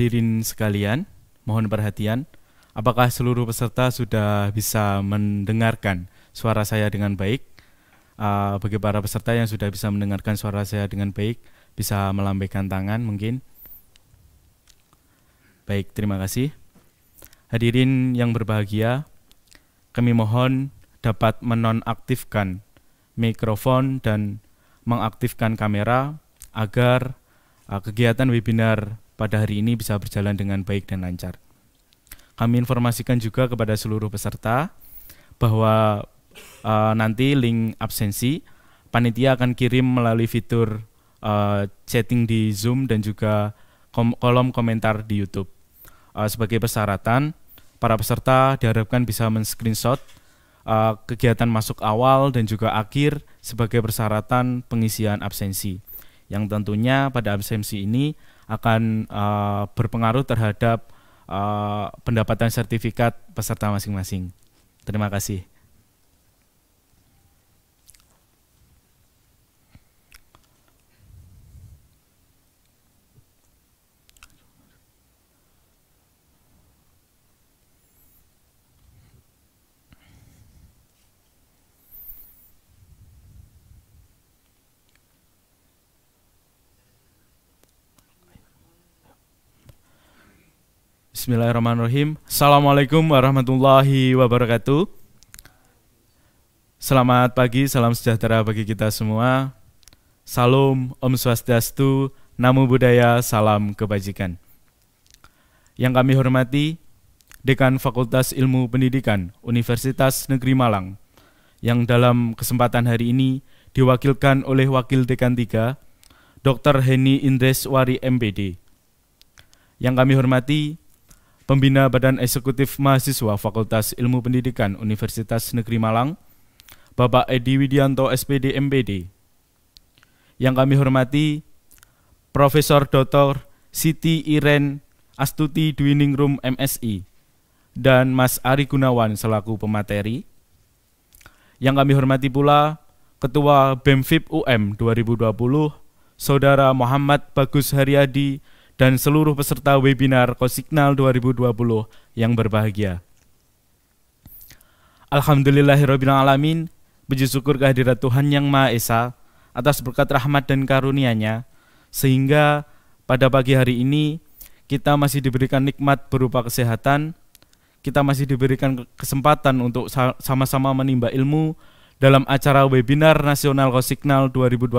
hadirin sekalian, mohon perhatian. Apakah seluruh peserta sudah bisa mendengarkan suara saya dengan baik? Uh, bagi para peserta yang sudah bisa mendengarkan suara saya dengan baik, bisa melambaikan tangan mungkin. Baik, terima kasih. Hadirin yang berbahagia, kami mohon dapat menonaktifkan mikrofon dan mengaktifkan kamera agar uh, kegiatan webinar pada hari ini bisa berjalan dengan baik dan lancar. Kami informasikan juga kepada seluruh peserta bahwa uh, nanti link absensi panitia akan kirim melalui fitur uh, chatting di Zoom dan juga kom kolom komentar di YouTube. Uh, sebagai persyaratan, para peserta diharapkan bisa men-screenshot uh, kegiatan masuk awal dan juga akhir sebagai persyaratan pengisian absensi. Yang tentunya pada absensi ini akan uh, berpengaruh terhadap uh, pendapatan sertifikat peserta masing-masing. Terima kasih. Bismillahirrahmanirrahim. Assalamualaikum warahmatullahi wabarakatuh. Selamat pagi, salam sejahtera bagi kita semua. Salam Om Swastiastu, Namo Buddhaya, salam kebajikan. Yang kami hormati, Dekan Fakultas Ilmu Pendidikan Universitas Negeri Malang, yang dalam kesempatan hari ini diwakilkan oleh Wakil Dekan tiga, Dr. Heni Indres Wari MPD. Yang kami hormati, Pembina Badan Eksekutif Mahasiswa Fakultas Ilmu Pendidikan Universitas Negeri Malang, Bapak Edi Widianto SPD MPD. Yang kami hormati Profesor Dr. Siti Iren Astuti Dwiningrum MSI dan Mas Ari Gunawan selaku pemateri. Yang kami hormati pula Ketua BEMFIP UM 2020, Saudara Muhammad Bagus Haryadi dan seluruh peserta webinar Kosignal 2020 yang berbahagia. Alhamdulillahirrahmanirrahim, puji syukur kehadirat Tuhan Yang Maha Esa atas berkat rahmat dan karunia-Nya, sehingga pada pagi hari ini kita masih diberikan nikmat berupa kesehatan, kita masih diberikan kesempatan untuk sama-sama menimba ilmu dalam acara webinar nasional Kosignal 2020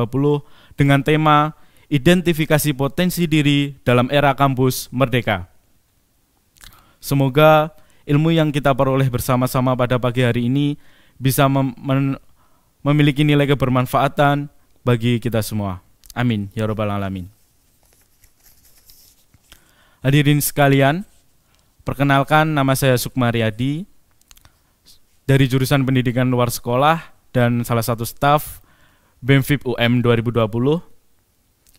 dengan tema identifikasi potensi diri dalam era kampus merdeka. Semoga ilmu yang kita peroleh bersama-sama pada pagi hari ini bisa mem memiliki nilai kebermanfaatan bagi kita semua. Amin ya Rabbal 'Alamin. Hadirin sekalian, perkenalkan nama saya Sukmariadi dari jurusan pendidikan luar sekolah dan salah satu staf BEMFIP UM 2020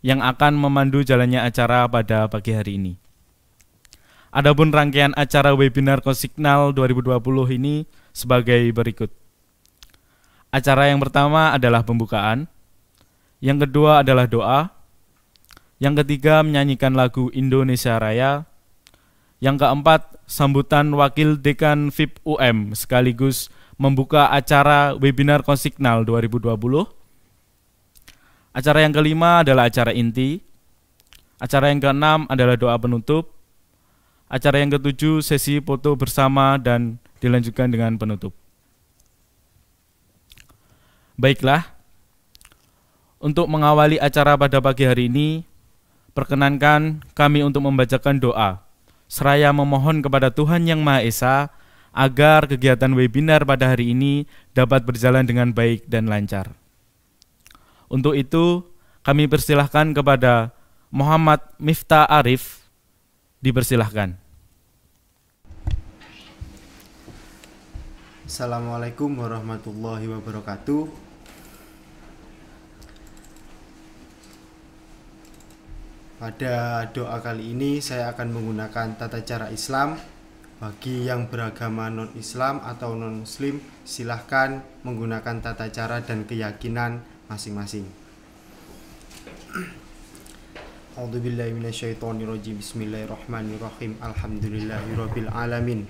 yang akan memandu jalannya acara pada pagi hari ini. Adapun rangkaian acara webinar Kosignal 2020 ini sebagai berikut. Acara yang pertama adalah pembukaan, yang kedua adalah doa, yang ketiga menyanyikan lagu Indonesia Raya, yang keempat sambutan Wakil Dekan FIP UM sekaligus membuka acara webinar Konsignal 2020, Acara yang kelima adalah acara inti. Acara yang keenam adalah doa penutup. Acara yang ketujuh sesi foto bersama dan dilanjutkan dengan penutup. Baiklah, untuk mengawali acara pada pagi hari ini, perkenankan kami untuk membacakan doa. Seraya memohon kepada Tuhan Yang Maha Esa agar kegiatan webinar pada hari ini dapat berjalan dengan baik dan lancar. Untuk itu kami persilahkan kepada Muhammad Miftah Arif dipersilahkan. Assalamualaikum warahmatullahi wabarakatuh. Pada doa kali ini saya akan menggunakan tata cara Islam. Bagi yang beragama non-Islam atau non-Muslim, silahkan menggunakan tata cara dan keyakinan masing-masing. A'udzubillahi minasyaitonirrajim. Bismillahirrahmanirrahim. Alhamdulillahirabbil alamin.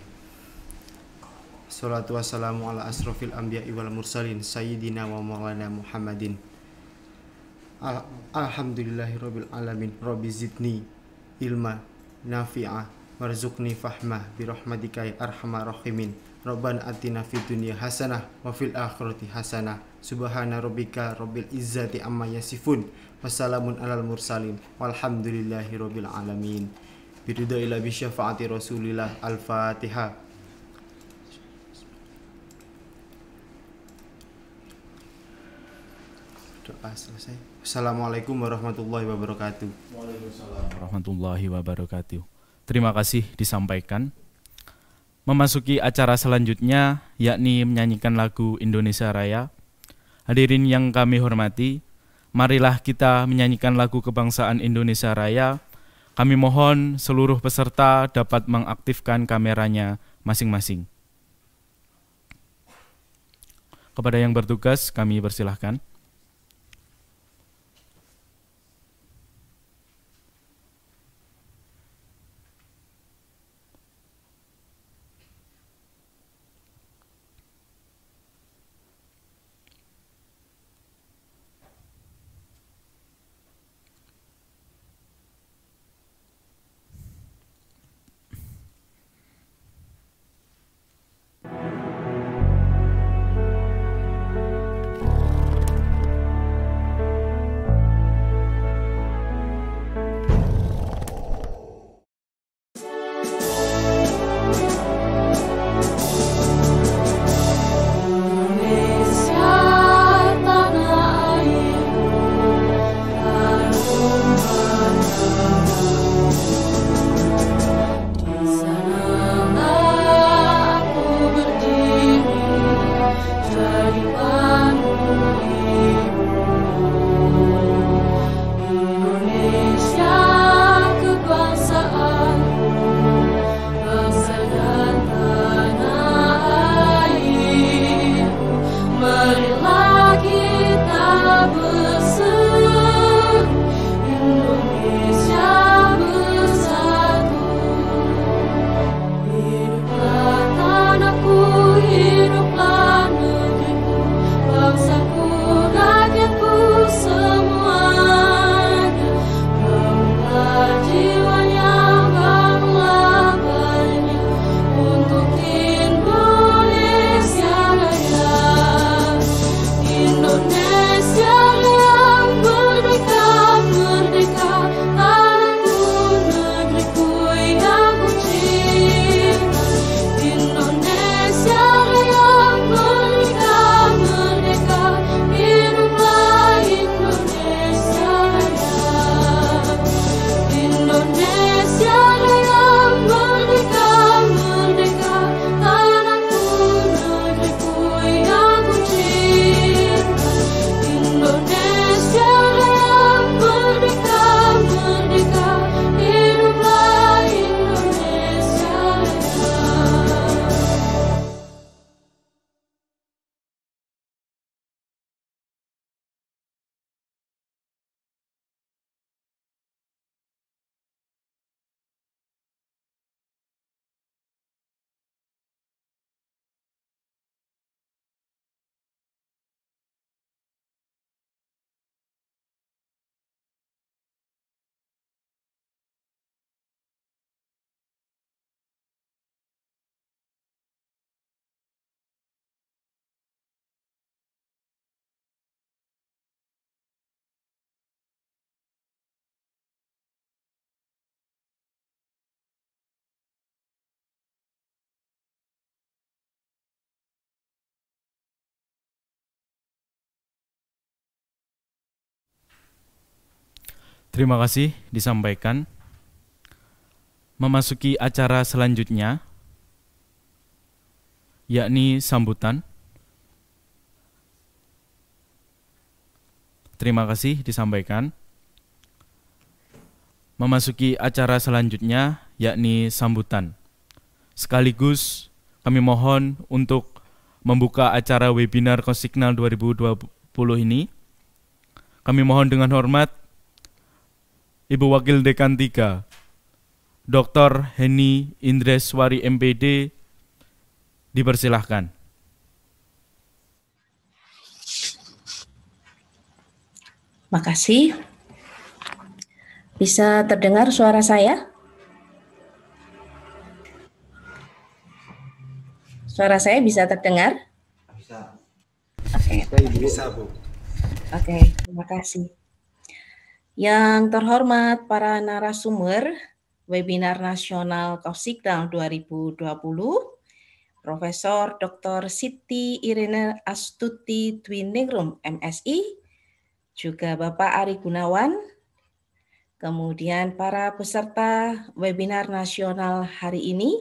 Salatu wassalamu ala asrofil anbiya'i wal mursalin sayyidina wa maulana Muhammadin. Al Alhamdulillahirabbil alamin. Rabbi zidni ilma nafi'a warzuqni fahma bi rahmatika ya arhamar rahimin. Rabbana atina fid dunya hasanah wa fil akhirati hasanah Subhana rabbika rabbil izzati amma yasifun. Wassalamun alal mursalin. Walhamdulillahi rabbil alamin. Biridha ila bi syafaati Rasulillah. Al-Fatihah. Doa selesai. Assalamualaikum warahmatullahi wabarakatuh. Waalaikumsalam warahmatullahi wabarakatuh. Terima kasih disampaikan memasuki acara selanjutnya yakni menyanyikan lagu Indonesia Raya Hadirin yang kami hormati, marilah kita menyanyikan lagu kebangsaan Indonesia Raya. Kami mohon seluruh peserta dapat mengaktifkan kameranya masing-masing. Kepada yang bertugas, kami persilahkan. Terima kasih disampaikan. Memasuki acara selanjutnya, yakni sambutan. Terima kasih disampaikan. Memasuki acara selanjutnya, yakni sambutan. Sekaligus kami mohon untuk membuka acara webinar Konsignal 2020 ini. Kami mohon dengan hormat Ibu Wakil Dekan 3, Dr. Heni Indreswari MPD, dipersilahkan. Makasih. Bisa terdengar suara saya? Suara saya bisa terdengar? Bisa. Oke. Okay. Bisa, Bu. Oke, okay, terima kasih. Yang terhormat para narasumber webinar nasional tahun 2020, Profesor Dr. Siti Irina Astuti Twiningrum MSI, juga Bapak Ari Gunawan, kemudian para peserta webinar nasional hari ini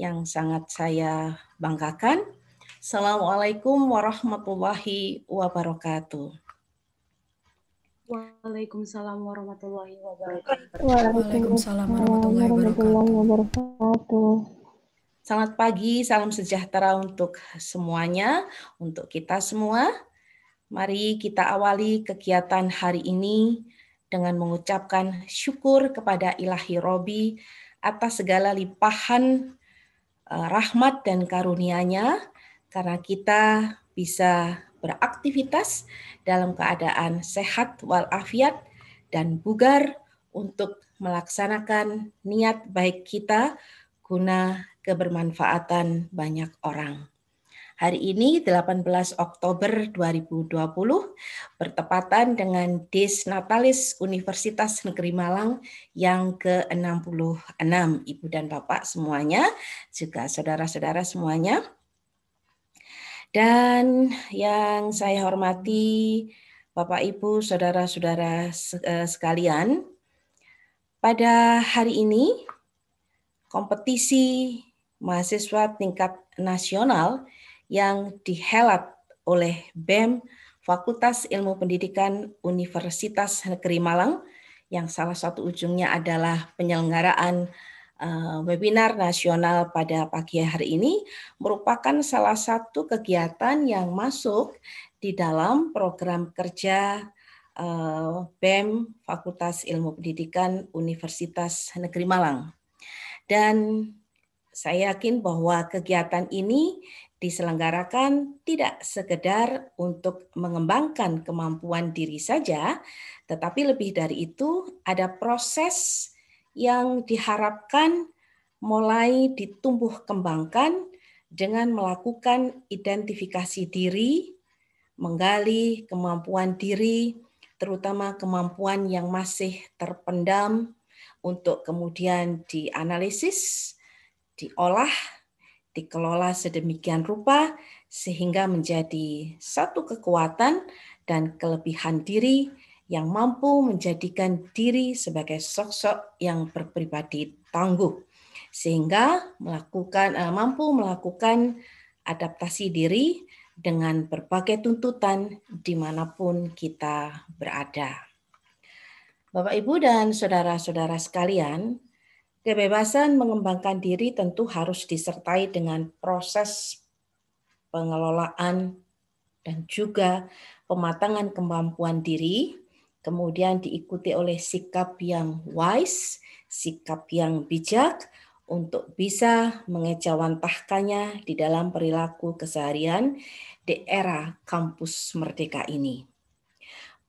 yang sangat saya banggakan. Assalamualaikum warahmatullahi wabarakatuh. Waalaikumsalam warahmatullahi wabarakatuh. Waalaikumsalam warahmatullahi wabarakatuh. Selamat pagi, salam sejahtera untuk semuanya, untuk kita semua. Mari kita awali kegiatan hari ini dengan mengucapkan syukur kepada Ilahi Robi atas segala lipahan eh, rahmat dan karunia-Nya karena kita bisa beraktivitas dalam keadaan sehat walafiat dan bugar untuk melaksanakan niat baik kita guna kebermanfaatan banyak orang. Hari ini 18 Oktober 2020 bertepatan dengan Des Natalis Universitas Negeri Malang yang ke-66. Ibu dan Bapak semuanya, juga saudara-saudara semuanya. Dan yang saya hormati Bapak Ibu, saudara-saudara eh, sekalian, pada hari ini kompetisi mahasiswa tingkat nasional yang dihelat oleh BEM Fakultas Ilmu Pendidikan Universitas Negeri Malang yang salah satu ujungnya adalah penyelenggaraan Eh, webinar nasional pada pagi hari ini merupakan salah satu kegiatan yang masuk di dalam program kerja eh, BEM Fakultas Ilmu Pendidikan Universitas Negeri Malang. Dan saya yakin bahwa kegiatan ini diselenggarakan tidak sekedar untuk mengembangkan kemampuan diri saja, tetapi lebih dari itu ada proses yang diharapkan mulai ditumbuh kembangkan dengan melakukan identifikasi diri, menggali kemampuan diri, terutama kemampuan yang masih terpendam untuk kemudian dianalisis, diolah, dikelola sedemikian rupa sehingga menjadi satu kekuatan dan kelebihan diri yang mampu menjadikan diri sebagai sosok yang berpribadi tangguh sehingga melakukan eh, mampu melakukan adaptasi diri dengan berbagai tuntutan dimanapun kita berada. Bapak, Ibu, dan saudara-saudara sekalian, kebebasan mengembangkan diri tentu harus disertai dengan proses pengelolaan dan juga pematangan kemampuan diri kemudian diikuti oleh sikap yang wise, sikap yang bijak untuk bisa mengejawantahkannya di dalam perilaku keseharian di era kampus merdeka ini.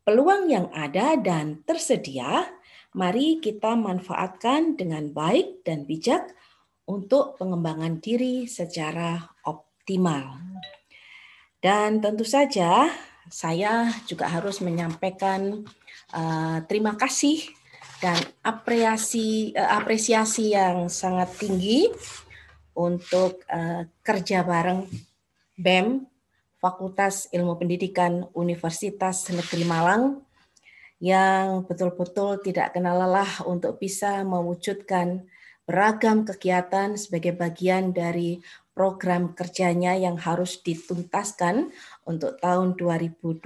Peluang yang ada dan tersedia, mari kita manfaatkan dengan baik dan bijak untuk pengembangan diri secara optimal. Dan tentu saja saya juga harus menyampaikan Eh, terima kasih dan apresiasi uh, apresiasi yang sangat tinggi untuk uh, kerja bareng BEM Fakultas Ilmu Pendidikan Universitas Negeri Malang yang betul-betul tidak kenal lelah untuk bisa mewujudkan beragam kegiatan sebagai bagian dari program kerjanya yang harus dituntaskan untuk tahun 2020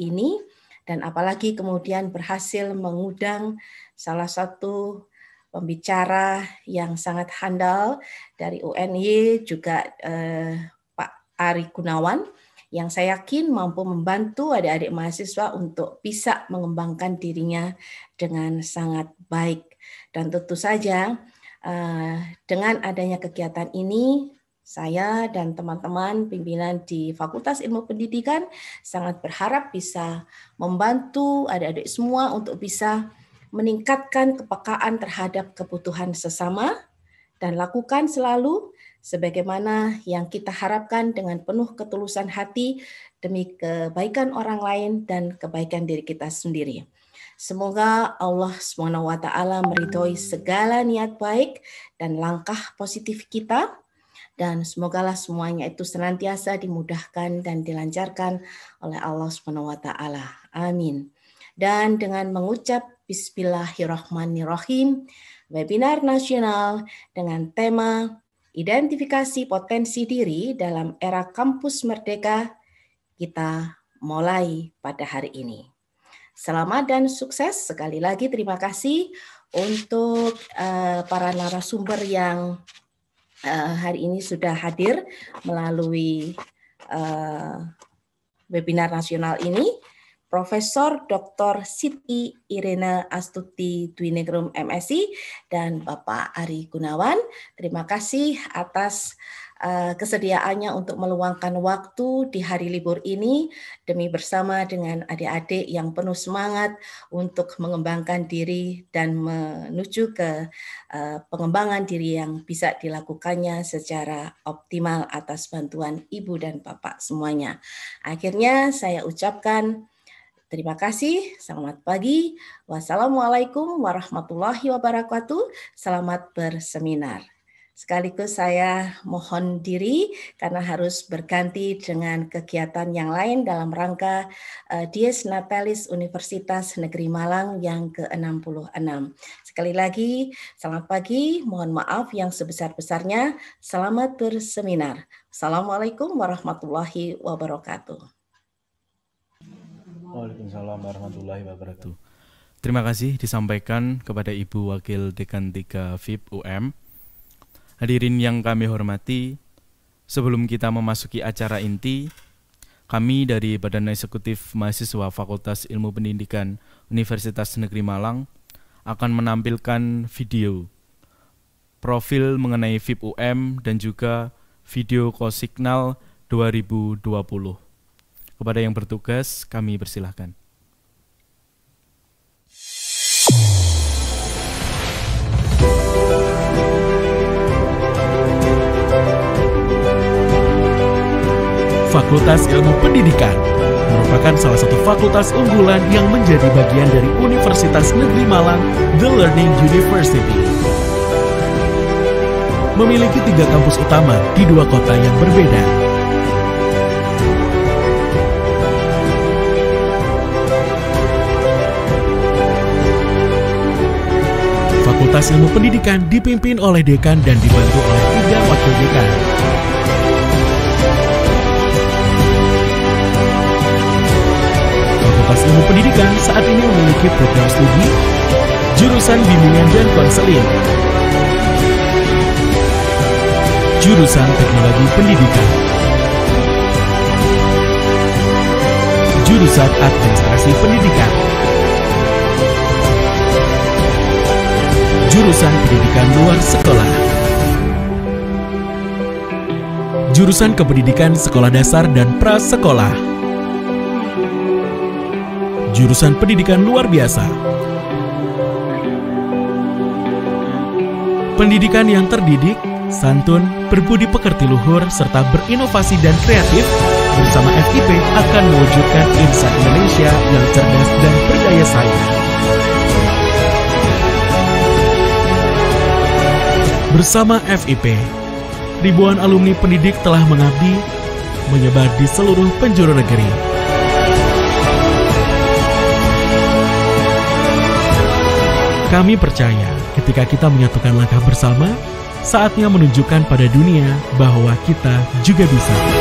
ini dan apalagi kemudian berhasil mengundang salah satu pembicara yang sangat handal dari UNY juga eh, Pak Ari Gunawan yang saya yakin mampu membantu adik-adik mahasiswa untuk bisa mengembangkan dirinya dengan sangat baik. Dan tentu saja eh, dengan adanya kegiatan ini saya dan teman-teman pimpinan di Fakultas Ilmu Pendidikan sangat berharap bisa membantu adik-adik semua untuk bisa meningkatkan kepekaan terhadap kebutuhan sesama dan lakukan selalu sebagaimana yang kita harapkan dengan penuh ketulusan hati demi kebaikan orang lain dan kebaikan diri kita sendiri. Semoga Allah SWT meridhoi segala niat baik dan langkah positif kita dan semogalah semuanya itu senantiasa dimudahkan dan dilancarkan oleh Allah Subhanahu wa taala. Amin. Dan dengan mengucap bismillahirrahmanirrahim, webinar nasional dengan tema identifikasi potensi diri dalam era kampus merdeka kita mulai pada hari ini. Selamat dan sukses sekali lagi terima kasih untuk eh, para narasumber yang Eh, hari ini sudah hadir melalui uh, webinar nasional ini. Profesor Dr. Siti Irene Astuti Dwinegrum MSI dan Bapak Ari Gunawan. Terima kasih atas Eh, kesediaannya untuk meluangkan waktu di hari libur ini demi bersama dengan adik-adik yang penuh semangat untuk mengembangkan diri dan menuju ke eh, pengembangan diri yang bisa dilakukannya secara optimal atas bantuan ibu dan bapak semuanya. Akhirnya saya ucapkan Terima kasih, selamat pagi. Wassalamualaikum warahmatullahi wabarakatuh. Selamat berseminar. Sekaligus saya mohon diri karena harus berganti dengan kegiatan yang lain dalam rangka eh, Dies Natalis Universitas Negeri Malang yang ke-66. Sekali lagi, selamat pagi, mohon maaf yang sebesar-besarnya, selamat berseminar. Assalamualaikum warahmatullahi wabarakatuh. Waalaikumsalam warahmatullahi wabarakatuh. Terima kasih disampaikan kepada Ibu Wakil Dekan 3 FIP UM. Hadirin yang kami hormati, sebelum kita memasuki acara inti, kami dari Badan Eksekutif Mahasiswa Fakultas Ilmu Pendidikan Universitas Negeri Malang akan menampilkan video profil mengenai VIP UM dan juga video Kosignal 2020. Kepada yang bertugas, kami persilahkan. Fakultas Ilmu Pendidikan, merupakan salah satu fakultas unggulan yang menjadi bagian dari Universitas Negeri Malang, The Learning University. Memiliki tiga kampus utama di dua kota yang berbeda. Fakultas Ilmu Pendidikan dipimpin oleh dekan dan dibantu oleh tiga wakil dekan. ilmu pendidikan saat ini memiliki program studi, jurusan bimbingan dan konseling, jurusan teknologi pendidikan, jurusan administrasi pendidikan, jurusan pendidikan luar sekolah, jurusan kependidikan sekolah dasar dan prasekolah jurusan pendidikan luar biasa. Pendidikan yang terdidik, santun, berbudi pekerti luhur, serta berinovasi dan kreatif bersama FIP akan mewujudkan insan Indonesia yang cerdas dan berdaya saing. Bersama FIP, ribuan alumni pendidik telah mengabdi menyebar di seluruh penjuru negeri. Kami percaya ketika kita menyatukan langkah bersama, saatnya menunjukkan pada dunia bahwa kita juga bisa.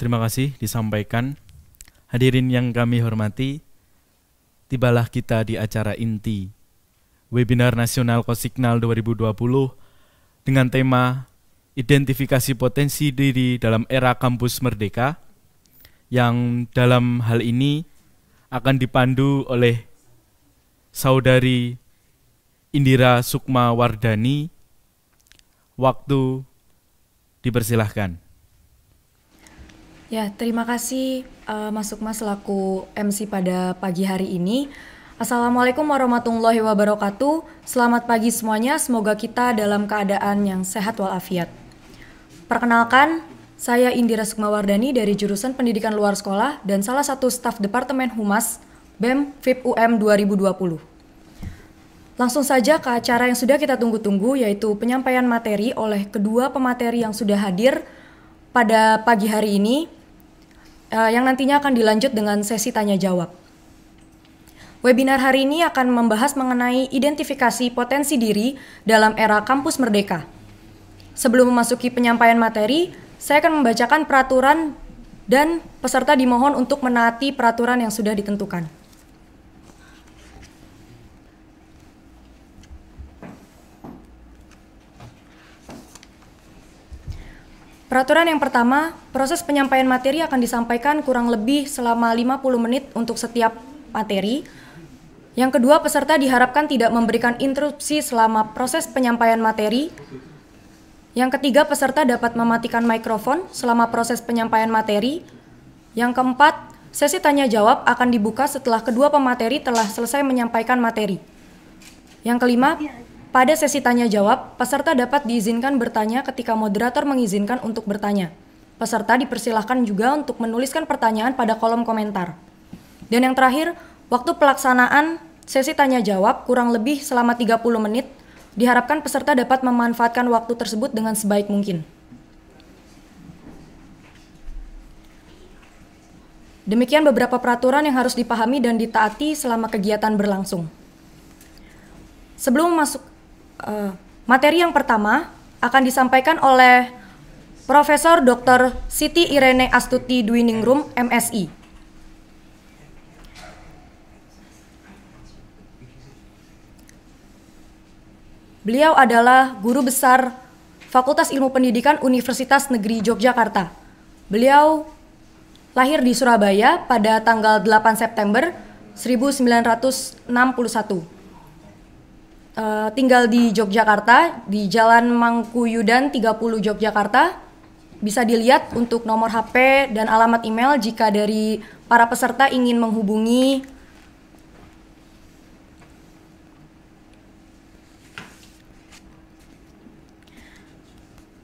Terima kasih disampaikan. Hadirin yang kami hormati, tibalah kita di acara inti webinar nasional Kosignal 2020 dengan tema Identifikasi Potensi Diri dalam Era Kampus Merdeka yang dalam hal ini akan dipandu oleh saudari Indira Sukma Wardani. Waktu dipersilahkan. Ya, terima kasih uh, Mas Sukma selaku MC pada pagi hari ini. Assalamualaikum warahmatullahi wabarakatuh. Selamat pagi semuanya. Semoga kita dalam keadaan yang sehat walafiat. Perkenalkan, saya Indira Sukmawardani dari jurusan Pendidikan Luar Sekolah dan salah satu staf Departemen Humas BEM Vip UM 2020. Langsung saja ke acara yang sudah kita tunggu-tunggu yaitu penyampaian materi oleh kedua pemateri yang sudah hadir pada pagi hari ini, uh, yang nantinya akan dilanjut dengan sesi tanya jawab. Webinar hari ini akan membahas mengenai identifikasi potensi diri dalam era kampus merdeka. Sebelum memasuki penyampaian materi, saya akan membacakan peraturan dan peserta dimohon untuk menaati peraturan yang sudah ditentukan. Peraturan yang pertama, proses penyampaian materi akan disampaikan kurang lebih selama 50 menit untuk setiap materi. Yang kedua, peserta diharapkan tidak memberikan interupsi selama proses penyampaian materi. Yang ketiga, peserta dapat mematikan mikrofon selama proses penyampaian materi. Yang keempat, sesi tanya jawab akan dibuka setelah kedua pemateri telah selesai menyampaikan materi. Yang kelima, pada sesi tanya jawab, peserta dapat diizinkan bertanya ketika moderator mengizinkan untuk bertanya. Peserta dipersilahkan juga untuk menuliskan pertanyaan pada kolom komentar. Dan yang terakhir, waktu pelaksanaan sesi tanya jawab kurang lebih selama 30 menit. Diharapkan peserta dapat memanfaatkan waktu tersebut dengan sebaik mungkin. Demikian beberapa peraturan yang harus dipahami dan ditaati selama kegiatan berlangsung. Sebelum masuk Eh, materi yang pertama akan disampaikan oleh Profesor Dr. Siti Irene Astuti Dwiningrum, MSI. Beliau adalah guru besar Fakultas Ilmu Pendidikan Universitas Negeri Yogyakarta. Beliau lahir di Surabaya pada tanggal 8 September 1961. Eh, tinggal di Yogyakarta di Jalan Mangkuyudan 30 Yogyakarta bisa dilihat untuk nomor HP dan alamat email jika dari para peserta ingin menghubungi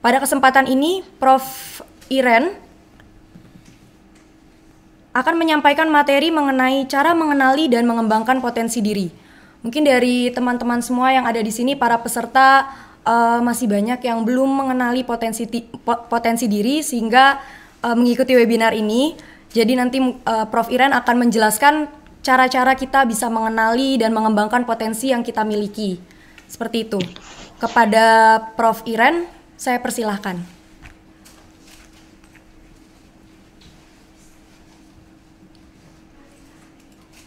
Pada kesempatan ini Prof Iren akan menyampaikan materi mengenai cara mengenali dan mengembangkan potensi diri. Mungkin dari teman-teman semua yang ada di sini para peserta uh, masih banyak yang belum mengenali potensi potensi diri sehingga uh, mengikuti webinar ini. Jadi nanti uh, Prof Iren akan menjelaskan cara-cara kita bisa mengenali dan mengembangkan potensi yang kita miliki. Seperti itu. Kepada Prof Iren, saya persilahkan.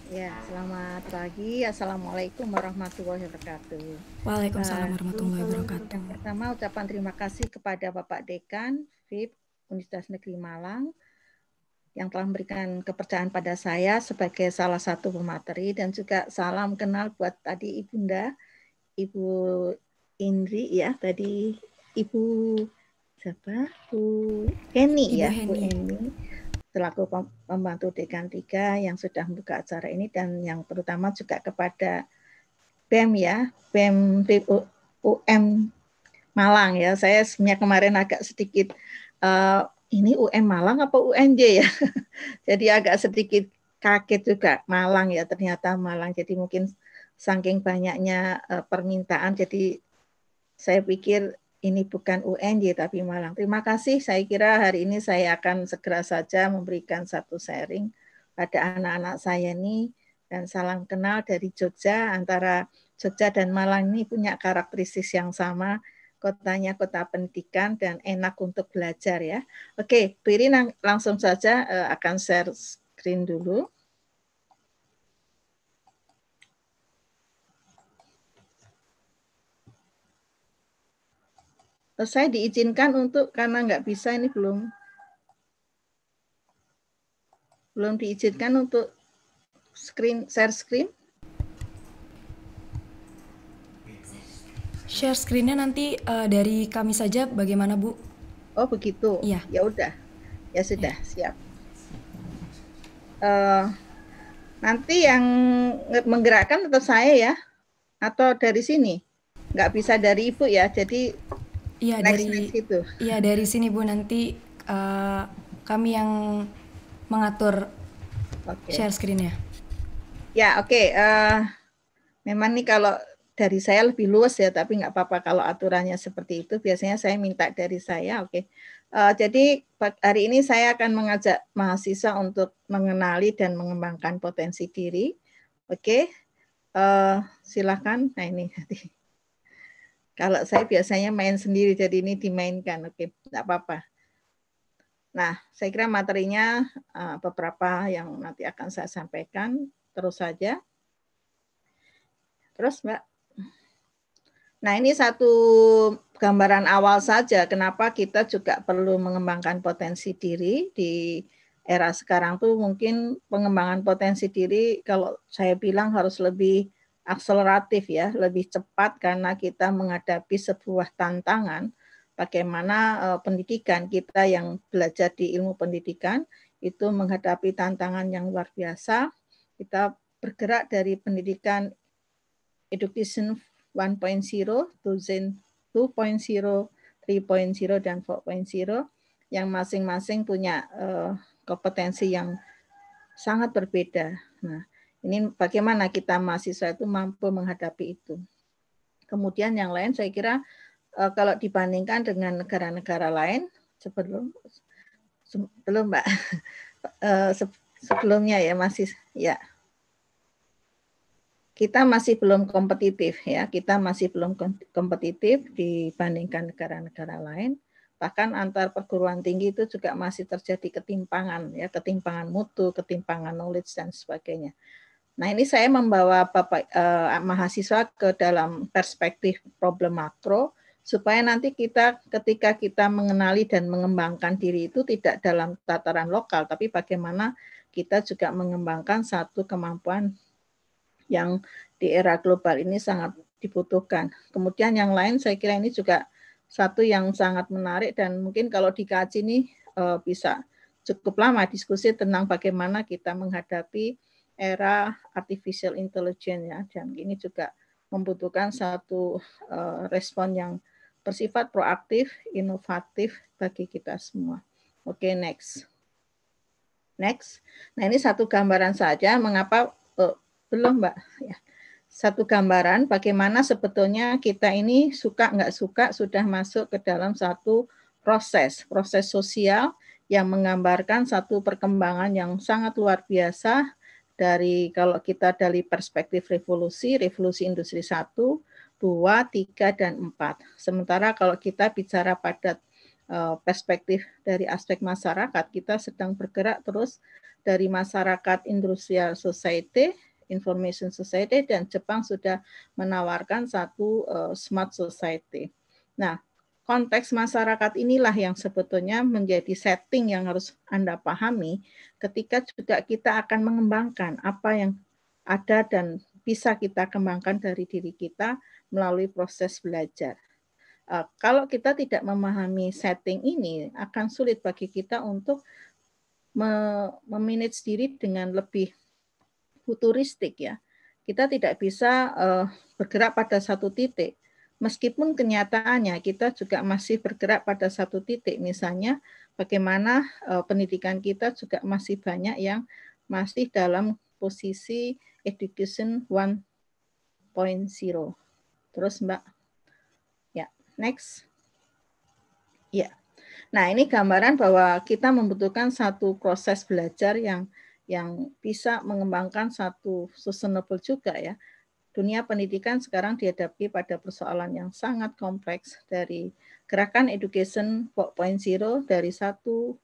Ya, selamat pagi. Assalamualaikum warahmatullahi wabarakatuh. Waalaikumsalam eh, warahmatullahi wabarakatuh. Yang pertama, ucapan terima kasih kepada Bapak Dekan Vip Universitas Negeri Malang yang telah memberikan kepercayaan pada saya sebagai salah satu pemateri dan juga salam kenal buat tadi Ibunda, Ibu Indri ya, tadi Ibu siapa? Bu Henny ya, Ibu Bu Henny selaku pembantu dekan 3 yang sudah membuka acara ini dan yang terutama juga kepada BEM ya, BEM UM Malang ya. Saya sebenarnya kemarin agak sedikit uh, ini UM Malang apa UNJ ya. Jadi agak sedikit kaget juga Malang ya ternyata Malang. Jadi mungkin saking banyaknya uh, permintaan jadi saya pikir ini bukan UNJ tapi Malang. Terima kasih. Saya kira hari ini saya akan segera saja memberikan satu sharing pada anak-anak saya ini dan salam kenal dari Jogja antara Jogja dan Malang ini punya karakteristik yang sama. Kotanya kota pendidikan dan enak untuk belajar ya. Oke, Piri langsung saja eh, akan share screen dulu. saya diizinkan untuk karena nggak bisa ini belum belum diizinkan untuk screen share screen. Share screennya nanti uh, dari kami saja bagaimana Bu? Oh begitu. ya Ya udah. Ya sudah ya. siap. Uh, nanti yang menggerakkan tetap saya ya atau dari sini nggak bisa dari ibu ya jadi Iya dari gitu. Iya dari sini Bu nanti uh, kami yang mengatur okay. share screen ya. Ya, oke. Okay. Uh, eh, memang nih kalau dari saya lebih luas ya, tapi nggak apa-apa kalau aturannya seperti itu. Biasanya saya minta dari saya, oke. Okay. Uh, eh, jadi hari ini saya akan mengajak mahasiswa untuk mengenali dan mengembangkan potensi diri. Oke, okay. uh, silakan. Nah ini. Kalau saya biasanya main sendiri, jadi ini dimainkan. Oke, tidak apa-apa. Nah, saya kira materinya eh, beberapa yang nanti akan saya sampaikan. Terus saja. Terus, Mbak. Nah, ini satu gambaran awal saja kenapa kita juga perlu mengembangkan potensi diri di era sekarang tuh mungkin pengembangan potensi diri kalau saya bilang harus lebih akseleratif ya, lebih cepat karena kita menghadapi sebuah tantangan bagaimana eh, pendidikan kita yang belajar di ilmu pendidikan itu menghadapi tantangan yang luar biasa. Kita bergerak dari pendidikan education 1.0 2.0, 3.0 dan 4.0 yang masing-masing punya eh, kompetensi yang sangat berbeda. Nah, ini bagaimana kita mahasiswa itu mampu menghadapi itu. Kemudian yang lain saya kira eh, kalau dibandingkan dengan negara-negara lain sebelum sebelum Mbak eh, sebelumnya ya masih ya kita masih belum kompetitif ya kita masih belum kompetitif dibandingkan negara-negara lain bahkan antar perguruan tinggi itu juga masih terjadi ketimpangan ya ketimpangan mutu ketimpangan knowledge dan sebagainya Nah, ini saya membawa Bapak eh, mahasiswa ke dalam perspektif problem makro supaya nanti kita ketika kita mengenali dan mengembangkan diri itu tidak dalam tataran lokal tapi bagaimana kita juga mengembangkan satu kemampuan yang di era global ini sangat dibutuhkan. Kemudian yang lain saya kira ini juga satu yang sangat menarik dan mungkin kalau dikaji ini eh, bisa cukup lama diskusi tentang bagaimana kita menghadapi era artificial intelligence ya dan ini juga membutuhkan satu uh, respon yang bersifat proaktif, inovatif bagi kita semua. Oke, okay, next. Next. Nah, ini satu gambaran saja mengapa uh, belum, Mbak, ya. Satu gambaran bagaimana sebetulnya kita ini suka nggak suka sudah masuk ke dalam satu proses, proses sosial yang menggambarkan satu perkembangan yang sangat luar biasa dari kalau kita dari perspektif revolusi, revolusi industri 1, 2, 3 dan 4. Sementara kalau kita bicara pada eh, perspektif dari aspek masyarakat, kita sedang bergerak terus dari masyarakat industrial society, information society dan Jepang sudah menawarkan satu eh, smart society. Nah, konteks masyarakat inilah yang sebetulnya menjadi setting yang harus Anda pahami ketika juga kita akan mengembangkan apa yang ada dan bisa kita kembangkan dari diri kita melalui proses belajar. E, kalau kita tidak memahami setting ini, akan sulit bagi kita untuk memanage diri dengan lebih futuristik ya. Kita tidak bisa e, bergerak pada satu titik Meskipun kenyataannya kita juga masih bergerak pada satu titik, misalnya bagaimana eh, pendidikan kita juga masih banyak yang masih dalam posisi education 1.0. Terus Mbak. Ya, next. Ya. Nah, ini gambaran bahwa kita membutuhkan satu proses belajar yang yang bisa mengembangkan satu sustainable juga ya dunia pendidikan sekarang dihadapi pada persoalan yang sangat kompleks dari gerakan education 4.0 dari 1, 2,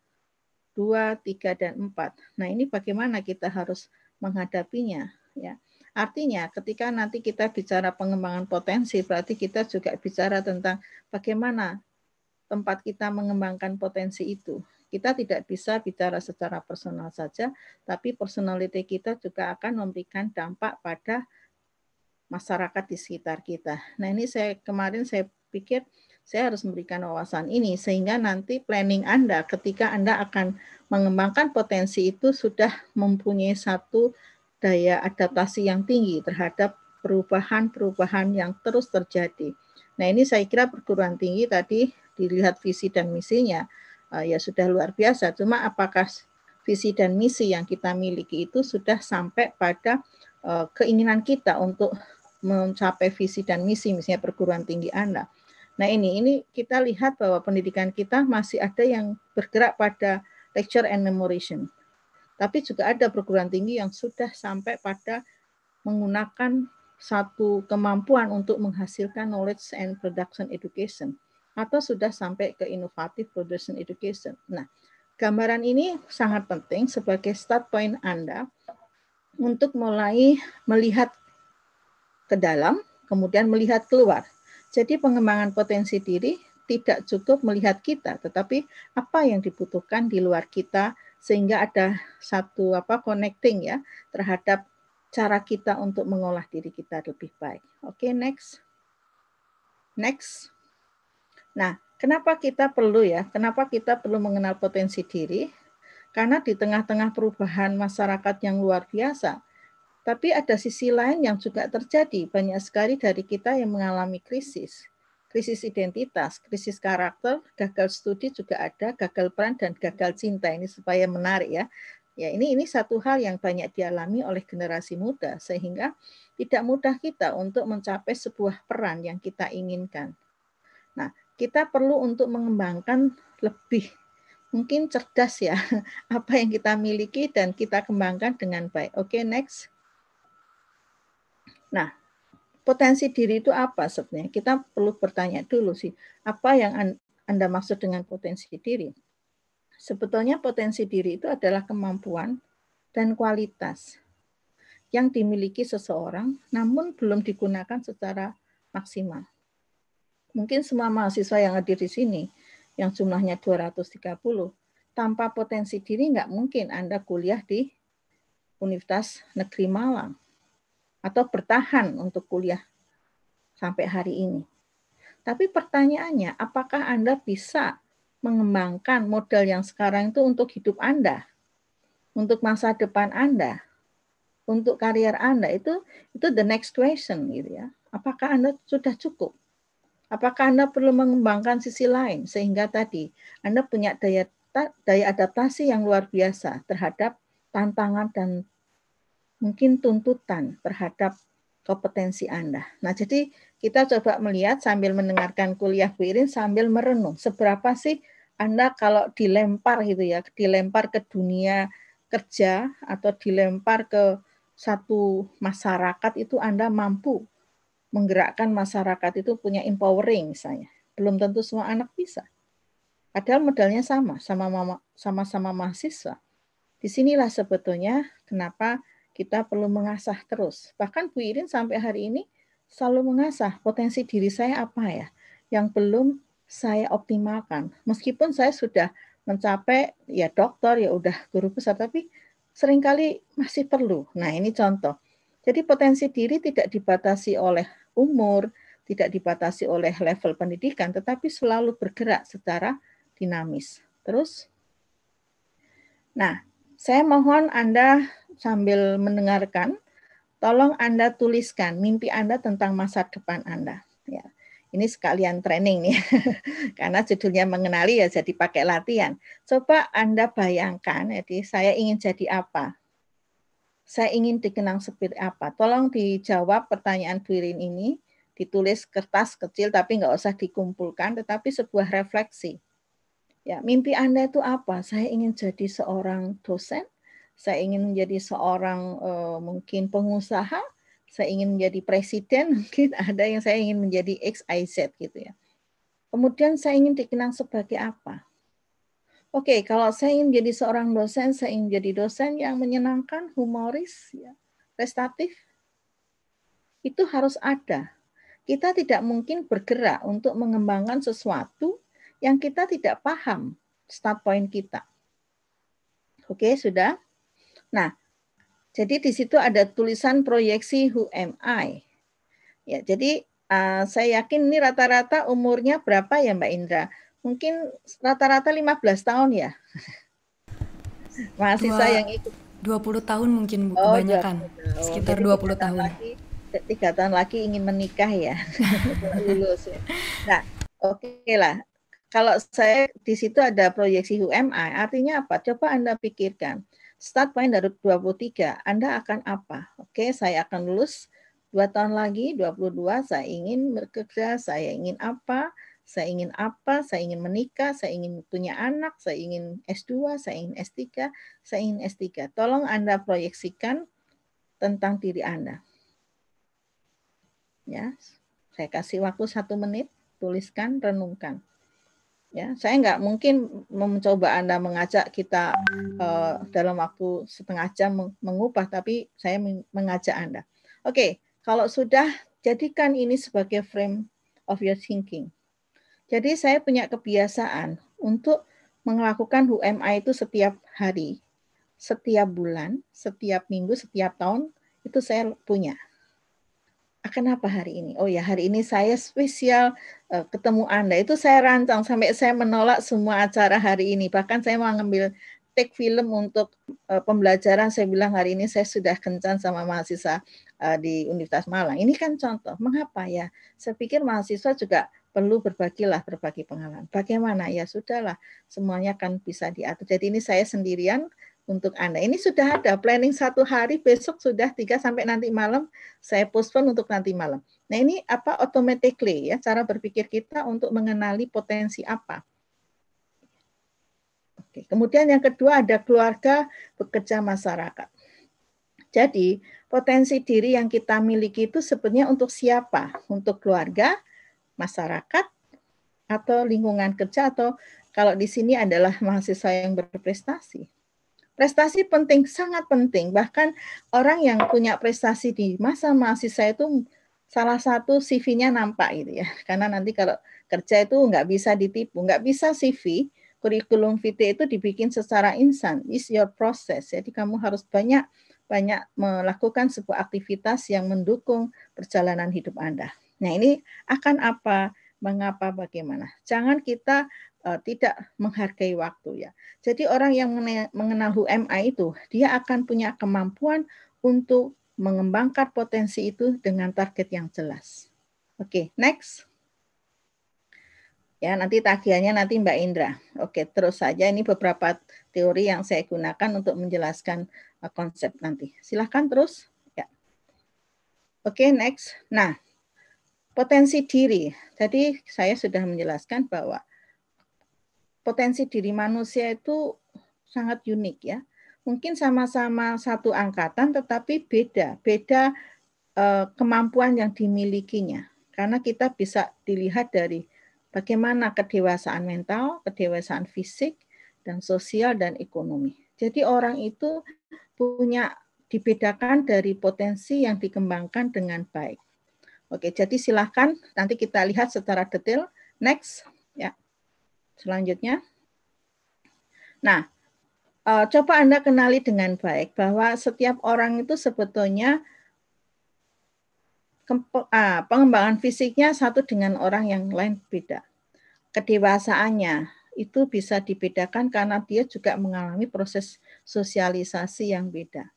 3, dan 4. Nah ini bagaimana kita harus menghadapinya ya. Artinya ketika nanti kita bicara pengembangan potensi berarti kita juga bicara tentang bagaimana tempat kita mengembangkan potensi itu. Kita tidak bisa bicara secara personal saja, tapi personality kita juga akan memberikan dampak pada masyarakat di sekitar kita. Nah ini saya kemarin saya pikir saya harus memberikan wawasan ini sehingga nanti planning Anda ketika Anda akan mengembangkan potensi itu sudah mempunyai satu daya adaptasi yang tinggi terhadap perubahan-perubahan yang terus terjadi. Nah ini saya kira perguruan tinggi tadi dilihat visi dan misinya eh, ya sudah luar biasa. Cuma apakah visi dan misi yang kita miliki itu sudah sampai pada Eh, keinginan kita untuk mencapai visi dan misi misalnya perguruan tinggi Anda. Nah, ini ini kita lihat bahwa pendidikan kita masih ada yang bergerak pada lecture and memorization. Tapi juga ada perguruan tinggi yang sudah sampai pada menggunakan satu kemampuan untuk menghasilkan knowledge and production education atau sudah sampai ke innovative production education. Nah, gambaran ini sangat penting sebagai start point Anda untuk mulai melihat ke dalam, kemudian melihat keluar. Jadi pengembangan potensi diri tidak cukup melihat kita, tetapi apa yang dibutuhkan di luar kita sehingga ada satu apa connecting ya terhadap cara kita untuk mengolah diri kita lebih baik. Oke, okay, next. Next. Nah, kenapa kita perlu ya? Kenapa kita perlu mengenal potensi diri? Karena di tengah-tengah perubahan masyarakat yang luar biasa, tapi ada sisi lain yang juga terjadi. Banyak sekali dari kita yang mengalami krisis. Krisis identitas, krisis karakter, gagal studi juga ada, gagal peran dan gagal cinta. Ini supaya menarik ya. Ya, ini ini satu hal yang banyak dialami oleh generasi muda sehingga tidak mudah kita untuk mencapai sebuah peran yang kita inginkan. Nah, kita perlu untuk mengembangkan lebih mungkin cerdas ya apa yang kita miliki dan kita kembangkan dengan baik. Oke, okay, next. Nah, potensi diri itu apa sebenarnya? Kita perlu bertanya dulu sih, apa yang Anda maksud dengan potensi diri? Sebetulnya potensi diri itu adalah kemampuan dan kualitas yang dimiliki seseorang namun belum digunakan secara maksimal. Mungkin semua mahasiswa yang hadir di sini yang jumlahnya 230. Tanpa potensi diri nggak mungkin Anda kuliah di Universitas Negeri Malang atau bertahan untuk kuliah sampai hari ini. Tapi pertanyaannya, apakah Anda bisa mengembangkan modal yang sekarang itu untuk hidup Anda, untuk masa depan Anda, untuk karier Anda itu itu the next question gitu ya. Apakah Anda sudah cukup? Apakah Anda perlu mengembangkan sisi lain sehingga tadi Anda punya daya daya adaptasi yang luar biasa terhadap tantangan dan mungkin tuntutan terhadap kompetensi Anda. Nah, jadi kita coba melihat sambil mendengarkan kuliah Bu Irin sambil merenung seberapa sih Anda kalau dilempar gitu ya, dilempar ke dunia kerja atau dilempar ke satu masyarakat itu Anda mampu menggerakkan masyarakat itu punya empowering misalnya. Belum tentu semua anak bisa. Padahal modalnya sama, sama sama-sama mahasiswa. Disinilah sebetulnya kenapa kita perlu mengasah terus. Bahkan Bu Irin sampai hari ini selalu mengasah potensi diri saya apa ya yang belum saya optimalkan. Meskipun saya sudah mencapai ya dokter ya udah guru besar tapi seringkali masih perlu. Nah, ini contoh. Jadi potensi diri tidak dibatasi oleh umur, tidak dibatasi oleh level pendidikan, tetapi selalu bergerak secara dinamis. Terus, nah, saya mohon Anda sambil mendengarkan, tolong Anda tuliskan mimpi Anda tentang masa depan Anda. Ya, ini sekalian training nih, karena judulnya mengenali ya jadi pakai latihan. Coba Anda bayangkan, jadi saya ingin jadi apa? saya ingin dikenang seperti apa? Tolong dijawab pertanyaan Birin ini, ditulis kertas kecil tapi nggak usah dikumpulkan, tetapi sebuah refleksi. Ya, mimpi Anda itu apa? Saya ingin jadi seorang dosen, saya ingin menjadi seorang uh, mungkin pengusaha, saya ingin menjadi presiden, mungkin ada yang saya ingin menjadi XIZ gitu ya. Kemudian saya ingin dikenang sebagai apa? Oke, okay, kalau saya ingin jadi seorang dosen, saya ingin jadi dosen yang menyenangkan, humoris, ya, prestatif. Itu harus ada. Kita tidak mungkin bergerak untuk mengembangkan sesuatu yang kita tidak paham start point kita. Oke, okay, sudah? Nah, jadi di situ ada tulisan proyeksi who am I. Ya, jadi uh, saya yakin ini rata-rata umurnya berapa ya Mbak Indra? mungkin rata-rata 15 tahun ya. Masih Dua, yang ikut 20 tahun mungkin Bu oh, kebanyakan. Tahun. Sekitar 20 tahun. Lagi, tiga tahun lagi ingin menikah ya. Lulus. Ya. Nah, oke okay lah. Kalau saya di situ ada proyeksi UMI, artinya apa? Coba Anda pikirkan. Start point dari 23, Anda akan apa? Oke, okay, saya akan lulus dua tahun lagi, 22, saya ingin bekerja, saya ingin apa, saya ingin apa, saya ingin menikah, saya ingin punya anak, saya ingin S2, saya ingin S3, saya ingin S3. Tolong Anda proyeksikan tentang diri Anda. Ya, saya kasih waktu satu menit, tuliskan, renungkan. Ya, saya nggak mungkin mencoba Anda mengajak kita uh, dalam waktu setengah jam mengubah, tapi saya mengajak Anda. Oke, okay, kalau sudah jadikan ini sebagai frame of your thinking jadi saya punya kebiasaan untuk melakukan UMI itu setiap hari, setiap bulan, setiap minggu, setiap tahun itu saya punya. Akan apa hari ini? Oh ya, hari ini saya spesial uh, ketemu Anda. Itu saya rancang sampai saya menolak semua acara hari ini. Bahkan saya mau ngambil take film untuk uh, pembelajaran. Saya bilang hari ini saya sudah kencan sama mahasiswa uh, di Universitas Malang. Ini kan contoh. Mengapa ya? Saya pikir mahasiswa juga perlu berbagilah berbagi pengalaman. Bagaimana? Ya sudahlah, semuanya kan bisa diatur. Jadi ini saya sendirian untuk Anda. Ini sudah ada planning satu hari, besok sudah tiga sampai nanti malam, saya postpone untuk nanti malam. Nah ini apa automatically ya, cara berpikir kita untuk mengenali potensi apa. Oke. Kemudian yang kedua ada keluarga, bekerja masyarakat. Jadi potensi diri yang kita miliki itu sebenarnya untuk siapa? Untuk keluarga, masyarakat atau lingkungan kerja atau kalau di sini adalah mahasiswa yang berprestasi. Prestasi penting, sangat penting. Bahkan orang yang punya prestasi di masa mahasiswa itu salah satu CV-nya nampak gitu ya. Karena nanti kalau kerja itu nggak bisa ditipu, nggak bisa CV, kurikulum vitae itu dibikin secara insan is your process. Jadi kamu harus banyak banyak melakukan sebuah aktivitas yang mendukung perjalanan hidup Anda. Nah ini akan apa, mengapa, bagaimana. Jangan kita uh, tidak menghargai waktu ya. Jadi orang yang mengenal HUMA itu, dia akan punya kemampuan untuk mengembangkan potensi itu dengan target yang jelas. Oke, okay, next. Ya, nanti tagihannya nanti Mbak Indra. Oke, terus saja ini beberapa teori yang saya gunakan untuk menjelaskan e, konsep nanti. Silahkan terus. Ya. Oke, next. Nah, Potensi diri. jadi saya sudah menjelaskan bahwa potensi diri manusia itu sangat unik ya. Mungkin sama-sama satu angkatan tetapi beda, beda eh, kemampuan yang dimilikinya. Karena kita bisa dilihat dari bagaimana kedewasaan mental, kedewasaan fisik, dan sosial dan ekonomi. Jadi orang itu punya dibedakan dari potensi yang dikembangkan dengan baik. Oke, jadi silahkan nanti kita lihat secara detail. Next, ya. Selanjutnya. Nah, uh, coba Anda kenali dengan baik bahwa setiap orang itu sebetulnya uh, pengembangan fisiknya satu dengan orang yang lain beda. Kedewasaannya itu bisa dibedakan karena dia juga mengalami proses sosialisasi yang beda.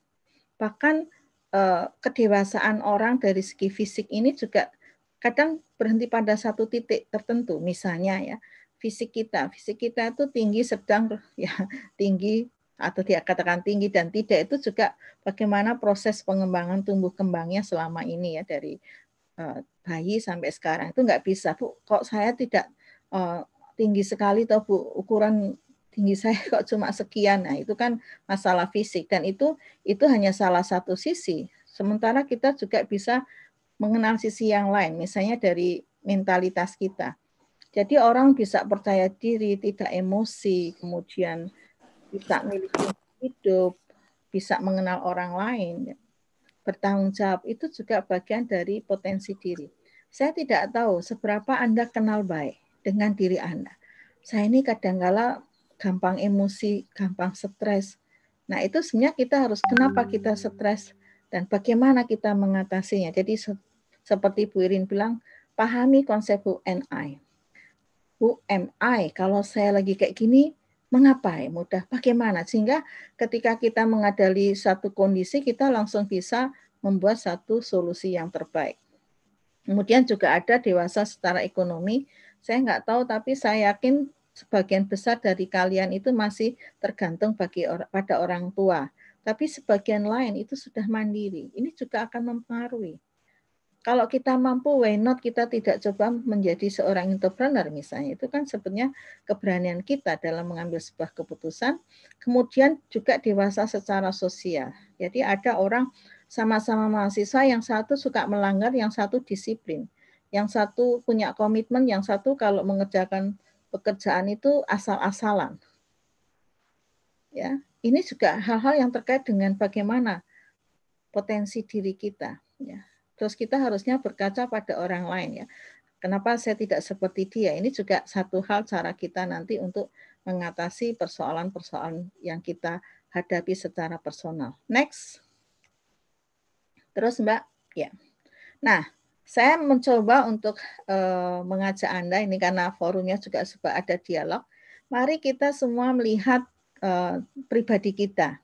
Bahkan Eh, kedewasaan orang dari segi fisik ini juga kadang berhenti pada satu titik tertentu misalnya ya fisik kita fisik kita itu tinggi sedang ya tinggi atau dia katakan tinggi dan tidak itu juga bagaimana proses pengembangan tumbuh kembangnya selama ini ya dari uh, bayi sampai sekarang itu nggak bisa bu kok saya tidak uh, tinggi sekali atau bu ukuran tinggi saya kok cuma sekian. Nah, itu kan masalah fisik dan itu itu hanya salah satu sisi. Sementara kita juga bisa mengenal sisi yang lain, misalnya dari mentalitas kita. Jadi orang bisa percaya diri, tidak emosi, kemudian bisa memiliki hidup, bisa mengenal orang lain, bertanggung jawab itu juga bagian dari potensi diri. Saya tidak tahu seberapa Anda kenal baik dengan diri Anda. Saya ini kadangkala gampang emosi, gampang stres. Nah, itu sebenarnya kita harus kenapa kita stres dan bagaimana kita mengatasinya. Jadi se seperti Bu Irin bilang, pahami konsep Bu UMI. Who Kalau saya lagi kayak gini, mengapa ya mudah? Bagaimana? Sehingga ketika kita mengadali satu kondisi, kita langsung bisa membuat satu solusi yang terbaik. Kemudian juga ada dewasa secara ekonomi. Saya nggak tahu, tapi saya yakin sebagian besar dari kalian itu masih tergantung bagi or pada orang tua, tapi sebagian lain itu sudah mandiri. Ini juga akan mempengaruhi. Kalau kita mampu, why not kita tidak coba menjadi seorang entrepreneur misalnya. Itu kan sebenarnya keberanian kita dalam mengambil sebuah keputusan. Kemudian juga dewasa secara sosial. Jadi ada orang sama-sama mahasiswa yang satu suka melanggar, yang satu disiplin. Yang satu punya komitmen, yang satu kalau mengerjakan pekerjaan itu asal-asalan. Ya, ini juga hal-hal yang terkait dengan bagaimana potensi diri kita. Ya. Terus kita harusnya berkaca pada orang lain ya. Kenapa saya tidak seperti dia? Ini juga satu hal cara kita nanti untuk mengatasi persoalan-persoalan yang kita hadapi secara personal. Next. Terus Mbak, ya. Nah, saya mencoba untuk uh, mengajak Anda ini karena forumnya juga sudah ada dialog. Mari kita semua melihat uh, pribadi kita.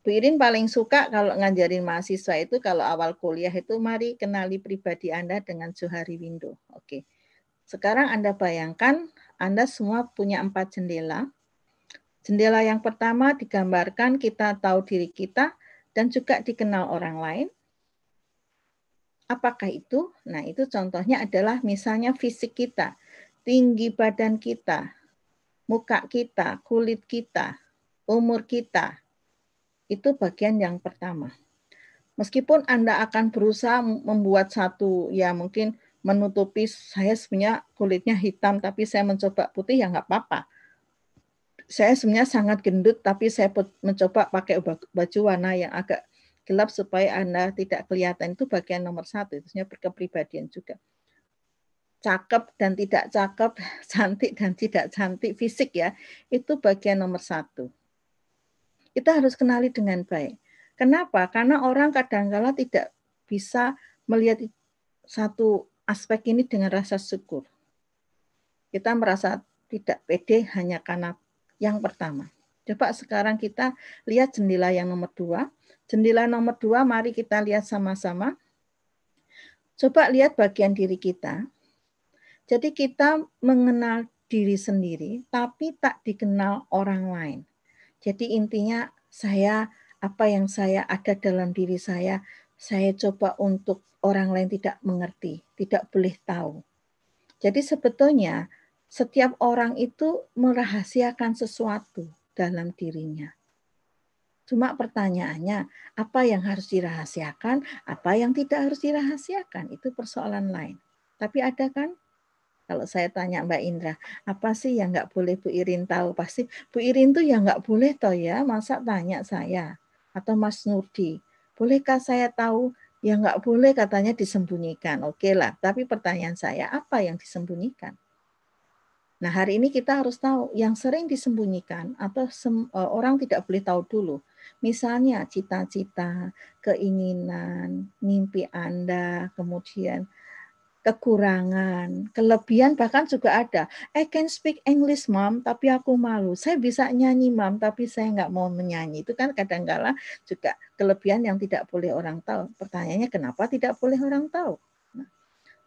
Bu Irin paling suka kalau ngajarin mahasiswa itu kalau awal kuliah itu mari kenali pribadi Anda dengan Johari Window. Oke. Sekarang Anda bayangkan Anda semua punya empat jendela. Jendela yang pertama digambarkan kita tahu diri kita dan juga dikenal orang lain. Apakah itu? Nah, itu contohnya adalah misalnya fisik kita, tinggi badan kita, muka kita, kulit kita, umur kita. Itu bagian yang pertama. Meskipun Anda akan berusaha membuat satu, ya mungkin menutupi saya sebenarnya kulitnya hitam tapi saya mencoba putih ya nggak apa-apa. Saya sebenarnya sangat gendut tapi saya mencoba pakai baju warna yang agak gelap supaya Anda tidak kelihatan itu bagian nomor satu. Itu berkepribadian juga. Cakep dan tidak cakep, cantik dan tidak cantik, fisik ya, itu bagian nomor satu. Kita harus kenali dengan baik. Kenapa? Karena orang kadangkala tidak bisa melihat satu aspek ini dengan rasa syukur. Kita merasa tidak pede hanya karena yang pertama. Coba sekarang kita lihat jendela yang nomor dua, Jendela nomor dua, mari kita lihat sama-sama. Coba lihat bagian diri kita. Jadi kita mengenal diri sendiri, tapi tak dikenal orang lain. Jadi intinya saya, apa yang saya ada dalam diri saya, saya coba untuk orang lain tidak mengerti, tidak boleh tahu. Jadi sebetulnya setiap orang itu merahasiakan sesuatu dalam dirinya. Cuma pertanyaannya, apa yang harus dirahasiakan, apa yang tidak harus dirahasiakan, itu persoalan lain. Tapi ada kan? Kalau saya tanya Mbak Indra, apa sih yang nggak boleh Bu Irin tahu? Pasti Bu Irin tuh yang nggak boleh toh ya, masa tanya saya atau Mas Nurdi, bolehkah saya tahu? yang nggak boleh katanya disembunyikan. Oke lah, tapi pertanyaan saya, apa yang disembunyikan? Nah, hari ini kita harus tahu yang sering disembunyikan atau eh, orang tidak boleh tahu dulu. Misalnya cita-cita, keinginan, mimpi Anda, kemudian kekurangan, kelebihan bahkan juga ada. I can speak English, Mom, tapi aku malu. Saya bisa nyanyi, Mom, tapi saya nggak mau menyanyi. Itu kan kadang-kala juga kelebihan yang tidak boleh orang tahu. Pertanyaannya kenapa tidak boleh orang tahu? Nah,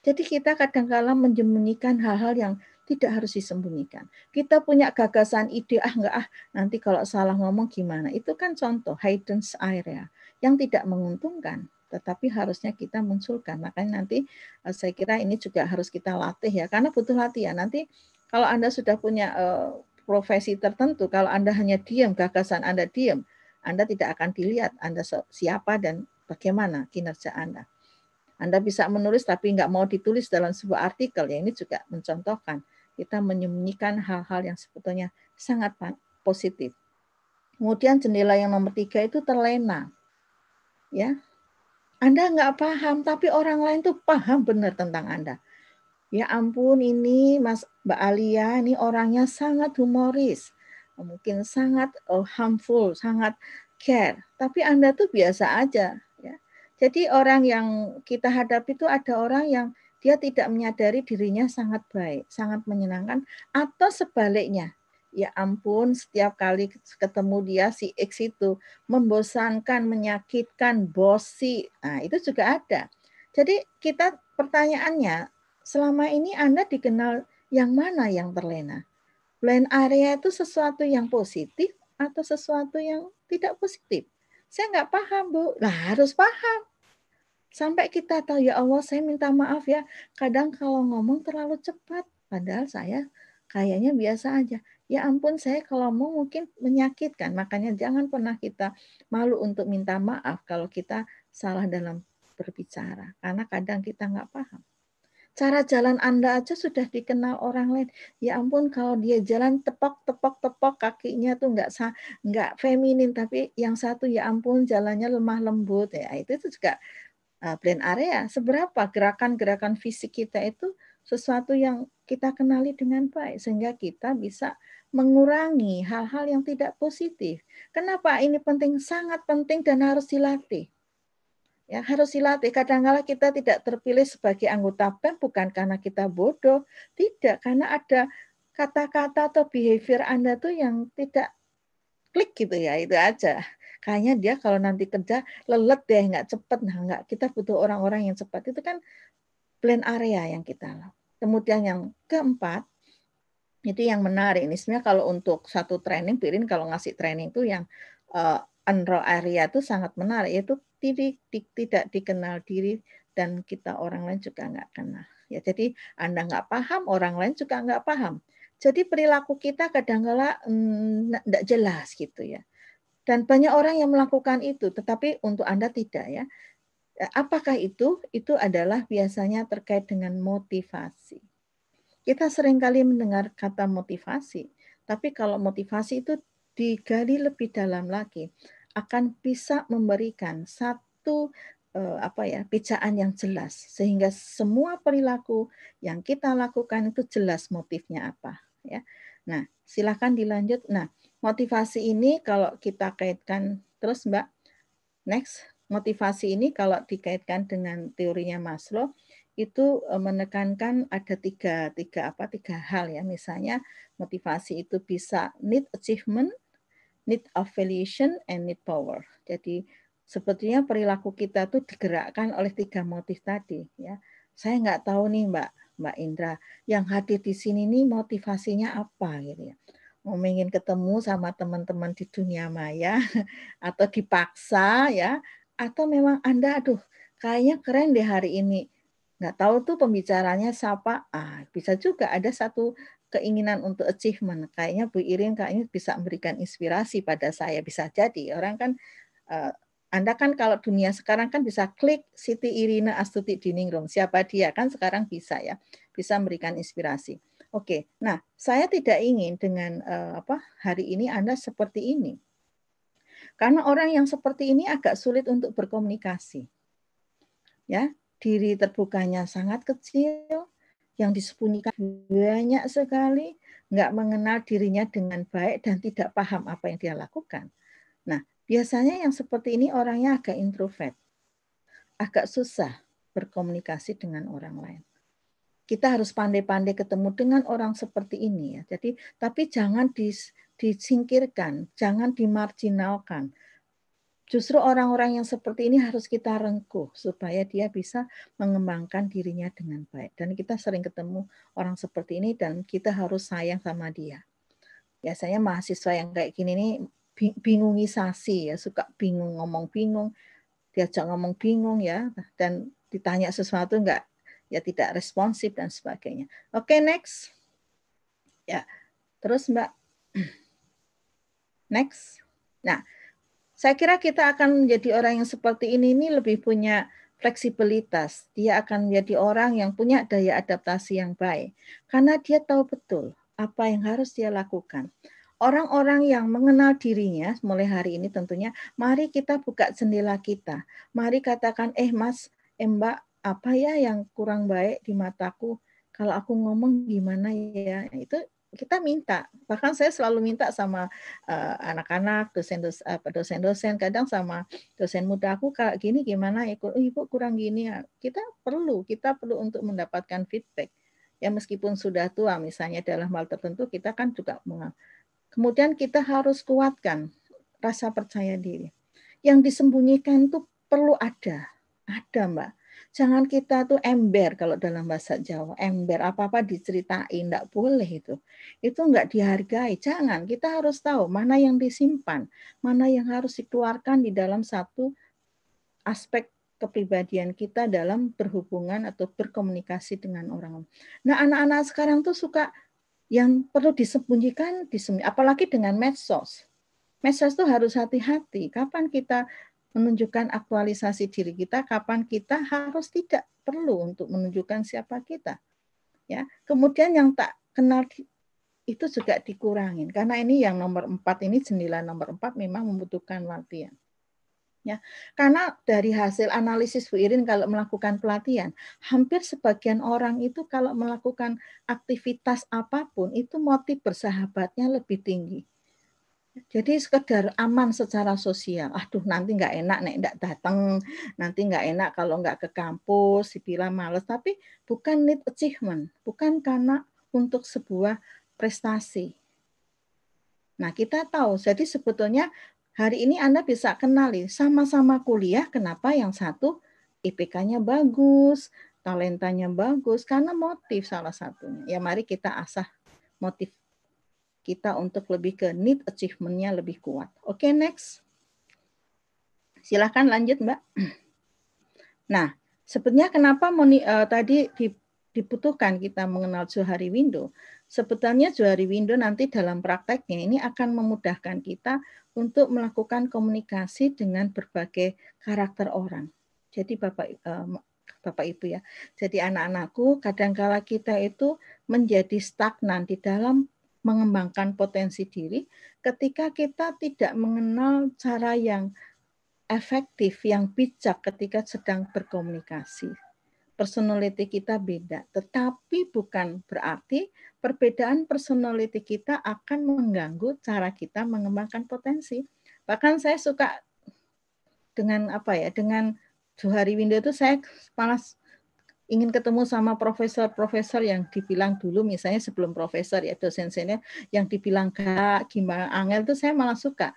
jadi kita kadang-kala menyembunyikan hal-hal yang tidak harus disembunyikan. Kita punya gagasan ide, ah enggak ah, nanti kalau salah ngomong gimana. Itu kan contoh hidden area yang tidak menguntungkan tetapi harusnya kita munculkan. Makanya nanti eh, saya kira ini juga harus kita latih ya, karena butuh latihan. Nanti kalau Anda sudah punya eh, profesi tertentu, kalau Anda hanya diam, gagasan Anda diam, Anda tidak akan dilihat Anda siapa dan bagaimana kinerja Anda. Anda bisa menulis tapi nggak mau ditulis dalam sebuah artikel, ya ini juga mencontohkan kita menyembunyikan hal-hal yang sebetulnya sangat positif. Kemudian jendela yang nomor tiga itu terlena. Ya, Anda nggak paham, tapi orang lain tuh paham benar tentang Anda. Ya ampun, ini Mas Mbak Alia, ini orangnya sangat humoris, mungkin sangat eh, harmful, sangat care. Tapi Anda tuh biasa aja. Ya. Jadi orang yang kita hadapi itu ada orang yang dia tidak menyadari dirinya sangat baik, sangat menyenangkan, atau sebaliknya, ya ampun setiap kali ketemu dia si X itu membosankan, menyakitkan, bosi. Nah, itu juga ada. Jadi kita pertanyaannya, selama ini Anda dikenal yang mana yang terlena? Plan area itu sesuatu yang positif atau sesuatu yang tidak positif? Saya nggak paham, Bu. Lah, harus paham. Sampai kita tahu, ya Allah saya minta maaf ya. Kadang kalau ngomong terlalu cepat. Padahal saya kayaknya biasa aja. Ya ampun saya kalau mau mungkin menyakitkan. Makanya jangan pernah kita malu untuk minta maaf kalau kita salah dalam berbicara. Karena kadang kita nggak paham. Cara jalan Anda aja sudah dikenal orang lain. Ya ampun kalau dia jalan tepok-tepok-tepok kakinya tuh nggak nggak feminin tapi yang satu ya ampun jalannya lemah lembut ya itu, itu juga Uh, area, seberapa gerakan-gerakan fisik kita itu sesuatu yang kita kenali dengan baik sehingga kita bisa mengurangi hal-hal yang tidak positif. Kenapa ini penting? Sangat penting dan harus dilatih. Ya, harus dilatih. Kadangkala -kadang kita tidak terpilih sebagai anggota PEM bukan karena kita bodoh, tidak karena ada kata-kata atau behavior Anda tuh yang tidak klik gitu ya, itu aja kayaknya dia kalau nanti kerja lelet deh nggak cepet nah nggak kita butuh orang-orang yang cepat itu kan plan area yang kita kemudian yang keempat itu yang menarik ini sebenarnya kalau untuk satu training Pirin kalau ngasih training itu yang uh, unroll area itu sangat menarik yaitu diri tidak dikenal diri dan kita orang lain juga nggak kenal ya jadi anda nggak paham orang lain juga nggak paham jadi perilaku kita kadang-kala -kadang, hmm, jelas gitu ya dan banyak orang yang melakukan itu, tetapi untuk Anda tidak ya. Eh, apakah itu? Itu adalah biasanya terkait dengan motivasi. Kita seringkali mendengar kata motivasi, tapi kalau motivasi itu digali lebih dalam lagi, akan bisa memberikan satu eh, apa ya bacaan yang jelas sehingga semua perilaku yang kita lakukan itu jelas motifnya apa ya. Nah, silahkan dilanjut. Nah, motivasi ini kalau kita kaitkan terus Mbak, next, motivasi ini kalau dikaitkan dengan teorinya Maslow itu e, menekankan ada tiga tiga apa tiga hal ya misalnya motivasi itu bisa need achievement, need affiliation, and need power. Jadi sebetulnya perilaku kita tuh digerakkan oleh tiga motif tadi ya. Saya nggak tahu nih Mbak Mbak Indra yang hadir di sini nih motivasinya apa gitu ya mau ingin ketemu sama teman-teman di dunia maya atau dipaksa ya atau memang Anda aduh kayaknya keren deh hari ini. Nggak tahu tuh pembicaranya siapa. Ah, bisa juga ada satu keinginan untuk achievement. Kayaknya Bu Irin kayaknya bisa memberikan inspirasi pada saya bisa jadi. Orang kan uh, anda kan kalau dunia sekarang kan bisa klik Siti Irina Astuti Diningrum. Siapa dia? Kan sekarang bisa ya. Bisa memberikan inspirasi. Oke, nah saya tidak ingin dengan uh, apa hari ini Anda seperti ini. Karena orang yang seperti ini agak sulit untuk berkomunikasi. Ya, diri terbukanya sangat kecil, yang disembunyikan banyak sekali, nggak mengenal dirinya dengan baik dan tidak paham apa yang dia lakukan. Nah, biasanya yang seperti ini orangnya agak introvert, agak susah berkomunikasi dengan orang lain kita harus pandai-pandai ketemu dengan orang seperti ini ya. Jadi tapi jangan disingkirkan, jangan dimarginalkan. Justru orang-orang yang seperti ini harus kita rengkuh supaya dia bisa mengembangkan dirinya dengan baik. Dan kita sering ketemu orang seperti ini dan kita harus sayang sama dia. Biasanya mahasiswa yang kayak gini ini bingungisasi ya, suka bingung ngomong bingung, diajak ngomong bingung ya, dan ditanya sesuatu nggak ya tidak responsif dan sebagainya. Oke, okay, next. Ya. Terus Mbak next. Nah, saya kira kita akan menjadi orang yang seperti ini ini lebih punya fleksibilitas. Dia akan menjadi orang yang punya daya adaptasi yang baik karena dia tahu betul apa yang harus dia lakukan. Orang-orang yang mengenal dirinya mulai hari ini tentunya, mari kita buka jendela kita. Mari katakan, eh mas, eh mbak, apa ya yang kurang baik di mataku kalau aku ngomong gimana ya itu kita minta bahkan saya selalu minta sama eh, anak-anak dosen dosen apa dosen-dosen kadang sama dosen muda aku kayak gini gimana ya oh, ibu kurang gini ya kita perlu kita perlu untuk mendapatkan feedback ya meskipun sudah tua misalnya dalam hal tertentu kita kan juga mengal kemudian kita harus kuatkan rasa percaya diri yang disembunyikan itu perlu ada ada mbak jangan kita tuh ember kalau dalam bahasa Jawa ember apa apa diceritain tidak boleh itu itu nggak dihargai jangan kita harus tahu mana yang disimpan mana yang harus dikeluarkan di dalam satu aspek kepribadian kita dalam berhubungan atau berkomunikasi dengan orang. Nah, anak-anak sekarang tuh suka yang perlu disembunyikan, disembunyikan apalagi dengan medsos. Medsos tuh harus hati-hati. Kapan kita menunjukkan aktualisasi diri kita kapan kita harus tidak perlu untuk menunjukkan siapa kita. Ya, kemudian yang tak kenal itu juga dikurangin karena ini yang nomor empat ini jendela nomor empat memang membutuhkan latihan ya karena dari hasil analisis Bu Irin kalau melakukan pelatihan hampir sebagian orang itu kalau melakukan aktivitas apapun itu motif bersahabatnya lebih tinggi jadi sekedar aman secara sosial. Aduh nanti nggak enak nek nggak datang, nanti nggak enak kalau nggak ke kampus, dibilang males. Tapi bukan need achievement, bukan karena untuk sebuah prestasi. Nah kita tahu, jadi sebetulnya hari ini Anda bisa kenali sama-sama kuliah, kenapa yang satu IPK-nya bagus, talentanya bagus, karena motif salah satunya. Ya mari kita asah motif kita untuk lebih ke need achievement-nya lebih kuat. Oke, okay, next. Silahkan lanjut, Mbak. Nah, sebetulnya kenapa moni, uh, tadi dibutuhkan kita mengenal Johari Window? Sebetulnya Johari Window nanti dalam prakteknya ini akan memudahkan kita untuk melakukan komunikasi dengan berbagai karakter orang. Jadi Bapak uh, Bapak Ibu ya. Jadi anak-anakku kadangkala kita itu menjadi stagnan di dalam mengembangkan potensi diri ketika kita tidak mengenal cara yang efektif, yang bijak ketika sedang berkomunikasi. Personality kita beda, tetapi bukan berarti perbedaan personality kita akan mengganggu cara kita mengembangkan potensi. Bahkan saya suka dengan apa ya, dengan Johari Window itu saya malah ingin ketemu sama profesor-profesor yang dibilang dulu misalnya sebelum profesor ya dosen senior yang dibilang kak gimana angel tuh saya malah suka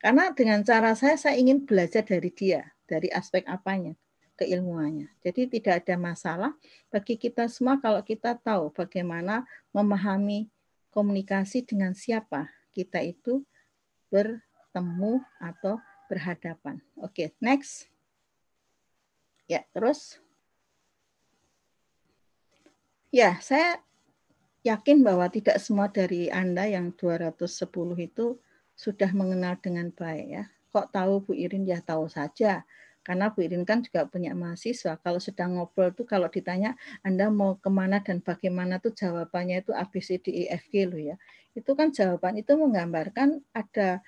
karena dengan cara saya saya ingin belajar dari dia dari aspek apanya keilmuannya jadi tidak ada masalah bagi kita semua kalau kita tahu bagaimana memahami komunikasi dengan siapa kita itu bertemu atau berhadapan oke okay, next ya terus Ya, saya yakin bahwa tidak semua dari Anda yang 210 itu sudah mengenal dengan baik ya. Kok tahu Bu Irin ya tahu saja. Karena Bu Irin kan juga punya mahasiswa. Kalau sedang ngobrol tuh kalau ditanya Anda mau kemana dan bagaimana tuh jawabannya itu ABCDEFG loh ya. Itu kan jawaban itu menggambarkan ada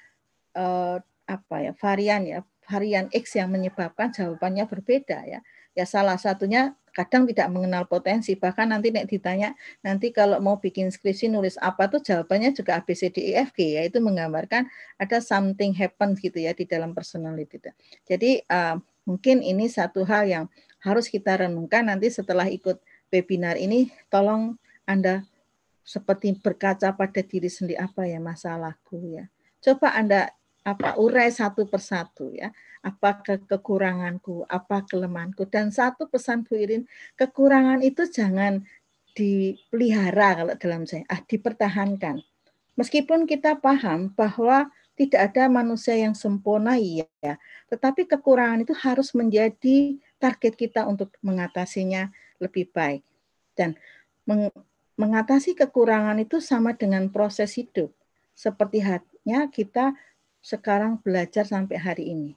eh, apa ya varian ya varian X yang menyebabkan jawabannya berbeda ya. Ya salah satunya kadang tidak mengenal potensi bahkan nanti nek ditanya nanti kalau mau bikin skripsi nulis apa tuh jawabannya juga ABCDEFG ya itu menggambarkan ada something happen gitu ya di dalam personality jadi uh, mungkin ini satu hal yang harus kita renungkan nanti setelah ikut webinar ini tolong anda seperti berkaca pada diri sendiri apa ya masalahku ya coba anda apa urai satu persatu ya apa ke kekuranganku apa kelemahanku dan satu pesan Bu Irin kekurangan itu jangan dipelihara kalau dalam saya ah dipertahankan meskipun kita paham bahwa tidak ada manusia yang sempurna iya tetapi kekurangan itu harus menjadi target kita untuk mengatasinya lebih baik dan meng mengatasi kekurangan itu sama dengan proses hidup seperti hatnya kita sekarang belajar sampai hari ini.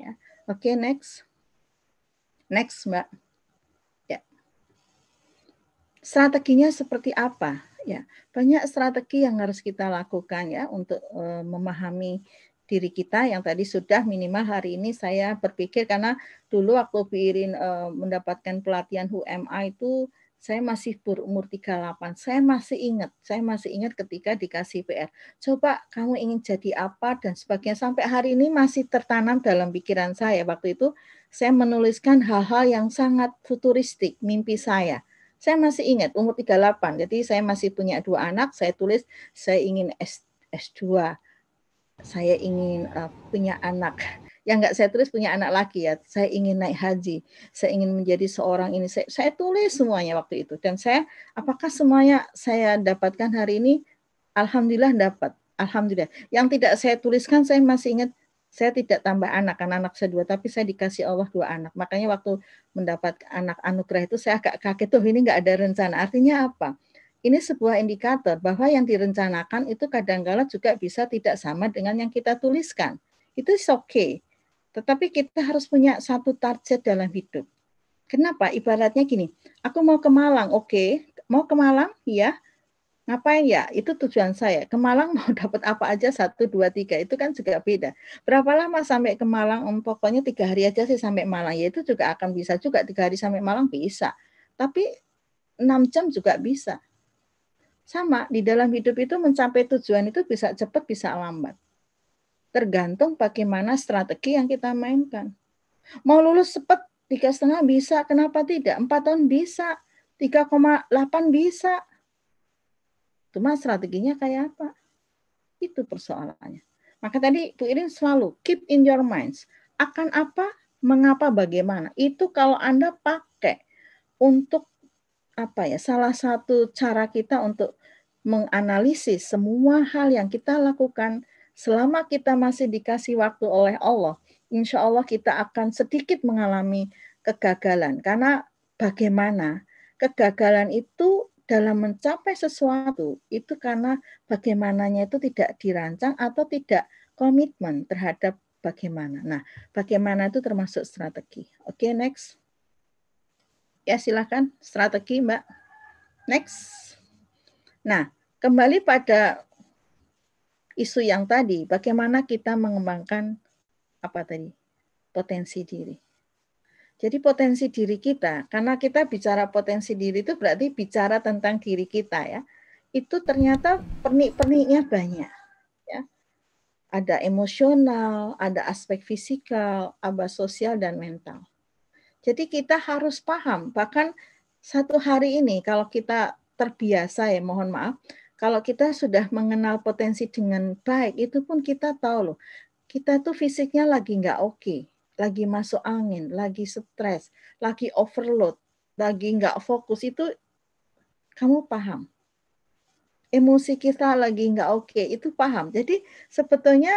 Ya. Oke, okay, next. Next, Mbak. Ya. Strateginya seperti apa? Ya, banyak strategi yang harus kita lakukan ya untuk uh, memahami diri kita yang tadi sudah minimal hari ini saya berpikir karena dulu waktu Birin uh, mendapatkan pelatihan HMI itu saya masih berumur 38, saya masih ingat, saya masih ingat ketika dikasih PR. Coba kamu ingin jadi apa dan sebagainya. Sampai hari ini masih tertanam dalam pikiran saya. Waktu itu saya menuliskan hal-hal yang sangat futuristik, mimpi saya. Saya masih ingat, umur 38, jadi saya masih punya dua anak, saya tulis saya ingin S, 2 saya ingin uh, punya anak yang nggak saya tulis punya anak laki ya saya ingin naik haji saya ingin menjadi seorang ini saya, saya tulis semuanya waktu itu dan saya apakah semuanya saya dapatkan hari ini alhamdulillah dapat alhamdulillah yang tidak saya tuliskan saya masih ingat saya tidak tambah anak karena anak saya dua tapi saya dikasih Allah dua anak makanya waktu mendapat anak anugerah itu saya agak kaget tuh oh, ini nggak ada rencana artinya apa ini sebuah indikator bahwa yang direncanakan itu kadang-kadang juga bisa tidak sama dengan yang kita tuliskan itu oke okay. Tetapi kita harus punya satu target dalam hidup. Kenapa? Ibaratnya gini, aku mau ke Malang, oke. Okay. Mau ke Malang? ya, Ngapain ya? Itu tujuan saya. Ke Malang mau dapat apa aja, satu, dua, tiga. Itu kan juga beda. Berapa lama sampai ke Malang? Um, pokoknya tiga hari aja sih sampai Malang. Ya itu juga akan bisa juga. Tiga hari sampai Malang bisa. Tapi enam jam juga bisa. Sama, di dalam hidup itu mencapai tujuan itu bisa cepat, bisa lambat. Tergantung bagaimana strategi yang kita mainkan. Mau lulus cepat tiga setengah bisa, kenapa tidak? Empat tahun bisa, 3,8 bisa. Cuma strateginya kayak apa? Itu persoalannya. Maka tadi Bu Irin selalu keep in your minds. Akan apa, mengapa, bagaimana. Itu kalau Anda pakai untuk apa ya salah satu cara kita untuk menganalisis semua hal yang kita lakukan selama kita masih dikasih waktu oleh Allah, insya Allah kita akan sedikit mengalami kegagalan. Karena bagaimana kegagalan itu dalam mencapai sesuatu itu karena bagaimananya itu tidak dirancang atau tidak komitmen terhadap bagaimana. Nah, bagaimana itu termasuk strategi. Oke, okay, next. Ya, silakan strategi, Mbak. Next. Nah, kembali pada isu yang tadi, bagaimana kita mengembangkan apa tadi? potensi diri. Jadi potensi diri kita, karena kita bicara potensi diri itu berarti bicara tentang diri kita ya. Itu ternyata pernik-perniknya banyak. Ya. Ada emosional, ada aspek fisikal, ada sosial dan mental. Jadi kita harus paham, bahkan satu hari ini kalau kita terbiasa ya mohon maaf, kalau kita sudah mengenal potensi dengan baik, itu pun kita tahu loh, kita tuh fisiknya lagi nggak oke, okay, lagi masuk angin, lagi stres, lagi overload, lagi nggak fokus itu kamu paham. Emosi kita lagi nggak oke, okay, itu paham. Jadi sebetulnya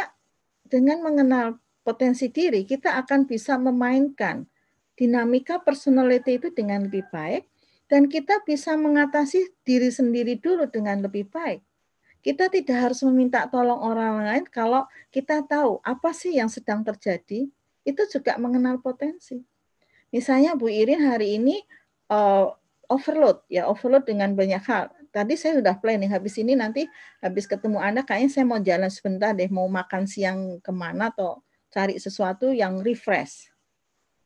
dengan mengenal potensi diri, kita akan bisa memainkan dinamika personality itu dengan lebih baik dan kita bisa mengatasi diri sendiri dulu dengan lebih baik. Kita tidak harus meminta tolong orang lain kalau kita tahu apa sih yang sedang terjadi, itu juga mengenal potensi. Misalnya Bu Irin hari ini uh, overload ya, overload dengan banyak hal. Tadi saya sudah planning habis ini nanti habis ketemu Anda kayaknya saya mau jalan sebentar deh, mau makan siang kemana atau cari sesuatu yang refresh.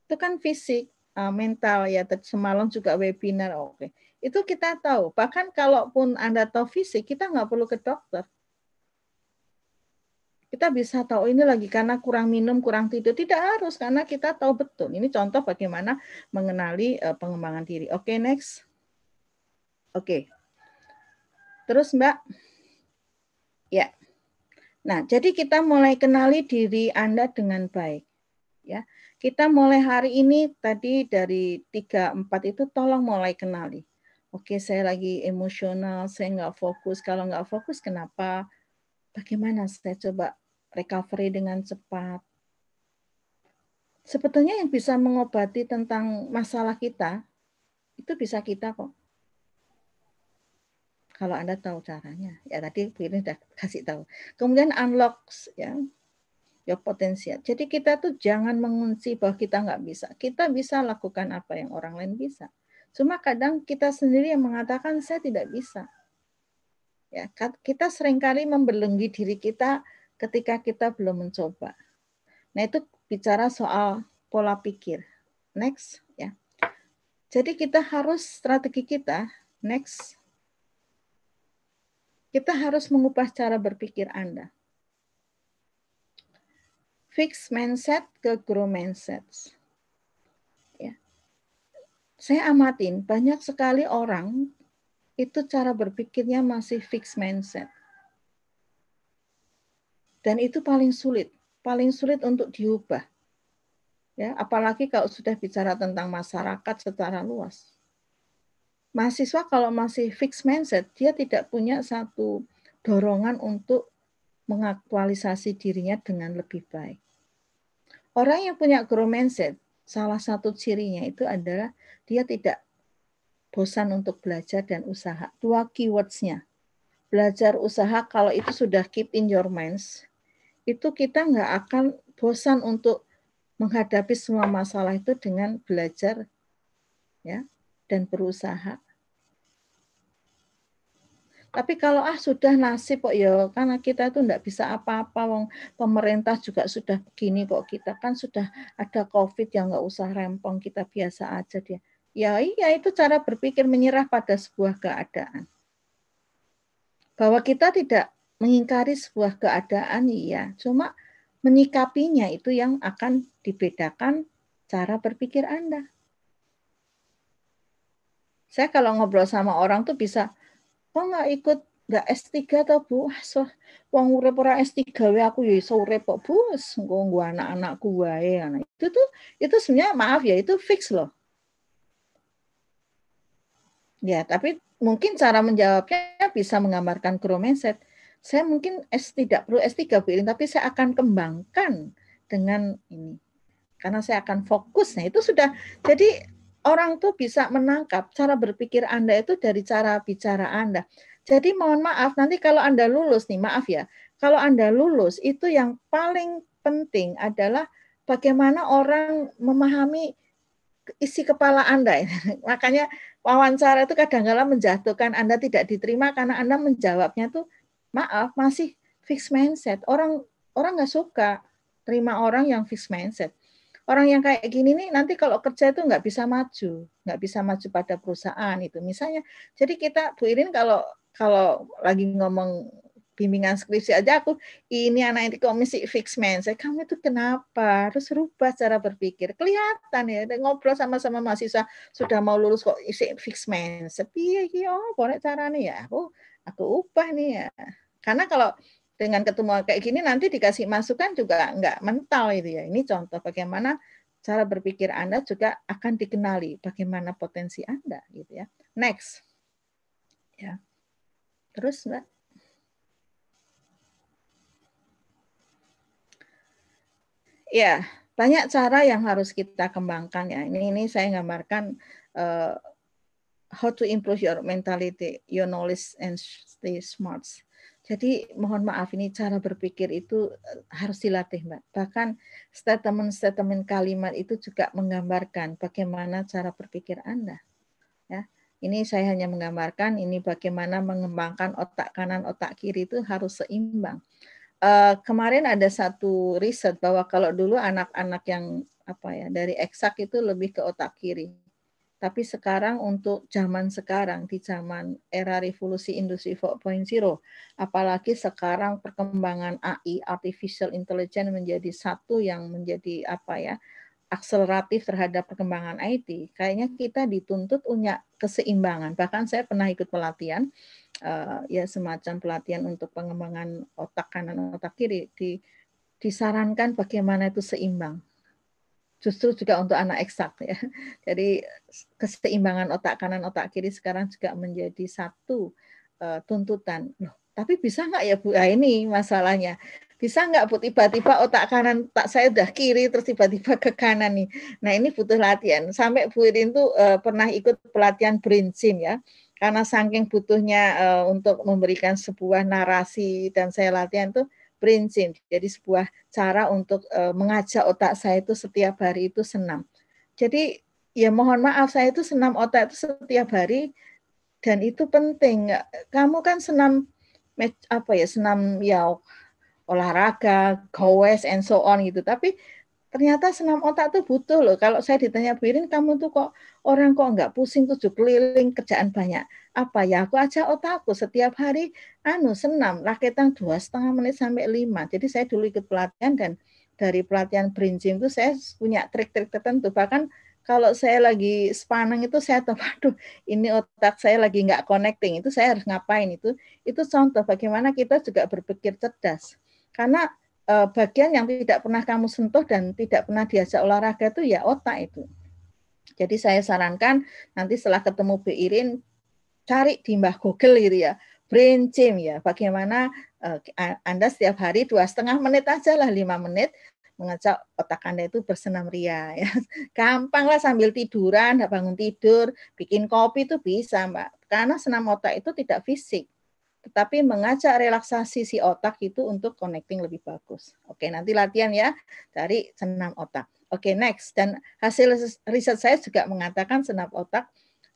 Itu kan fisik uh, mental ya semalam juga webinar oke okay. itu kita tahu bahkan kalaupun anda tahu fisik kita nggak perlu ke dokter kita bisa tahu ini lagi karena kurang minum, kurang tidur. Tidak harus karena kita tahu betul. Ini contoh bagaimana mengenali uh, pengembangan diri. Oke, okay, next. Oke. Okay. Terus Mbak. Ya. Nah, jadi kita mulai kenali diri Anda dengan baik. Kita mulai hari ini tadi dari tiga empat itu tolong mulai kenali. Oke, saya lagi emosional, saya nggak fokus. Kalau nggak fokus, kenapa? Bagaimana saya coba recovery dengan cepat? Sebetulnya yang bisa mengobati tentang masalah kita, itu bisa kita kok kalau Anda tahu caranya. Ya tadi ini sudah kasih tahu. Kemudian unlock ya ya potensial. Jadi kita tuh jangan mengunci bahwa kita nggak bisa. Kita bisa lakukan apa yang orang lain bisa. Cuma kadang kita sendiri yang mengatakan saya tidak bisa. Ya, kita seringkali membelenggu diri kita ketika kita belum mencoba. Nah, itu bicara soal pola pikir. Next, ya. Jadi kita harus strategi kita, next. Kita harus mengubah cara berpikir Anda fixed mindset ke grow mindset. Ya. Saya amatin banyak sekali orang itu cara berpikirnya masih fixed mindset. Dan itu paling sulit, paling sulit untuk diubah. Ya, apalagi kalau sudah bicara tentang masyarakat secara luas. Mahasiswa kalau masih fixed mindset, dia tidak punya satu dorongan untuk mengaktualisasi dirinya dengan lebih baik. Orang yang punya grow mindset, salah satu cirinya itu adalah dia tidak bosan untuk belajar dan usaha. Dua keywordsnya. Belajar usaha kalau itu sudah keep in your minds, itu kita nggak akan bosan untuk menghadapi semua masalah itu dengan belajar ya dan berusaha tapi kalau ah sudah nasib kok ya, karena kita itu enggak bisa apa-apa wong pemerintah juga sudah begini kok kita kan sudah ada Covid yang enggak usah rempong, kita biasa aja dia. Ya iya itu cara berpikir menyerah pada sebuah keadaan. Bahwa kita tidak mengingkari sebuah keadaan iya, cuma menyikapinya itu yang akan dibedakan cara berpikir Anda. Saya kalau ngobrol sama orang tuh bisa kok nggak ikut nggak S3 atau Bu. Ah, so, wong urip ora S3 we aku ya iso urip kok Bu. Engko nggo anak-anakku wae. Anak. Itu tuh itu sebenarnya maaf ya itu fix loh. Ya, tapi mungkin cara menjawabnya bisa menggambarkan grow mindset. Saya mungkin S tidak perlu S3 Bu tapi saya akan kembangkan dengan ini. Karena saya akan fokus. Nah, itu sudah jadi orang tuh bisa menangkap cara berpikir Anda itu dari cara bicara Anda. Jadi mohon maaf nanti kalau Anda lulus nih, maaf ya. Kalau Anda lulus itu yang paling penting adalah bagaimana orang memahami isi kepala Anda. Makanya wawancara itu kadang-kala menjatuhkan Anda tidak diterima karena Anda menjawabnya tuh maaf masih fixed mindset. Orang orang nggak suka terima orang yang fixed mindset orang yang kayak gini nih nanti kalau kerja itu nggak bisa maju, nggak bisa maju pada perusahaan itu misalnya. Jadi kita Bu Irin kalau kalau lagi ngomong bimbingan skripsi aja aku ini anak yang komisi fix saya kamu itu kenapa harus rubah cara berpikir kelihatan ya ada ngobrol sama-sama mahasiswa sudah mau lulus kok isi fix sepi ya iya oh boleh caranya ya aku aku ubah nih ya karena kalau dengan ketemu kayak gini nanti dikasih masukan juga nggak mental itu ya. Ini contoh bagaimana cara berpikir Anda juga akan dikenali bagaimana potensi Anda gitu ya. Next. Ya. Terus Mbak. Ya, banyak cara yang harus kita kembangkan ya. Ini ini saya gambarkan uh, how to improve your mentality, your knowledge and stay smart. Jadi mohon maaf ini cara berpikir itu eh, harus dilatih Mbak. Bahkan statement-statement kalimat itu juga menggambarkan bagaimana cara berpikir Anda. Ya. Ini saya hanya menggambarkan ini bagaimana mengembangkan otak kanan otak kiri itu harus seimbang. Uh, kemarin ada satu riset bahwa kalau dulu anak-anak yang apa ya dari eksak itu lebih ke otak kiri tapi sekarang untuk zaman sekarang di zaman era revolusi industri 4.0, apalagi sekarang perkembangan AI artificial intelligence menjadi satu yang menjadi apa ya? akseleratif terhadap perkembangan IT, kayaknya kita dituntut punya keseimbangan. Bahkan saya pernah ikut pelatihan, eh, ya semacam pelatihan untuk pengembangan otak kanan otak kiri di disarankan bagaimana itu seimbang justru juga untuk anak eksak ya. Jadi keseimbangan otak kanan otak kiri sekarang juga menjadi satu uh, tuntutan. Loh, tapi bisa nggak ya Bu? Nah, ini masalahnya. Bisa nggak Bu tiba-tiba otak kanan tak saya udah kiri terus tiba-tiba ke kanan nih. Nah, ini butuh latihan. Sampai Bu Irin tuh uh, pernah ikut pelatihan brain gym ya karena saking butuhnya uh, untuk memberikan sebuah narasi dan saya latihan tuh prinsip. Jadi sebuah cara untuk uh, mengajak otak saya itu setiap hari itu senam. Jadi ya mohon maaf saya itu senam otak itu setiap hari dan itu penting. Kamu kan senam apa ya senam ya olahraga, goes and so on gitu. Tapi ternyata senam otak tuh butuh loh. Kalau saya ditanya birin kamu tuh kok orang kok nggak pusing tujuh keliling kerjaan banyak apa ya aku aja otakku setiap hari anu senam raketan dua setengah menit sampai lima jadi saya dulu ikut pelatihan dan dari pelatihan berincing itu saya punya trik-trik tertentu bahkan kalau saya lagi sepanang itu saya tahu aduh ini otak saya lagi nggak connecting itu saya harus ngapain itu itu contoh bagaimana kita juga berpikir cerdas karena eh, bagian yang tidak pernah kamu sentuh dan tidak pernah diajak olahraga itu ya otak itu jadi saya sarankan nanti setelah ketemu Bu Irin cari di Mbah Google gitu ya brain gym ya. Bagaimana uh, Anda setiap hari dua setengah menit aja lah lima menit mengajak otak Anda itu bersenam ria ya. Gampang lah sambil tiduran, bangun tidur, bikin kopi itu bisa Mbak. Karena senam otak itu tidak fisik, tetapi mengajak relaksasi si otak itu untuk connecting lebih bagus. Oke, nanti latihan ya dari senam otak. Oke, next. Dan hasil riset saya juga mengatakan senam otak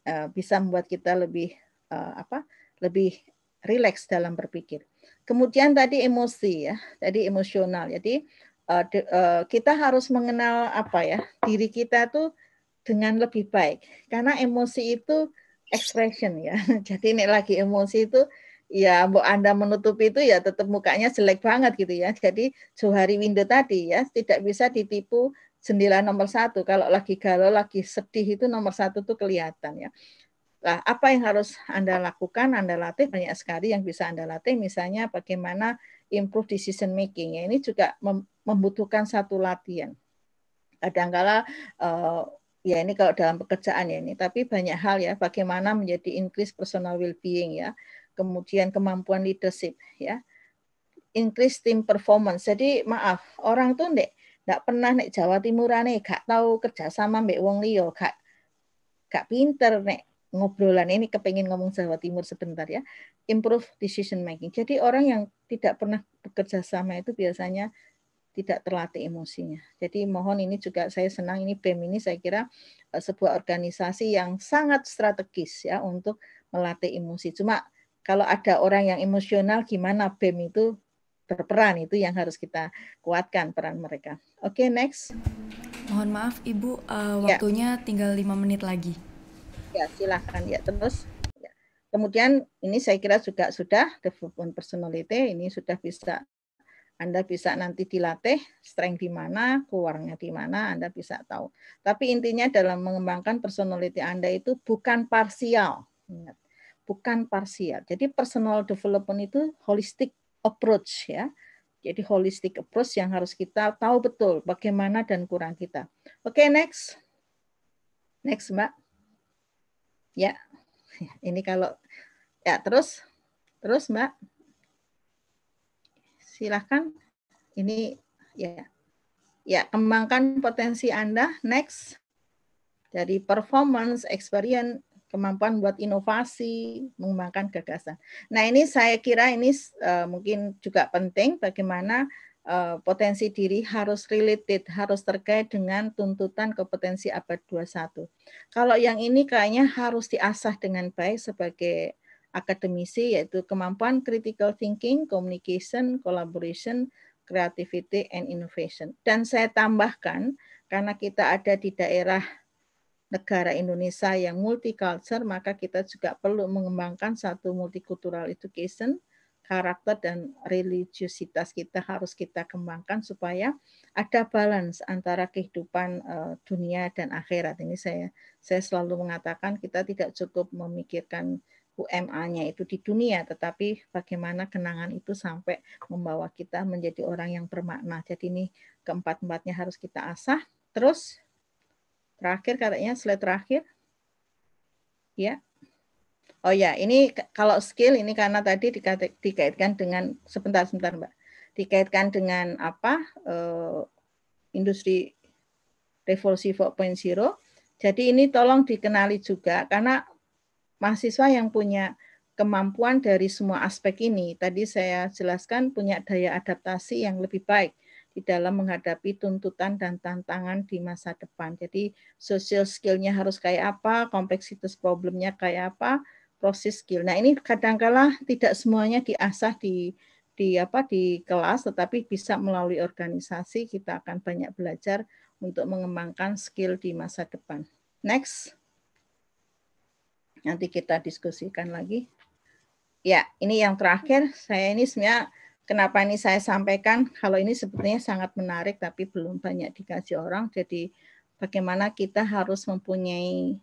eh, bisa membuat kita lebih uh, apa lebih rileks dalam berpikir. Kemudian tadi emosi ya, tadi emosional. Jadi uh, de, uh, kita harus mengenal apa ya diri kita tuh dengan lebih baik karena emosi itu expression ya. Jadi ini lagi emosi itu ya mau Anda menutupi itu ya tetap mukanya jelek banget gitu ya. Jadi Johari Window tadi ya tidak bisa ditipu jendela nomor satu. Kalau lagi galau, lagi sedih itu nomor satu tuh kelihatan ya. Nah, apa yang harus Anda lakukan? Anda latih banyak sekali yang bisa Anda latih, misalnya bagaimana improve decision making. Ya, ini juga membutuhkan satu latihan. Kadangkala uh, eh, ya ini kalau dalam pekerjaan ya ini, tapi banyak hal ya bagaimana menjadi increase personal well-being ya, kemudian kemampuan leadership ya, increase team performance. Jadi maaf orang tuh tidak ndak pernah nek Jawa Timuran nih gak tahu kerjasama mbak wong Leo, gak gak pinter nek ngobrolan ini kepengen ngomong Jawa Timur sebentar ya. Improve decision making. Jadi orang yang tidak pernah bekerja sama itu biasanya tidak terlatih emosinya. Jadi mohon ini juga saya senang ini BEM ini saya kira eh, sebuah organisasi yang sangat strategis ya untuk melatih emosi. Cuma kalau ada orang yang emosional gimana BEM itu berperan itu yang harus kita kuatkan peran mereka. Oke, okay, next. Mohon maaf Ibu, uh, waktunya ya. tinggal lima menit lagi. Ya, silahkan ya terus. Ya. Kemudian ini saya kira juga sudah development personality ini sudah bisa anda bisa nanti dilatih strength di mana, keluarnya di mana, Anda bisa tahu. Tapi intinya dalam mengembangkan personality Anda itu bukan parsial. Ingat, bukan parsial. Jadi personal development itu holistic approach ya. Jadi holistic approach yang harus kita tahu betul bagaimana dan kurang kita. Oke, okay, next. Next, Mbak. Ya, ini kalau ya terus terus Mbak, silahkan. Ini ya ya kembangkan potensi Anda. Next dari performance, experience, kemampuan buat inovasi, mengembangkan gagasan. Nah ini saya kira ini uh, mungkin juga penting bagaimana Eh, potensi diri harus related, harus terkait dengan tuntutan kompetensi abad 21. Kalau yang ini kayaknya harus diasah dengan baik sebagai akademisi yaitu kemampuan critical thinking, communication, collaboration, creativity and innovation. Dan saya tambahkan karena kita ada di daerah negara Indonesia yang multicultural, maka kita juga perlu mengembangkan satu multicultural education karakter dan religiusitas kita harus kita kembangkan supaya ada balance antara kehidupan eh, dunia dan akhirat. Ini saya saya selalu mengatakan kita tidak cukup memikirkan UMA-nya itu di dunia, tetapi bagaimana kenangan itu sampai membawa kita menjadi orang yang bermakna. Jadi ini keempat-empatnya harus kita asah. Terus terakhir katanya slide terakhir. Ya, Oh ya, ini kalau skill ini karena tadi dikaitkan dengan sebentar sebentar Mbak. Dikaitkan dengan apa? Eh, industri revolusi 4.0. Jadi ini tolong dikenali juga karena mahasiswa yang punya kemampuan dari semua aspek ini tadi saya jelaskan punya daya adaptasi yang lebih baik di dalam menghadapi tuntutan dan tantangan di masa depan. Jadi social skill-nya harus kayak apa, kompleksitas problemnya kayak apa, proses skill. Nah, ini kadangkala tidak semuanya diasah di di apa di kelas tetapi bisa melalui organisasi kita akan banyak belajar untuk mengembangkan skill di masa depan. Next. Nanti kita diskusikan lagi. Ya, ini yang terakhir. Saya ini sebenarnya kenapa ini saya sampaikan kalau ini sebetulnya sangat menarik tapi belum banyak dikasih orang. Jadi bagaimana kita harus mempunyai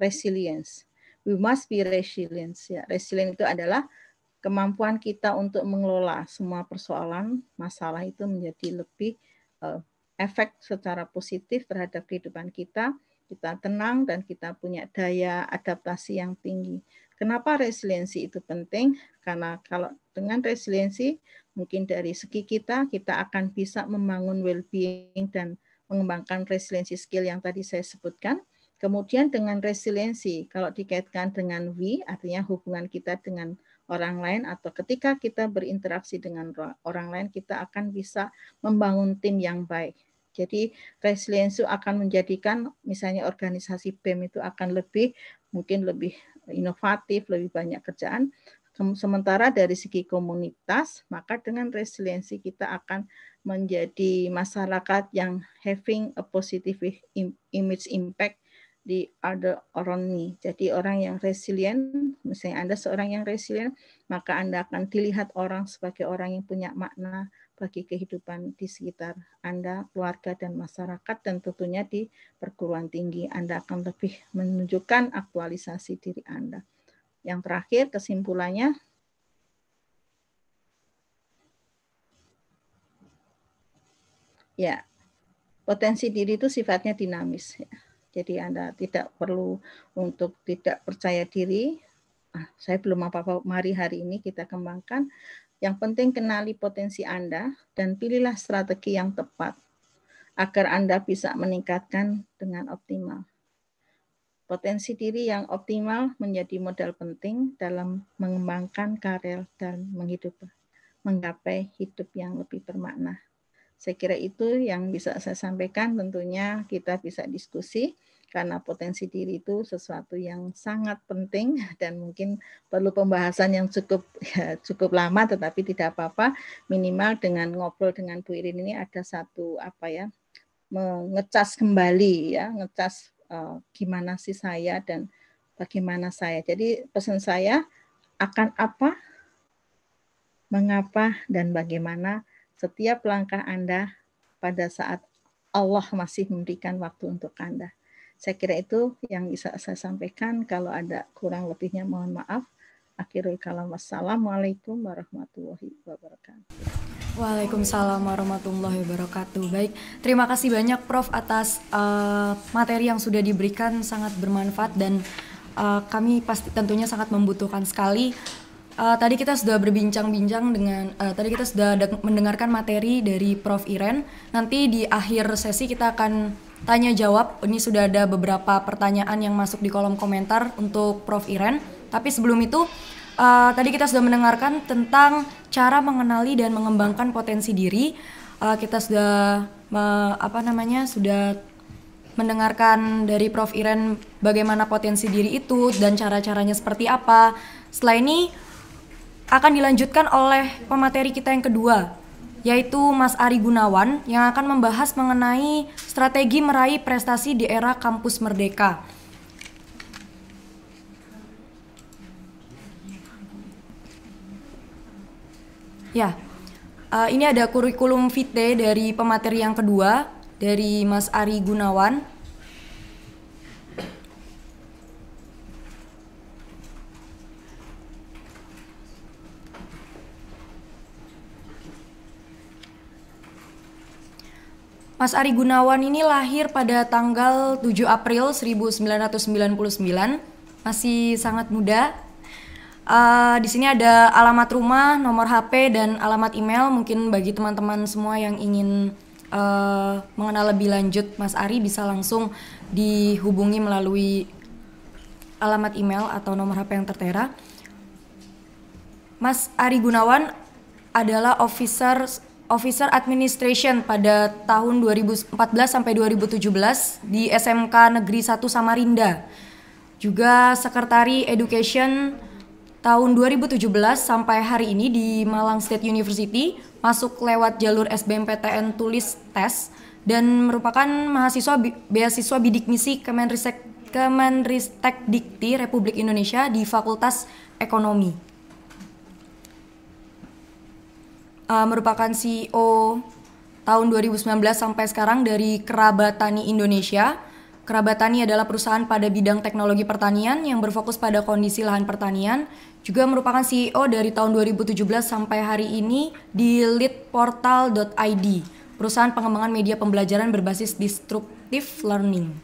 resilience we must be resilient. Ya, resilient itu adalah kemampuan kita untuk mengelola semua persoalan, masalah itu menjadi lebih uh, efek secara positif terhadap kehidupan kita. Kita tenang dan kita punya daya adaptasi yang tinggi. Kenapa resiliensi itu penting? Karena kalau dengan resiliensi, mungkin dari segi kita, kita akan bisa membangun well-being dan mengembangkan resiliensi skill yang tadi saya sebutkan Kemudian dengan resiliensi, kalau dikaitkan dengan we, artinya hubungan kita dengan orang lain atau ketika kita berinteraksi dengan orang lain, kita akan bisa membangun tim yang baik. Jadi resiliensi akan menjadikan misalnya organisasi BEM itu akan lebih mungkin lebih inovatif, lebih banyak kerjaan. Sementara dari segi komunitas, maka dengan resiliensi kita akan menjadi masyarakat yang having a positive image impact the other around me. Jadi orang yang resilient, misalnya Anda seorang yang resilient, maka Anda akan dilihat orang sebagai orang yang punya makna bagi kehidupan di sekitar Anda, keluarga dan masyarakat dan tentunya di perguruan tinggi Anda akan lebih menunjukkan aktualisasi diri Anda. Yang terakhir kesimpulannya Ya, potensi diri itu sifatnya dinamis. Ya jadi Anda tidak perlu untuk tidak percaya diri. Ah, saya belum apa-apa. Mari hari ini kita kembangkan. Yang penting kenali potensi Anda dan pilihlah strategi yang tepat agar Anda bisa meningkatkan dengan optimal. Potensi diri yang optimal menjadi modal penting dalam mengembangkan karir dan menghidup, menggapai hidup yang lebih bermakna. Saya kira itu yang bisa saya sampaikan. Tentunya kita bisa diskusi karena potensi diri itu sesuatu yang sangat penting dan mungkin perlu pembahasan yang cukup ya, cukup lama tetapi tidak apa-apa minimal dengan ngobrol dengan Bu Irin ini ada satu apa ya mengecas kembali ya ngecas uh, gimana sih saya dan bagaimana saya jadi pesan saya akan apa mengapa dan bagaimana setiap langkah Anda pada saat Allah masih memberikan waktu untuk Anda. Saya kira itu yang bisa saya sampaikan. Kalau ada kurang lebihnya mohon maaf. Akhirul kalam assalamualaikum warahmatullahi wabarakatuh. Waalaikumsalam warahmatullahi wabarakatuh. Baik, terima kasih banyak Prof atas uh, materi yang sudah diberikan sangat bermanfaat dan uh, kami pasti tentunya sangat membutuhkan sekali uh, tadi kita sudah berbincang-bincang dengan uh, tadi kita sudah mendengarkan materi dari Prof Iren. Nanti di akhir sesi kita akan tanya jawab. Ini sudah ada beberapa pertanyaan yang masuk di kolom komentar untuk Prof Iren. Tapi sebelum itu uh, tadi kita sudah mendengarkan tentang cara mengenali dan mengembangkan potensi diri. Uh, kita sudah uh, apa namanya sudah mendengarkan dari Prof Iren bagaimana potensi diri itu dan cara-caranya seperti apa. Setelah ini akan dilanjutkan oleh pemateri kita yang kedua, yaitu Mas Ari Gunawan yang akan membahas mengenai strategi meraih prestasi di era kampus merdeka. Ya, uh, ini ada kurikulum vitae dari pemateri yang kedua dari Mas Ari Gunawan. Mas Ari Gunawan ini lahir pada tanggal 7 April 1999, masih sangat muda. Uh, di sini ada alamat rumah, nomor HP, dan alamat email. Mungkin bagi teman-teman semua yang ingin uh, mengenal lebih lanjut Mas Ari bisa langsung dihubungi melalui alamat email atau nomor HP yang tertera. Mas Ari Gunawan adalah officer Officer Administration pada tahun 2014 sampai 2017 di SMK Negeri 1 Samarinda. Juga Sekretari Education tahun 2017 sampai hari ini di Malang State University masuk lewat jalur SBMPTN tulis tes dan merupakan mahasiswa beasiswa bidik misi Kemenristek Kemenristek Dikti Republik Indonesia di Fakultas Ekonomi. uh, merupakan CEO tahun 2019 sampai sekarang dari Kerabat Tani Indonesia. Kerabat Tani adalah perusahaan pada bidang teknologi pertanian yang berfokus pada kondisi lahan pertanian, juga merupakan CEO dari tahun 2017 sampai hari ini di leadportal.id, perusahaan pengembangan media pembelajaran berbasis destructive learning.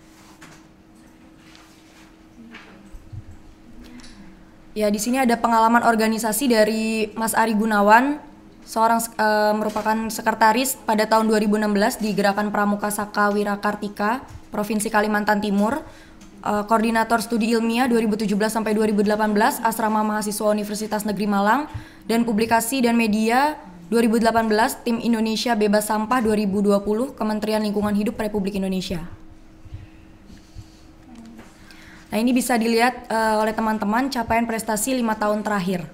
Ya, di sini ada pengalaman organisasi dari Mas Ari Gunawan seorang uh, merupakan sekretaris pada tahun 2016 di Gerakan Pramuka Saka Wirakartika, Provinsi Kalimantan Timur, uh, koordinator studi ilmiah 2017 sampai 2018 Asrama Mahasiswa Universitas Negeri Malang dan publikasi dan media 2018 Tim Indonesia Bebas Sampah 2020 Kementerian Lingkungan Hidup Republik Indonesia. Nah, ini bisa dilihat uh, oleh teman-teman capaian prestasi lima tahun terakhir.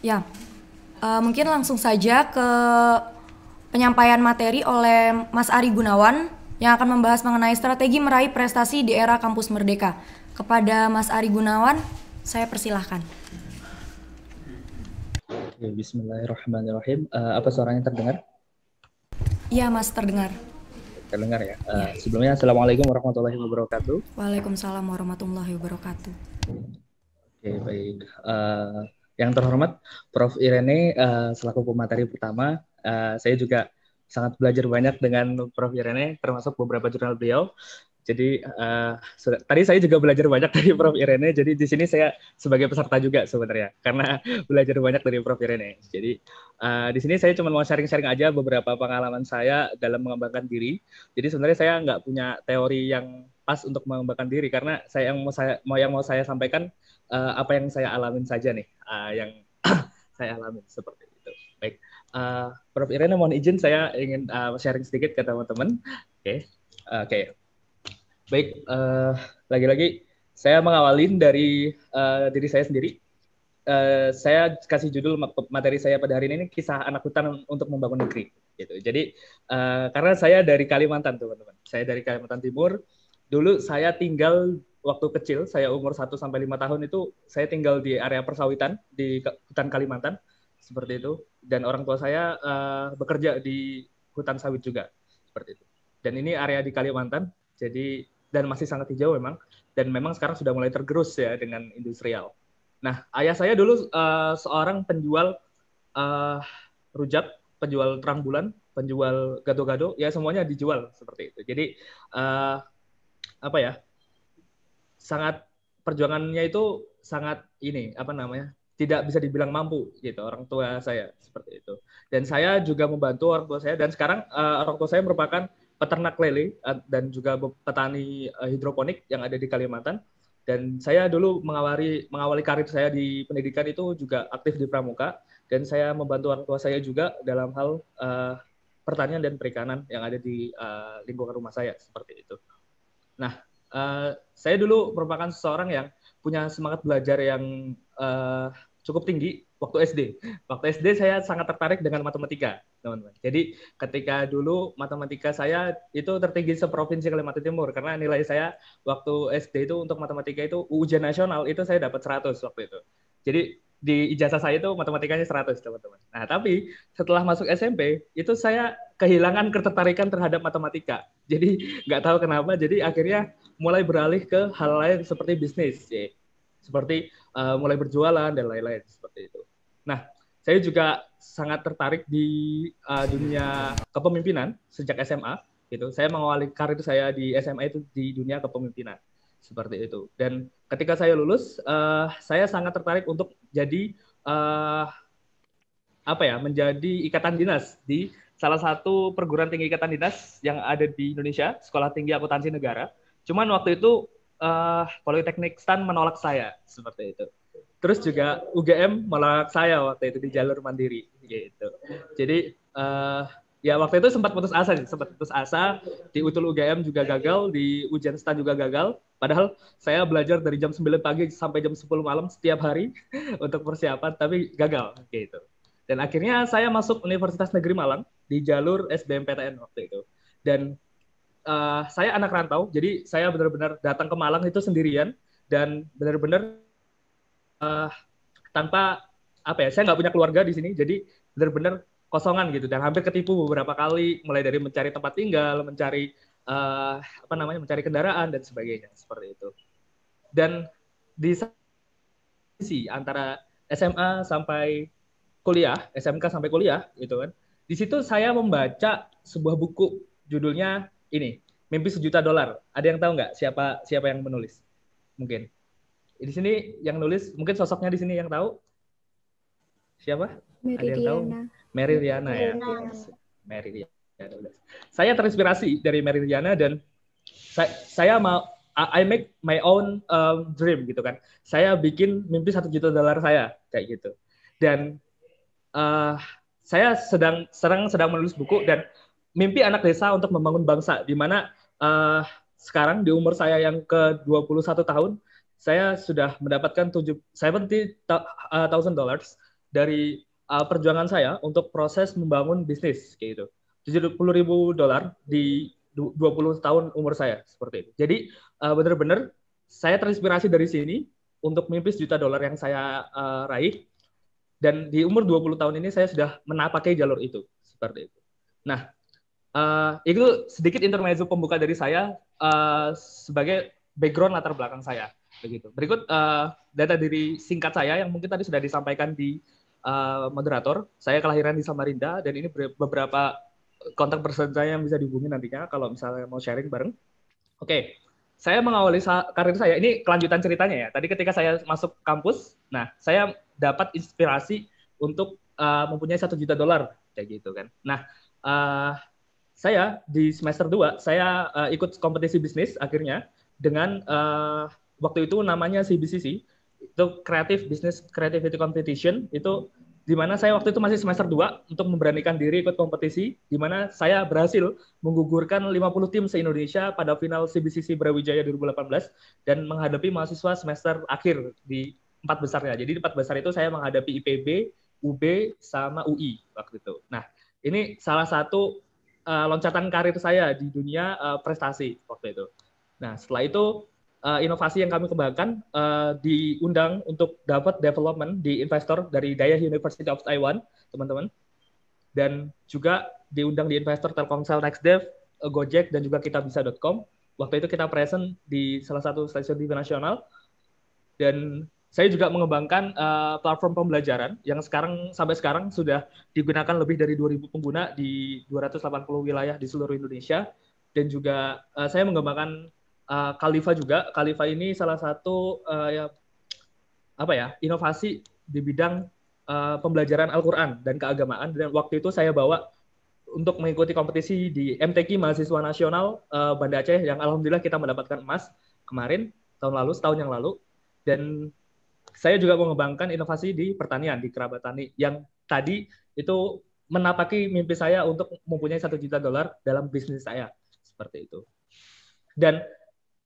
Ya, uh, mungkin langsung saja ke penyampaian materi oleh Mas Ari Gunawan yang akan membahas mengenai strategi meraih prestasi di era kampus merdeka. Kepada Mas Ari Gunawan, saya persilahkan. Oke, Bismillahirrahmanirrahim. Uh, apa suaranya terdengar? Iya, Mas, terdengar. Terdengar ya. Uh, ya. Sebelumnya, Assalamualaikum warahmatullahi wabarakatuh. Waalaikumsalam warahmatullahi wabarakatuh. Oke, baik. Uh, yang terhormat Prof. Irene uh, selaku pemateri pertama, uh, saya juga sangat belajar banyak dengan Prof. Irene termasuk beberapa jurnal beliau. Jadi uh, tadi saya juga belajar banyak dari Prof. Irene. Jadi di sini saya sebagai peserta juga sebenarnya karena belajar banyak dari Prof. Irene. Jadi uh, di sini saya cuma mau sharing-sharing aja beberapa pengalaman saya dalam mengembangkan diri. Jadi sebenarnya saya nggak punya teori yang pas untuk mengembangkan diri karena saya yang mau saya mau yang mau saya sampaikan uh, apa yang saya alamin saja nih, uh, yang saya alamin seperti itu. Baik, uh, Prof Irena mohon izin saya ingin uh, sharing sedikit ke teman-teman. Oke, okay. oke. Okay. Baik, lagi lagi-lagi saya mengawalin dari uh, diri saya sendiri. Uh, saya kasih judul materi saya pada hari ini kisah anak hutan untuk membangun negeri gitu. Jadi uh, karena saya dari Kalimantan teman-teman, saya dari Kalimantan Timur. Dulu saya tinggal waktu kecil, saya umur 1 sampai 5 tahun itu saya tinggal di area persawitan di hutan Kalimantan seperti itu dan orang tua saya uh, bekerja di hutan sawit juga seperti itu. Dan ini area di Kalimantan jadi dan masih sangat hijau memang dan memang sekarang sudah mulai tergerus ya dengan industrial. Nah, ayah saya dulu uh, seorang penjual uh, rujak, penjual terang bulan, penjual gado-gado, ya semuanya dijual seperti itu. Jadi uh, apa ya? sangat perjuangannya itu sangat ini apa namanya tidak bisa dibilang mampu gitu orang tua saya seperti itu dan saya juga membantu orang tua saya dan sekarang uh, orang tua saya merupakan peternak lele eh, dan juga petani eh, hidroponik yang ada di Kalimantan dan saya dulu mengawali mengawali karir saya di pendidikan itu juga aktif di Pramuka dan saya membantu orang tua saya juga dalam hal uh, pertanian dan perikanan yang ada di uh, lingkungan rumah saya seperti itu nah uh, saya dulu merupakan seseorang yang punya semangat belajar yang uh, cukup tinggi waktu SD. Waktu SD saya sangat tertarik dengan matematika, teman-teman. Jadi ketika dulu matematika saya itu tertinggi seprovinsi Kalimantan Timur karena nilai saya waktu SD itu untuk matematika itu ujian nasional itu saya dapat 100 waktu itu. Jadi di ijazah saya itu matematikanya 100 teman-teman. Nah tapi setelah masuk SMP itu saya kehilangan ketertarikan terhadap matematika. Jadi nggak tahu kenapa. Jadi akhirnya mulai beralih ke hal lain seperti bisnis, ya. seperti uh, mulai berjualan dan lain-lain seperti itu. Nah saya juga sangat tertarik di uh, dunia kepemimpinan sejak SMA. Gitu. Saya mengawali karir saya di SMA itu di dunia kepemimpinan seperti itu. Dan ketika saya lulus, uh, saya sangat tertarik untuk jadi uh, apa ya, menjadi ikatan dinas di salah satu perguruan tinggi ikatan dinas yang ada di Indonesia, Sekolah Tinggi Akuntansi Negara. Cuman waktu itu uh, Politeknik Stan menolak saya seperti itu. Terus juga UGM menolak saya waktu itu di jalur mandiri gitu. Jadi uh, ya waktu itu sempat putus asa, sempat putus asa di Utul UGM juga gagal, di ujian Stan juga gagal. Padahal saya belajar dari jam 9 pagi sampai jam 10 malam setiap hari untuk persiapan, tapi gagal gitu. Dan akhirnya saya masuk Universitas Negeri Malang di jalur SBMPTN waktu itu. Dan uh, saya anak rantau, jadi saya benar-benar datang ke Malang itu sendirian dan benar-benar uh, tanpa apa ya, saya nggak punya keluarga di sini, jadi benar-benar kosongan gitu dan hampir ketipu beberapa kali mulai dari mencari tempat tinggal, mencari uh, apa namanya mencari kendaraan dan sebagainya seperti itu. Dan di sisi antara SMA sampai kuliah, SMK sampai kuliah gitu kan. Di situ saya membaca sebuah buku judulnya ini, Mimpi Sejuta Dolar. Ada yang tahu nggak siapa siapa yang menulis? Mungkin. Di sini yang nulis, mungkin sosoknya di sini yang tahu. Siapa? Meridiana. Ada yang tahu? Meridiana ya. Mary Meridiana. Ya, saya terinspirasi dari Mary Riana dan saya, saya mau I make my own um, dream gitu kan. Saya bikin mimpi satu juta dolar saya kayak gitu. Dan uh, saya sedang sedang sedang menulis buku dan mimpi anak desa untuk membangun bangsa di mana uh, sekarang di umur saya yang ke 21 tahun saya sudah mendapatkan tujuh 70 uh, thousand dollars dari uh, perjuangan saya untuk proses membangun bisnis kayak gitu. 70 ribu dolar di 20 tahun umur saya seperti itu. Jadi uh, benar-benar saya terinspirasi dari sini untuk mimpi sejuta dolar yang saya uh, raih dan di umur 20 tahun ini saya sudah menapaki jalur itu seperti itu. Nah, uh, itu sedikit intermezzo pembuka dari saya uh, sebagai background latar belakang saya begitu. Berikut uh, data diri singkat saya yang mungkin tadi sudah disampaikan di uh, moderator. Saya kelahiran di Samarinda dan ini beberapa kontak person saya yang bisa dihubungi nantinya kalau misalnya mau sharing bareng. Oke, okay. saya mengawali karir saya. Ini kelanjutan ceritanya ya. Tadi ketika saya masuk kampus, nah saya dapat inspirasi untuk uh, mempunyai satu juta dolar kayak gitu kan. Nah, uh, saya di semester 2 saya uh, ikut kompetisi bisnis akhirnya dengan uh, waktu itu namanya CBCC itu Creative Business Creativity Competition itu di mana saya waktu itu masih semester 2 untuk memberanikan diri ikut kompetisi, di mana saya berhasil menggugurkan 50 tim se-Indonesia pada final CBCC Brawijaya 2018 dan menghadapi mahasiswa semester akhir di empat besarnya. Jadi empat besar itu saya menghadapi IPB, UB, sama UI waktu itu. Nah, ini salah satu uh, loncatan karir saya di dunia uh, prestasi waktu itu. Nah, setelah itu uh, inovasi yang kami kembangkan uh, diundang untuk dapat development di investor dari Daya University of Taiwan, teman-teman. Dan juga diundang di investor Telkomsel NextDev, eh, Gojek, dan juga kitabisa.com. Waktu itu kita present di salah satu stasiun TV nasional. Dan saya juga mengembangkan uh, platform pembelajaran yang sekarang sampai sekarang sudah digunakan lebih dari 2.000 pengguna di 280 wilayah di seluruh Indonesia. Dan juga uh, saya mengembangkan uh, juga. Kalifa ini salah satu uh, ya, apa ya inovasi di bidang uh, pembelajaran Al-Quran dan keagamaan. Dan waktu itu saya bawa untuk mengikuti kompetisi di MTQ Mahasiswa Nasional uh, Banda Aceh yang alhamdulillah kita mendapatkan emas kemarin tahun lalu setahun yang lalu dan saya juga mengembangkan inovasi di pertanian di kerabat tani yang tadi itu menapaki mimpi saya untuk mempunyai satu juta dolar dalam bisnis saya seperti itu dan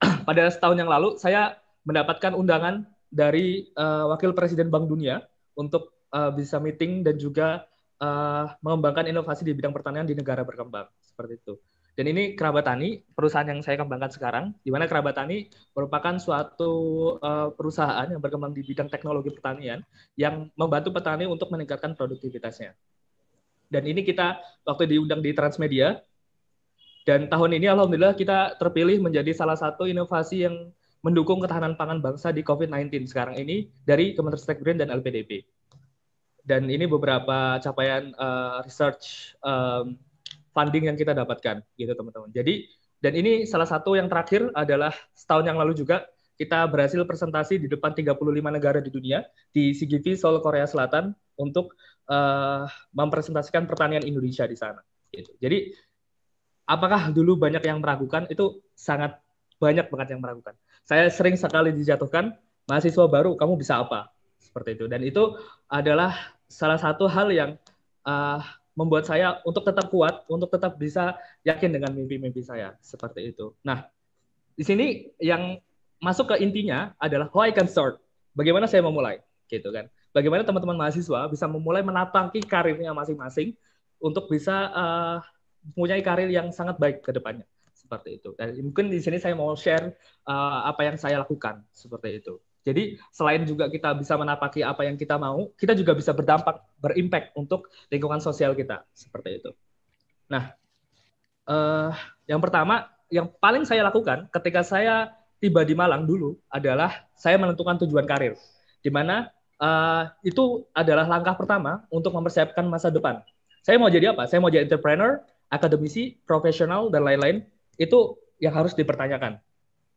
pada setahun yang lalu saya mendapatkan undangan dari uh, Wakil Presiden Bank Dunia untuk uh, bisa meeting dan juga uh, mengembangkan inovasi di bidang pertanian di negara berkembang seperti itu. Dan ini Kerabat Tani, perusahaan yang saya kembangkan sekarang, di mana Kerabat Tani merupakan suatu uh, perusahaan yang berkembang di bidang teknologi pertanian yang membantu petani untuk meningkatkan produktivitasnya. Dan ini kita waktu diundang di Transmedia, dan tahun ini alhamdulillah kita terpilih menjadi salah satu inovasi yang mendukung ketahanan pangan bangsa di COVID-19 sekarang ini dari Kementerian Green dan LPDP. Dan ini beberapa capaian uh, research um, funding yang kita dapatkan gitu teman-teman. Jadi dan ini salah satu yang terakhir adalah setahun yang lalu juga kita berhasil presentasi di depan 35 negara di dunia di CGV Seoul Korea Selatan untuk uh, mempresentasikan pertanian Indonesia di sana. Gitu. Jadi apakah dulu banyak yang meragukan? Itu sangat banyak banget yang meragukan. Saya sering sekali dijatuhkan, mahasiswa baru, kamu bisa apa? Seperti itu. Dan itu adalah salah satu hal yang uh, membuat saya untuk tetap kuat, untuk tetap bisa yakin dengan mimpi-mimpi saya. Seperti itu. Nah, di sini yang masuk ke intinya adalah how I can start. Bagaimana saya memulai, gitu kan? Bagaimana teman-teman mahasiswa bisa memulai menapaki karirnya masing-masing untuk bisa uh, mempunyai karir yang sangat baik ke depannya seperti itu. Dan mungkin di sini saya mau share uh, apa yang saya lakukan seperti itu. Jadi selain juga kita bisa menapaki apa yang kita mau, kita juga bisa berdampak, berimpact untuk lingkungan sosial kita seperti itu. Nah, uh, yang pertama, yang paling saya lakukan ketika saya tiba di Malang dulu adalah saya menentukan tujuan karir, di mana uh, itu adalah langkah pertama untuk mempersiapkan masa depan. Saya mau jadi apa? Saya mau jadi entrepreneur, akademisi, profesional, dan lain-lain, itu yang harus dipertanyakan.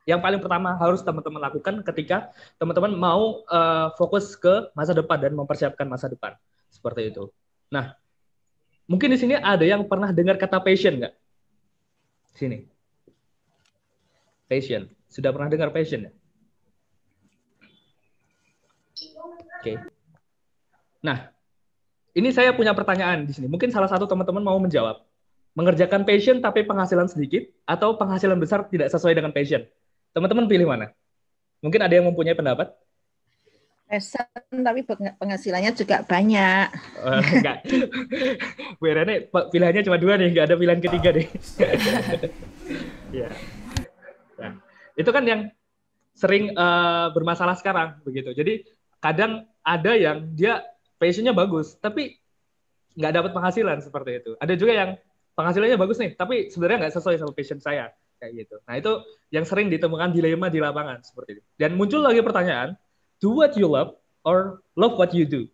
Yang paling pertama harus teman-teman lakukan ketika teman-teman mau uh, fokus ke masa depan dan mempersiapkan masa depan. Seperti itu. Nah, mungkin di sini ada yang pernah dengar kata passion nggak? Sini. Passion. Sudah pernah dengar passion ya? Oke. Okay. Nah, ini saya punya pertanyaan di sini. Mungkin salah satu teman-teman mau menjawab. Mengerjakan passion tapi penghasilan sedikit atau penghasilan besar tidak sesuai dengan passion? Teman-teman pilih mana? Mungkin ada yang mempunyai pendapat? Passion tapi penghasilannya juga banyak. Eh, enggak. Bu pilihannya cuma dua nih, enggak ada pilihan ketiga deh. ya. Nah, itu kan yang sering uh, bermasalah sekarang begitu. Jadi kadang ada yang dia passionnya bagus tapi nggak dapat penghasilan seperti itu. Ada juga yang penghasilannya bagus nih, tapi sebenarnya nggak sesuai sama passion saya kayak gitu. Nah itu yang sering ditemukan dilema di lapangan seperti itu. Dan muncul lagi pertanyaan, do what you love or love what you do,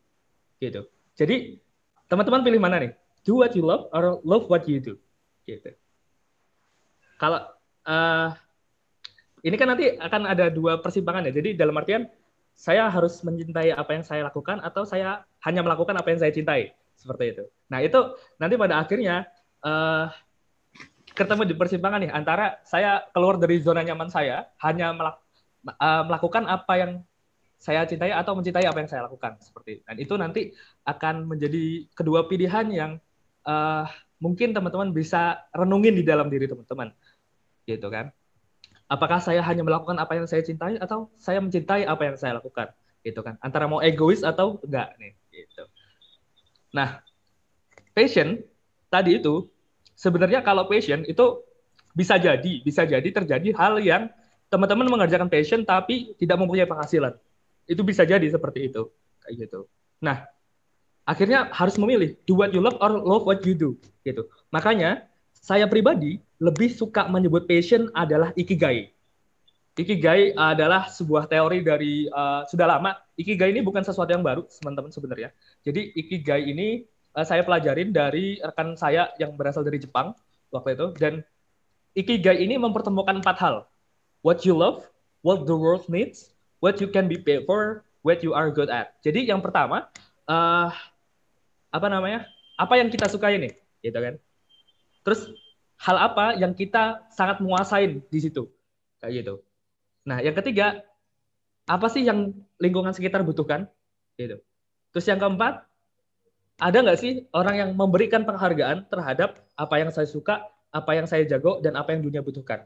gitu. Jadi teman-teman pilih mana nih? Do what you love or love what you do, gitu. Kalau uh, ini kan nanti akan ada dua persimpangan ya. Jadi dalam artian saya harus mencintai apa yang saya lakukan atau saya hanya melakukan apa yang saya cintai seperti itu. Nah itu nanti pada akhirnya uh, ketemu di persimpangan nih antara saya keluar dari zona nyaman saya hanya melak uh, melakukan apa yang saya cintai atau mencintai apa yang saya lakukan seperti dan itu nanti akan menjadi kedua pilihan yang uh, mungkin teman-teman bisa renungin di dalam diri teman-teman gitu kan apakah saya hanya melakukan apa yang saya cintai atau saya mencintai apa yang saya lakukan gitu kan antara mau egois atau enggak nih gitu nah passion tadi itu sebenarnya kalau passion itu bisa jadi, bisa jadi terjadi hal yang teman-teman mengerjakan passion tapi tidak mempunyai penghasilan. Itu bisa jadi seperti itu, kayak gitu. Nah, akhirnya harus memilih do what you love or love what you do, gitu. Makanya saya pribadi lebih suka menyebut passion adalah ikigai. Ikigai adalah sebuah teori dari uh, sudah lama. Ikigai ini bukan sesuatu yang baru, teman-teman sebenarnya. Jadi ikigai ini Eh, saya pelajarin dari rekan saya yang berasal dari Jepang waktu itu dan ikigai ini mempertemukan empat hal what you love what the world needs what you can be paid for what you are good at jadi yang pertama uh, apa namanya apa yang kita sukai nih gitu kan terus hal apa yang kita sangat menguasain di situ kayak gitu nah yang ketiga apa sih yang lingkungan sekitar butuhkan gitu terus yang keempat ada nggak sih orang yang memberikan penghargaan terhadap apa yang saya suka, apa yang saya jago, dan apa yang dunia butuhkan?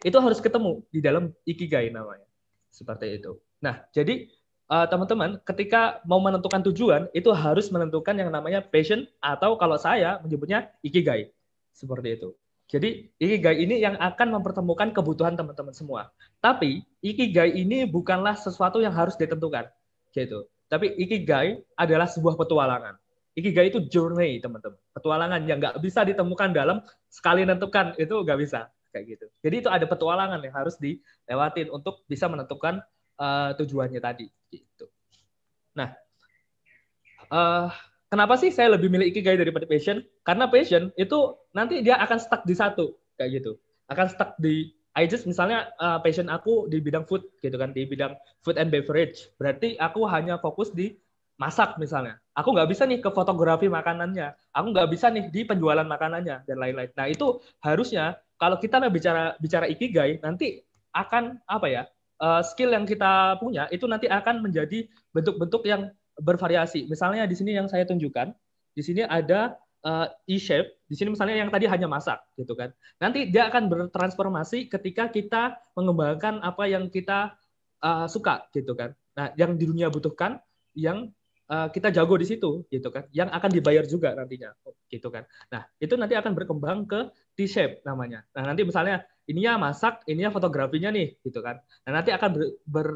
Itu harus ketemu di dalam ikigai namanya. Seperti itu. Nah, jadi eh, teman-teman, ketika mau menentukan tujuan, itu harus menentukan yang namanya passion atau kalau saya menyebutnya ikigai. Seperti itu. Jadi ikigai ini yang akan mempertemukan kebutuhan teman-teman semua. Tapi ikigai ini bukanlah sesuatu yang harus ditentukan, gitu. Tapi ikigai adalah sebuah petualangan. Ikigai itu journey, teman-teman. Petualangan yang nggak bisa ditemukan dalam sekali menentukan, itu nggak bisa. Kayak gitu. Jadi itu ada petualangan yang harus dilewatin untuk bisa menentukan uh, tujuannya tadi. Gitu. Nah, uh, kenapa sih saya lebih milih ikigai daripada passion? Karena passion itu nanti dia akan stuck di satu kayak gitu. Akan stuck di I just misalnya uh, passion aku di bidang food gitu kan, di bidang food and beverage. Berarti aku hanya fokus di masak misalnya. Aku nggak bisa nih ke fotografi makanannya. Aku nggak bisa nih di penjualan makanannya dan lain-lain. Nah itu harusnya kalau kita bicara bicara ikigai nanti akan apa ya uh, skill yang kita punya itu nanti akan menjadi bentuk-bentuk yang bervariasi. Misalnya di sini yang saya tunjukkan, di sini ada uh, eh, e-shape, di sini misalnya yang tadi hanya masak gitu kan. Nanti dia akan bertransformasi ketika kita mengembangkan apa yang kita uh, suka gitu kan. Nah, yang di dunia butuhkan, yang uh, kita jago di situ gitu kan, yang akan dibayar juga nantinya gitu kan. Nah, itu nanti akan berkembang ke T-shape namanya. Nah, nanti misalnya ininya masak, ininya fotografinya nih gitu kan. Nah, nanti akan ber, ber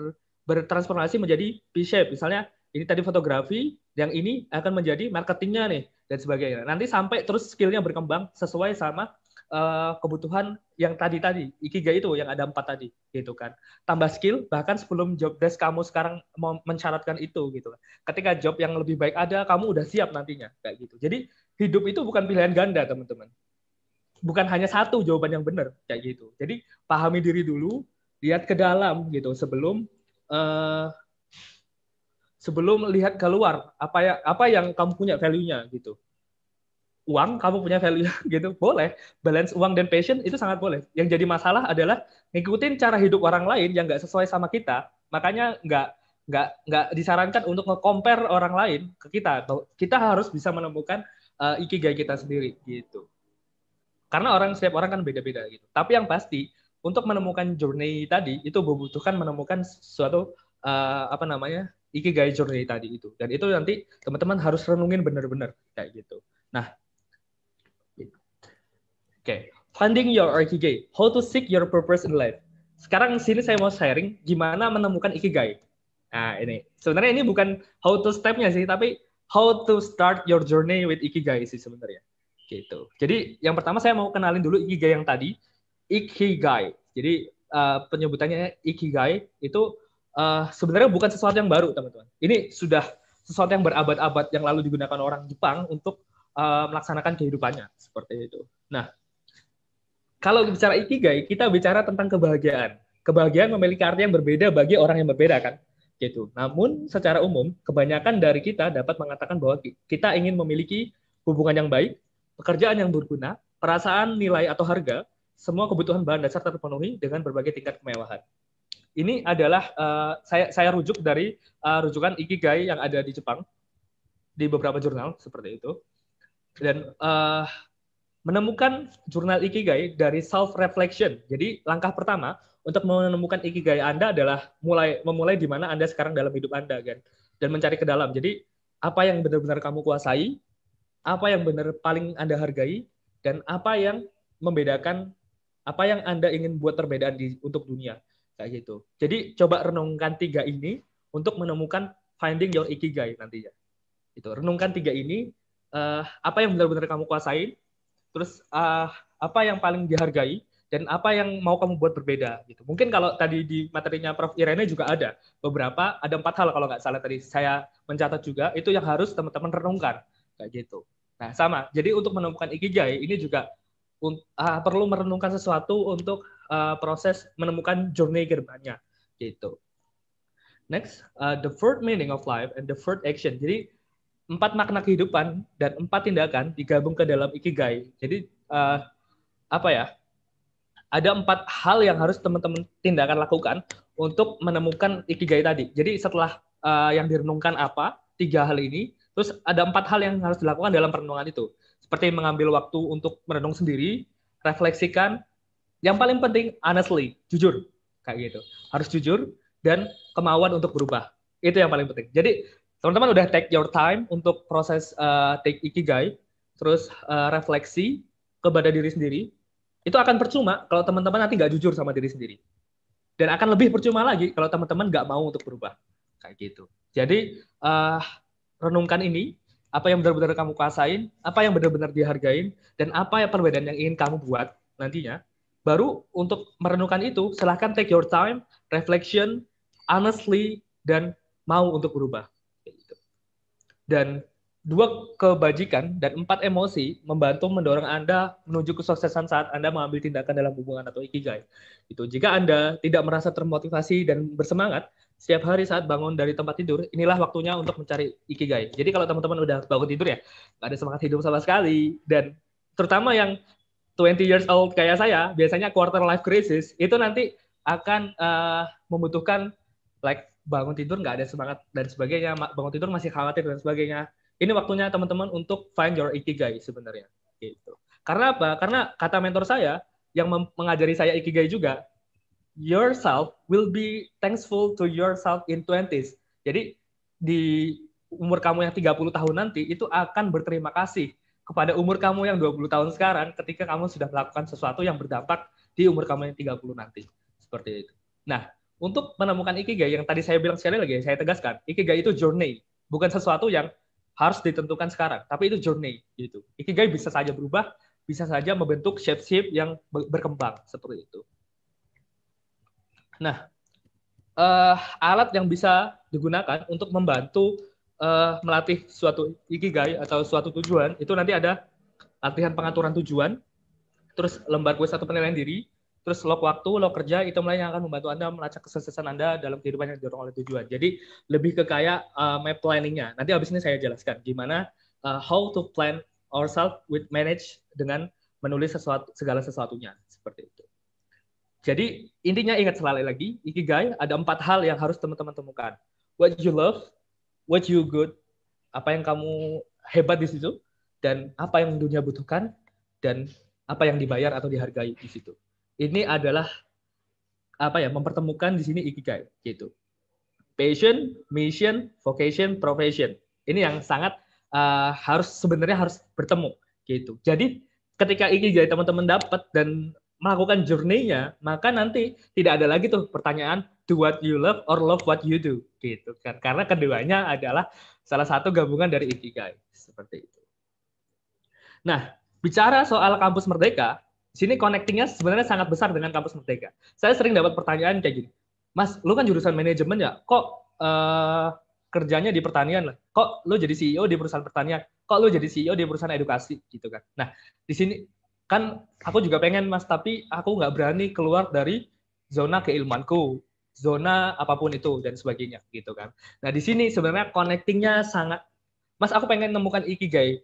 bertransformasi menjadi P-shape. Misalnya ini tadi fotografi, yang ini akan menjadi marketingnya nih dan sebagainya. Nanti sampai terus skillnya berkembang sesuai sama uh, kebutuhan yang tadi tadi ikiga itu yang ada empat tadi gitu kan. Tambah skill bahkan sebelum job desk kamu sekarang mensyaratkan itu gitu kan. Ketika job yang lebih baik ada, kamu udah siap nantinya kayak gitu. Jadi hidup itu bukan pilihan ganda teman-teman. Bukan hanya satu jawaban yang benar kayak gitu. Jadi pahami diri dulu, lihat ke dalam gitu sebelum uh, sebelum lihat keluar apa ya apa yang kamu punya value-nya gitu uang kamu punya value gitu boleh balance uang dan passion itu sangat boleh yang jadi masalah adalah ngikutin cara hidup orang lain yang nggak sesuai sama kita makanya nggak nggak nggak disarankan untuk nge orang lain ke kita kita harus bisa menemukan uh, ikigai kita sendiri gitu karena orang setiap orang kan beda-beda gitu tapi yang pasti untuk menemukan journey tadi itu membutuhkan menemukan suatu uh, eh, apa namanya Iki ikigai journey tadi itu. Dan itu nanti teman-teman harus renungin benar-benar kayak gitu. Nah, oke. Okay. Finding your ikigai, how to seek your purpose in life. Sekarang sini saya mau sharing gimana menemukan ikigai. Nah, ini. Sebenarnya ini bukan how to stepnya sih, tapi how to start your journey with ikigai sih sebenarnya. Gitu. Jadi yang pertama saya mau kenalin dulu ikigai yang tadi, ikigai. Jadi uh, penyebutannya ikigai itu uh, sebenarnya bukan sesuatu yang baru, teman-teman. Ini sudah sesuatu yang berabad-abad yang lalu digunakan orang Jepang untuk uh, melaksanakan kehidupannya seperti itu. Nah, kalau bicara ikigai, kita bicara tentang kebahagiaan. Kebahagiaan memiliki arti yang berbeda bagi orang yang berbeda kan? Gitu. Namun secara umum, kebanyakan dari kita dapat mengatakan bahwa kita ingin memiliki hubungan yang baik, pekerjaan yang berguna, perasaan nilai atau harga, semua kebutuhan bahan dasar terpenuhi dengan berbagai tingkat kemewahan ini adalah uh, saya saya rujuk dari uh, rujukan ikigai yang ada di Jepang di beberapa jurnal seperti itu dan uh, menemukan jurnal ikigai dari self reflection. Jadi langkah pertama untuk menemukan ikigai Anda adalah mulai memulai di mana Anda sekarang dalam hidup Anda kan dan mencari ke dalam. Jadi apa yang benar-benar kamu kuasai, apa yang benar paling Anda hargai dan apa yang membedakan apa yang Anda ingin buat perbedaan di untuk dunia kayak gitu. Jadi coba renungkan tiga ini untuk menemukan finding your ikigai nantinya. Itu renungkan tiga ini uh, apa yang benar-benar kamu kuasain, terus uh, apa yang paling dihargai dan apa yang mau kamu buat berbeda gitu. Mungkin kalau tadi di materinya Prof Irene juga ada beberapa ada empat hal kalau nggak salah tadi saya mencatat juga itu yang harus teman-teman renungkan kayak gitu. Nah sama. Jadi untuk menemukan ikigai ini juga uh, perlu merenungkan sesuatu untuk uh, proses menemukan journey depannya gitu. Next, uh, the third meaning of life and the third action. Jadi empat makna kehidupan dan empat tindakan digabung ke dalam ikigai. Jadi uh, apa ya? Ada empat hal yang harus teman-teman tindakan lakukan untuk menemukan ikigai tadi. Jadi setelah uh, yang direnungkan apa tiga hal ini, terus ada empat hal yang harus dilakukan dalam perenungan itu. Seperti mengambil waktu untuk merenung sendiri, refleksikan, yang paling penting honestly, jujur kayak gitu. Harus jujur dan kemauan untuk berubah. Itu yang paling penting. Jadi teman-teman udah take your time untuk proses uh, take ikigai, terus uh, refleksi kepada diri sendiri. Itu akan percuma kalau teman-teman nanti nggak jujur sama diri sendiri. Dan akan lebih percuma lagi kalau teman-teman nggak mau untuk berubah. Kayak gitu. Jadi uh, renungkan ini, apa yang benar-benar kamu kuasain, apa yang benar-benar dihargain, dan apa yang perbedaan yang ingin kamu buat nantinya Baru untuk merenungkan itu, silahkan take your time, reflection, honestly, dan mau untuk berubah. Dan dua kebajikan dan empat emosi membantu mendorong Anda menuju kesuksesan saat Anda mengambil tindakan dalam hubungan atau ikigai. Itu jika Anda tidak merasa termotivasi dan bersemangat setiap hari saat bangun dari tempat tidur, inilah waktunya untuk mencari ikigai. Jadi kalau teman-teman udah bangun tidur ya, nggak ada semangat hidup sama sekali dan terutama yang 20 years old kayak saya, biasanya quarter life crisis, itu nanti akan uh, membutuhkan like bangun tidur nggak ada semangat dan sebagainya, bangun tidur masih khawatir dan sebagainya. Ini waktunya teman-teman untuk find your ikigai sebenarnya. Gitu. Karena apa? Karena kata mentor saya yang mengajari saya ikigai juga, yourself will be thankful to yourself in 20s. Jadi di umur kamu yang 30 tahun nanti itu akan berterima kasih kepada umur kamu yang 20 tahun sekarang ketika kamu sudah melakukan sesuatu yang berdampak di umur kamu yang 30 nanti. Seperti itu. Nah, untuk menemukan ikigai yang tadi saya bilang sekali lagi, saya tegaskan, ikigai itu journey, bukan sesuatu yang harus ditentukan sekarang, tapi itu journey gitu. Ikigai bisa saja berubah, bisa saja membentuk shape-shape yang berkembang seperti itu. Nah, uh, alat yang bisa digunakan untuk membantu uh, melatih suatu ikigai atau suatu tujuan, itu nanti ada latihan pengaturan tujuan, terus lembar gue satu penilaian diri, terus log waktu, log kerja, itu mulai yang akan membantu Anda melacak kesuksesan Anda dalam kehidupan yang didorong oleh tujuan. Jadi lebih ke kayak uh, map planning-nya. Nanti abis ini saya jelaskan gimana uh, how to plan ourselves with manage dengan menulis sesuatu, segala sesuatunya seperti itu. Jadi intinya ingat selalu lagi, ikigai ada empat hal yang harus teman-teman temukan. What you love, what you good, apa yang kamu hebat di situ, dan apa yang dunia butuhkan, dan apa yang dibayar atau dihargai di situ. Ini adalah apa ya mempertemukan di sini ikigai gitu. Passion, mission, vocation, profession. Ini yang sangat uh, harus sebenarnya harus bertemu gitu. Jadi ketika ikigai teman-teman dapat dan melakukan journey-nya, maka nanti tidak ada lagi tuh pertanyaan do what you love or love what you do gitu kan. Karena keduanya adalah salah satu gabungan dari ikigai seperti itu. Nah, bicara soal kampus merdeka, sini connectingnya sebenarnya sangat besar dengan kampus merdeka. Saya sering dapat pertanyaan kayak gini, Mas, lu kan jurusan manajemen ya, kok uh, kerjanya di pertanian lah. Kok lu jadi CEO di perusahaan pertanian? Kok lu jadi CEO di perusahaan edukasi gitu kan. Nah, di sini kan aku juga pengen mas tapi aku nggak berani keluar dari zona keilmanku zona apapun itu dan sebagainya gitu kan nah di sini sebenarnya connectingnya sangat mas aku pengen nemukan ikigai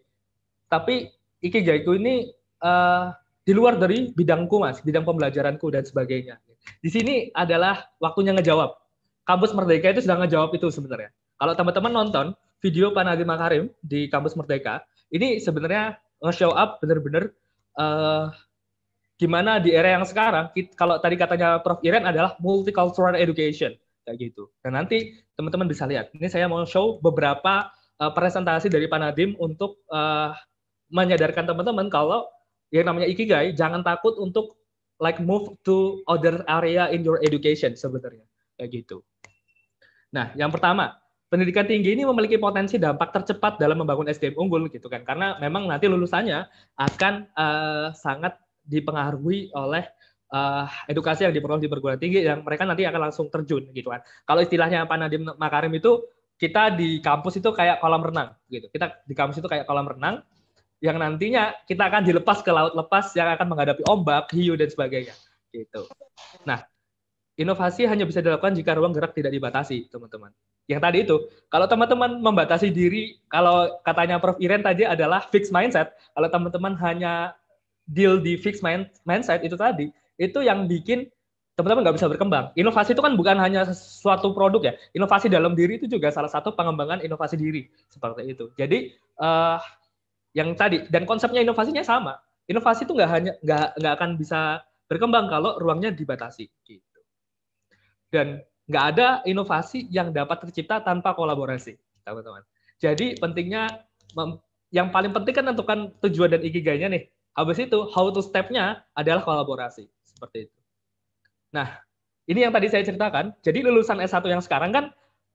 tapi ikigai itu ini uh, di luar dari bidangku mas bidang pembelajaranku dan sebagainya di sini adalah waktunya ngejawab kampus merdeka itu sedang ngejawab itu sebenarnya kalau teman-teman nonton video Pak Nadiem Makarim di kampus merdeka ini sebenarnya nge-show up bener-bener uh, gimana di era yang sekarang kita, kalau tadi katanya Prof Iren adalah multicultural education kayak gitu. Dan nah, nanti teman-teman bisa lihat. Ini saya mau show beberapa uh, presentasi dari Panadim untuk uh, menyadarkan teman-teman kalau yang namanya ikigai jangan takut untuk like move to other area in your education sebenarnya kayak gitu. Nah, yang pertama pendidikan tinggi ini memiliki potensi dampak tercepat dalam membangun SDM unggul gitu kan karena memang nanti lulusannya akan uh, sangat dipengaruhi oleh uh, edukasi yang diperoleh di perguruan tinggi yang mereka nanti akan langsung terjun gitu kan kalau istilahnya Pak Nadiem Makarim itu kita di kampus itu kayak kolam renang gitu kita di kampus itu kayak kolam renang yang nantinya kita akan dilepas ke laut lepas yang akan menghadapi ombak hiu dan sebagainya gitu nah inovasi hanya bisa dilakukan jika ruang gerak tidak dibatasi teman-teman yang tadi itu, kalau teman-teman membatasi diri, kalau katanya Prof. Iren tadi adalah fixed mindset, kalau teman-teman hanya deal di fixed mind, mindset itu tadi, itu yang bikin teman-teman nggak bisa berkembang. Inovasi itu kan bukan hanya suatu produk ya, inovasi dalam diri itu juga salah satu pengembangan inovasi diri, seperti itu. Jadi, uh, yang tadi, dan konsepnya inovasinya sama. Inovasi itu nggak hanya nggak nggak akan bisa berkembang kalau ruangnya dibatasi gitu. Dan nggak ada inovasi yang dapat tercipta tanpa kolaborasi, teman-teman. Jadi iya. pentingnya yang paling penting kan tentukan tujuan dan ikigainya nih. Habis itu how to step-nya adalah kolaborasi, seperti itu. Nah, ini yang tadi saya ceritakan. Jadi lulusan S1 yang sekarang kan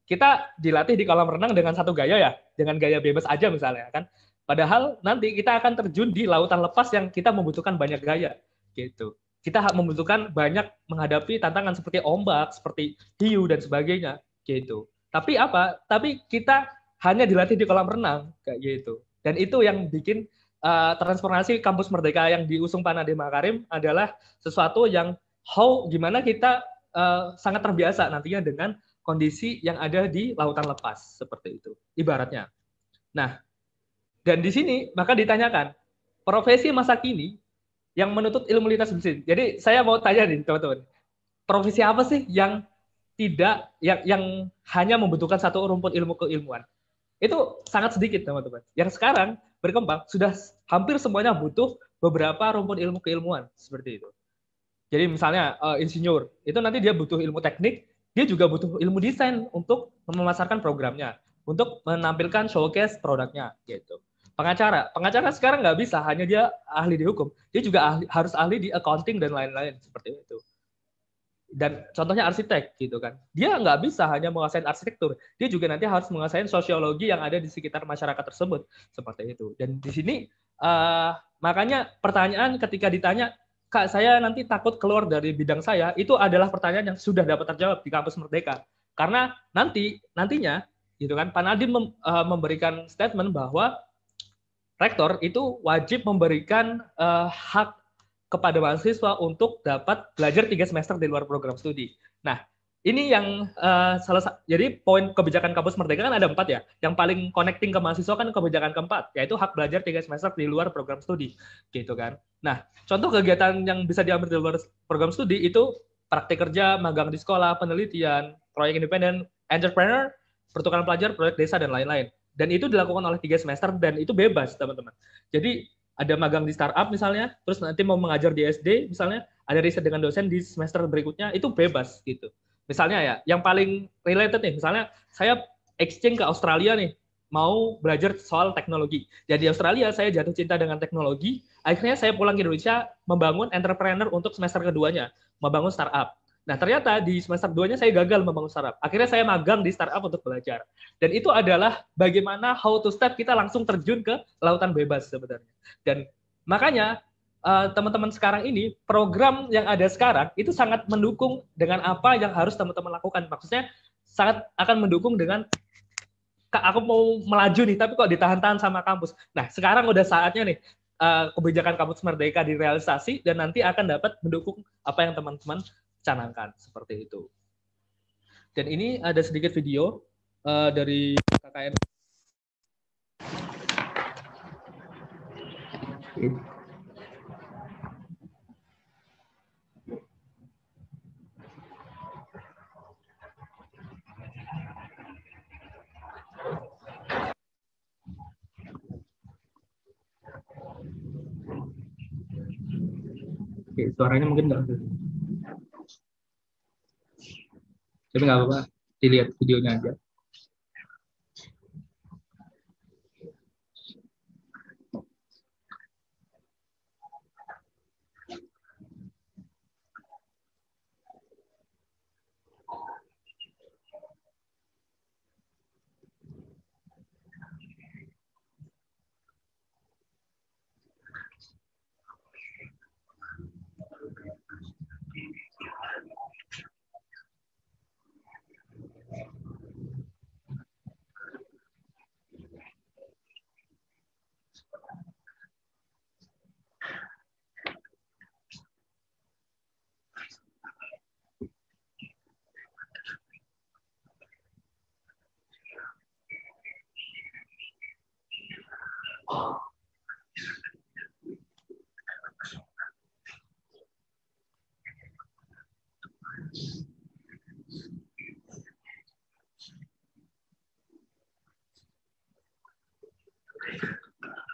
kita dilatih di kolam renang dengan satu gaya ya, dengan gaya bebas aja misalnya kan. Padahal nanti kita akan terjun di lautan lepas yang kita membutuhkan banyak gaya gitu kita membutuhkan banyak menghadapi tantangan seperti ombak, seperti hiu dan sebagainya gitu. Tapi apa? Tapi kita hanya dilatih di kolam renang kayak gitu. Dan itu yang bikin uh, transformasi kampus merdeka yang diusung pak Nadiem Makarim adalah sesuatu yang how gimana kita uh, sangat terbiasa nantinya dengan kondisi yang ada di lautan lepas seperti itu ibaratnya. Nah, dan di sini maka ditanyakan profesi masa kini yang menuntut ilmu lintas mesin. Jadi saya mau tanya nih teman-teman, profesi apa sih yang tidak yang yang hanya membutuhkan satu rumput ilmu keilmuan? Itu sangat sedikit teman-teman. Yang sekarang berkembang sudah hampir semuanya butuh beberapa rumput ilmu keilmuan seperti itu. Jadi misalnya uh, insinyur itu nanti dia butuh ilmu teknik, dia juga butuh ilmu desain untuk memasarkan programnya, untuk menampilkan showcase produknya gitu pengacara pengacara sekarang nggak bisa hanya dia ahli di hukum dia juga ahli, harus ahli di accounting dan lain-lain seperti itu dan contohnya arsitek gitu kan dia nggak bisa hanya menguasai arsitektur dia juga nanti harus menguasai sosiologi yang ada di sekitar masyarakat tersebut seperti itu dan di sini uh, makanya pertanyaan ketika ditanya kak saya nanti takut keluar dari bidang saya itu adalah pertanyaan yang sudah dapat terjawab di kampus merdeka karena nanti nantinya gitu kan Pak Nadiem eh, memberikan statement bahwa rektor itu wajib memberikan uh, hak kepada mahasiswa untuk dapat belajar tiga semester di luar program studi. Nah, ini yang uh, salah jadi poin kebijakan kampus merdeka kan ada empat ya yang paling connecting ke mahasiswa kan kebijakan keempat yaitu hak belajar tiga semester di luar program studi gitu kan nah contoh kegiatan yang bisa diambil di luar program studi itu praktik kerja magang di sekolah penelitian proyek independen entrepreneur pertukaran pelajar proyek desa dan lain-lain dan itu dilakukan oleh tiga semester dan itu bebas, teman-teman. Jadi ada magang di startup misalnya, terus nanti mau mengajar di SD misalnya, ada riset dengan dosen di semester berikutnya, itu bebas gitu. Misalnya ya, yang paling related nih, misalnya saya exchange ke Australia nih, mau belajar soal teknologi. Jadi Australia saya jatuh cinta dengan teknologi, akhirnya saya pulang ke Indonesia membangun entrepreneur untuk semester keduanya, membangun startup. Nah, ternyata di semester 2-nya saya gagal membangun startup. Akhirnya saya magang di startup untuk belajar. Dan itu adalah bagaimana how to step kita langsung terjun ke lautan bebas sebenarnya. Dan makanya eh, teman-teman uh, sekarang ini program yang ada sekarang itu sangat mendukung dengan apa yang harus teman-teman lakukan. Maksudnya sangat akan mendukung dengan Kak, aku mau melaju nih, tapi kok ditahan-tahan sama kampus. Nah, sekarang udah saatnya nih eh, kebijakan kampus merdeka direalisasi dan nanti akan dapat mendukung apa yang teman-teman canangkan seperti itu. Dan ini ada sedikit video uh, dari KKN. Oke, suaranya mungkin enggak tapi nggak apa-apa dilihat videonya aja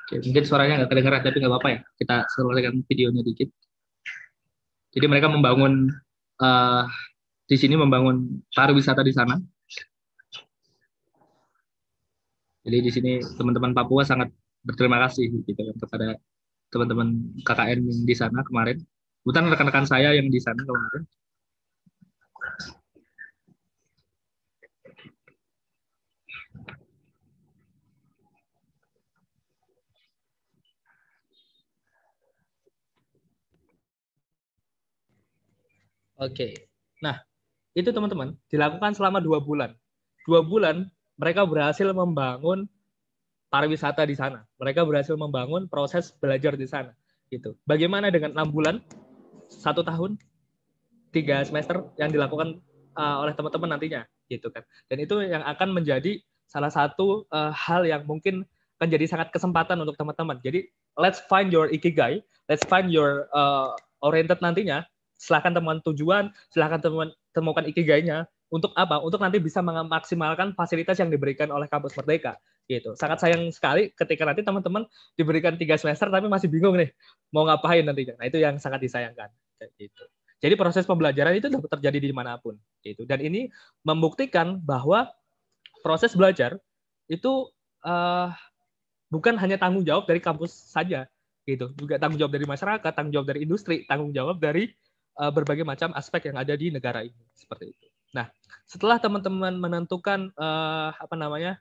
Oke, mungkin suaranya nggak kedengeran tapi nggak apa-apa ya. Kita selesaikan videonya dikit. Jadi mereka membangun uh, di sini membangun pariwisata di sana. Jadi di sini teman-teman Papua sangat berterima kasih gitu ya kepada teman-teman KKN di sana kemarin. Bukan rekan-rekan saya yang di sana kemarin. Oke. Nah, itu teman-teman dilakukan selama dua bulan. Dua bulan mereka berhasil membangun pariwisata di sana. Mereka berhasil membangun proses belajar di sana. Gitu. Bagaimana dengan enam bulan, satu tahun, tiga semester yang dilakukan uh, oleh teman-teman nantinya, gitu kan? Dan itu yang akan menjadi salah satu uh, hal yang mungkin akan jadi sangat kesempatan untuk teman-teman. Jadi let's find your ikigai, let's find your uh, oriented nantinya silahkan teman tujuan, silahkan temukan, temukan ikigainya. Untuk apa? Untuk nanti bisa memaksimalkan fasilitas yang diberikan oleh kampus Merdeka. Gitu. Sangat sayang sekali ketika nanti teman-teman diberikan tiga semester tapi masih bingung nih mau ngapain nanti. Nah itu yang sangat disayangkan. Gitu. Jadi proses pembelajaran itu dapat terjadi di manapun. Gitu. Dan ini membuktikan bahwa proses belajar itu uh, bukan hanya tanggung jawab dari kampus saja, gitu juga tanggung jawab dari masyarakat tanggung jawab dari industri tanggung jawab dari uh, berbagai macam aspek yang ada di negara ini seperti itu. Nah, setelah teman-teman menentukan uh, apa namanya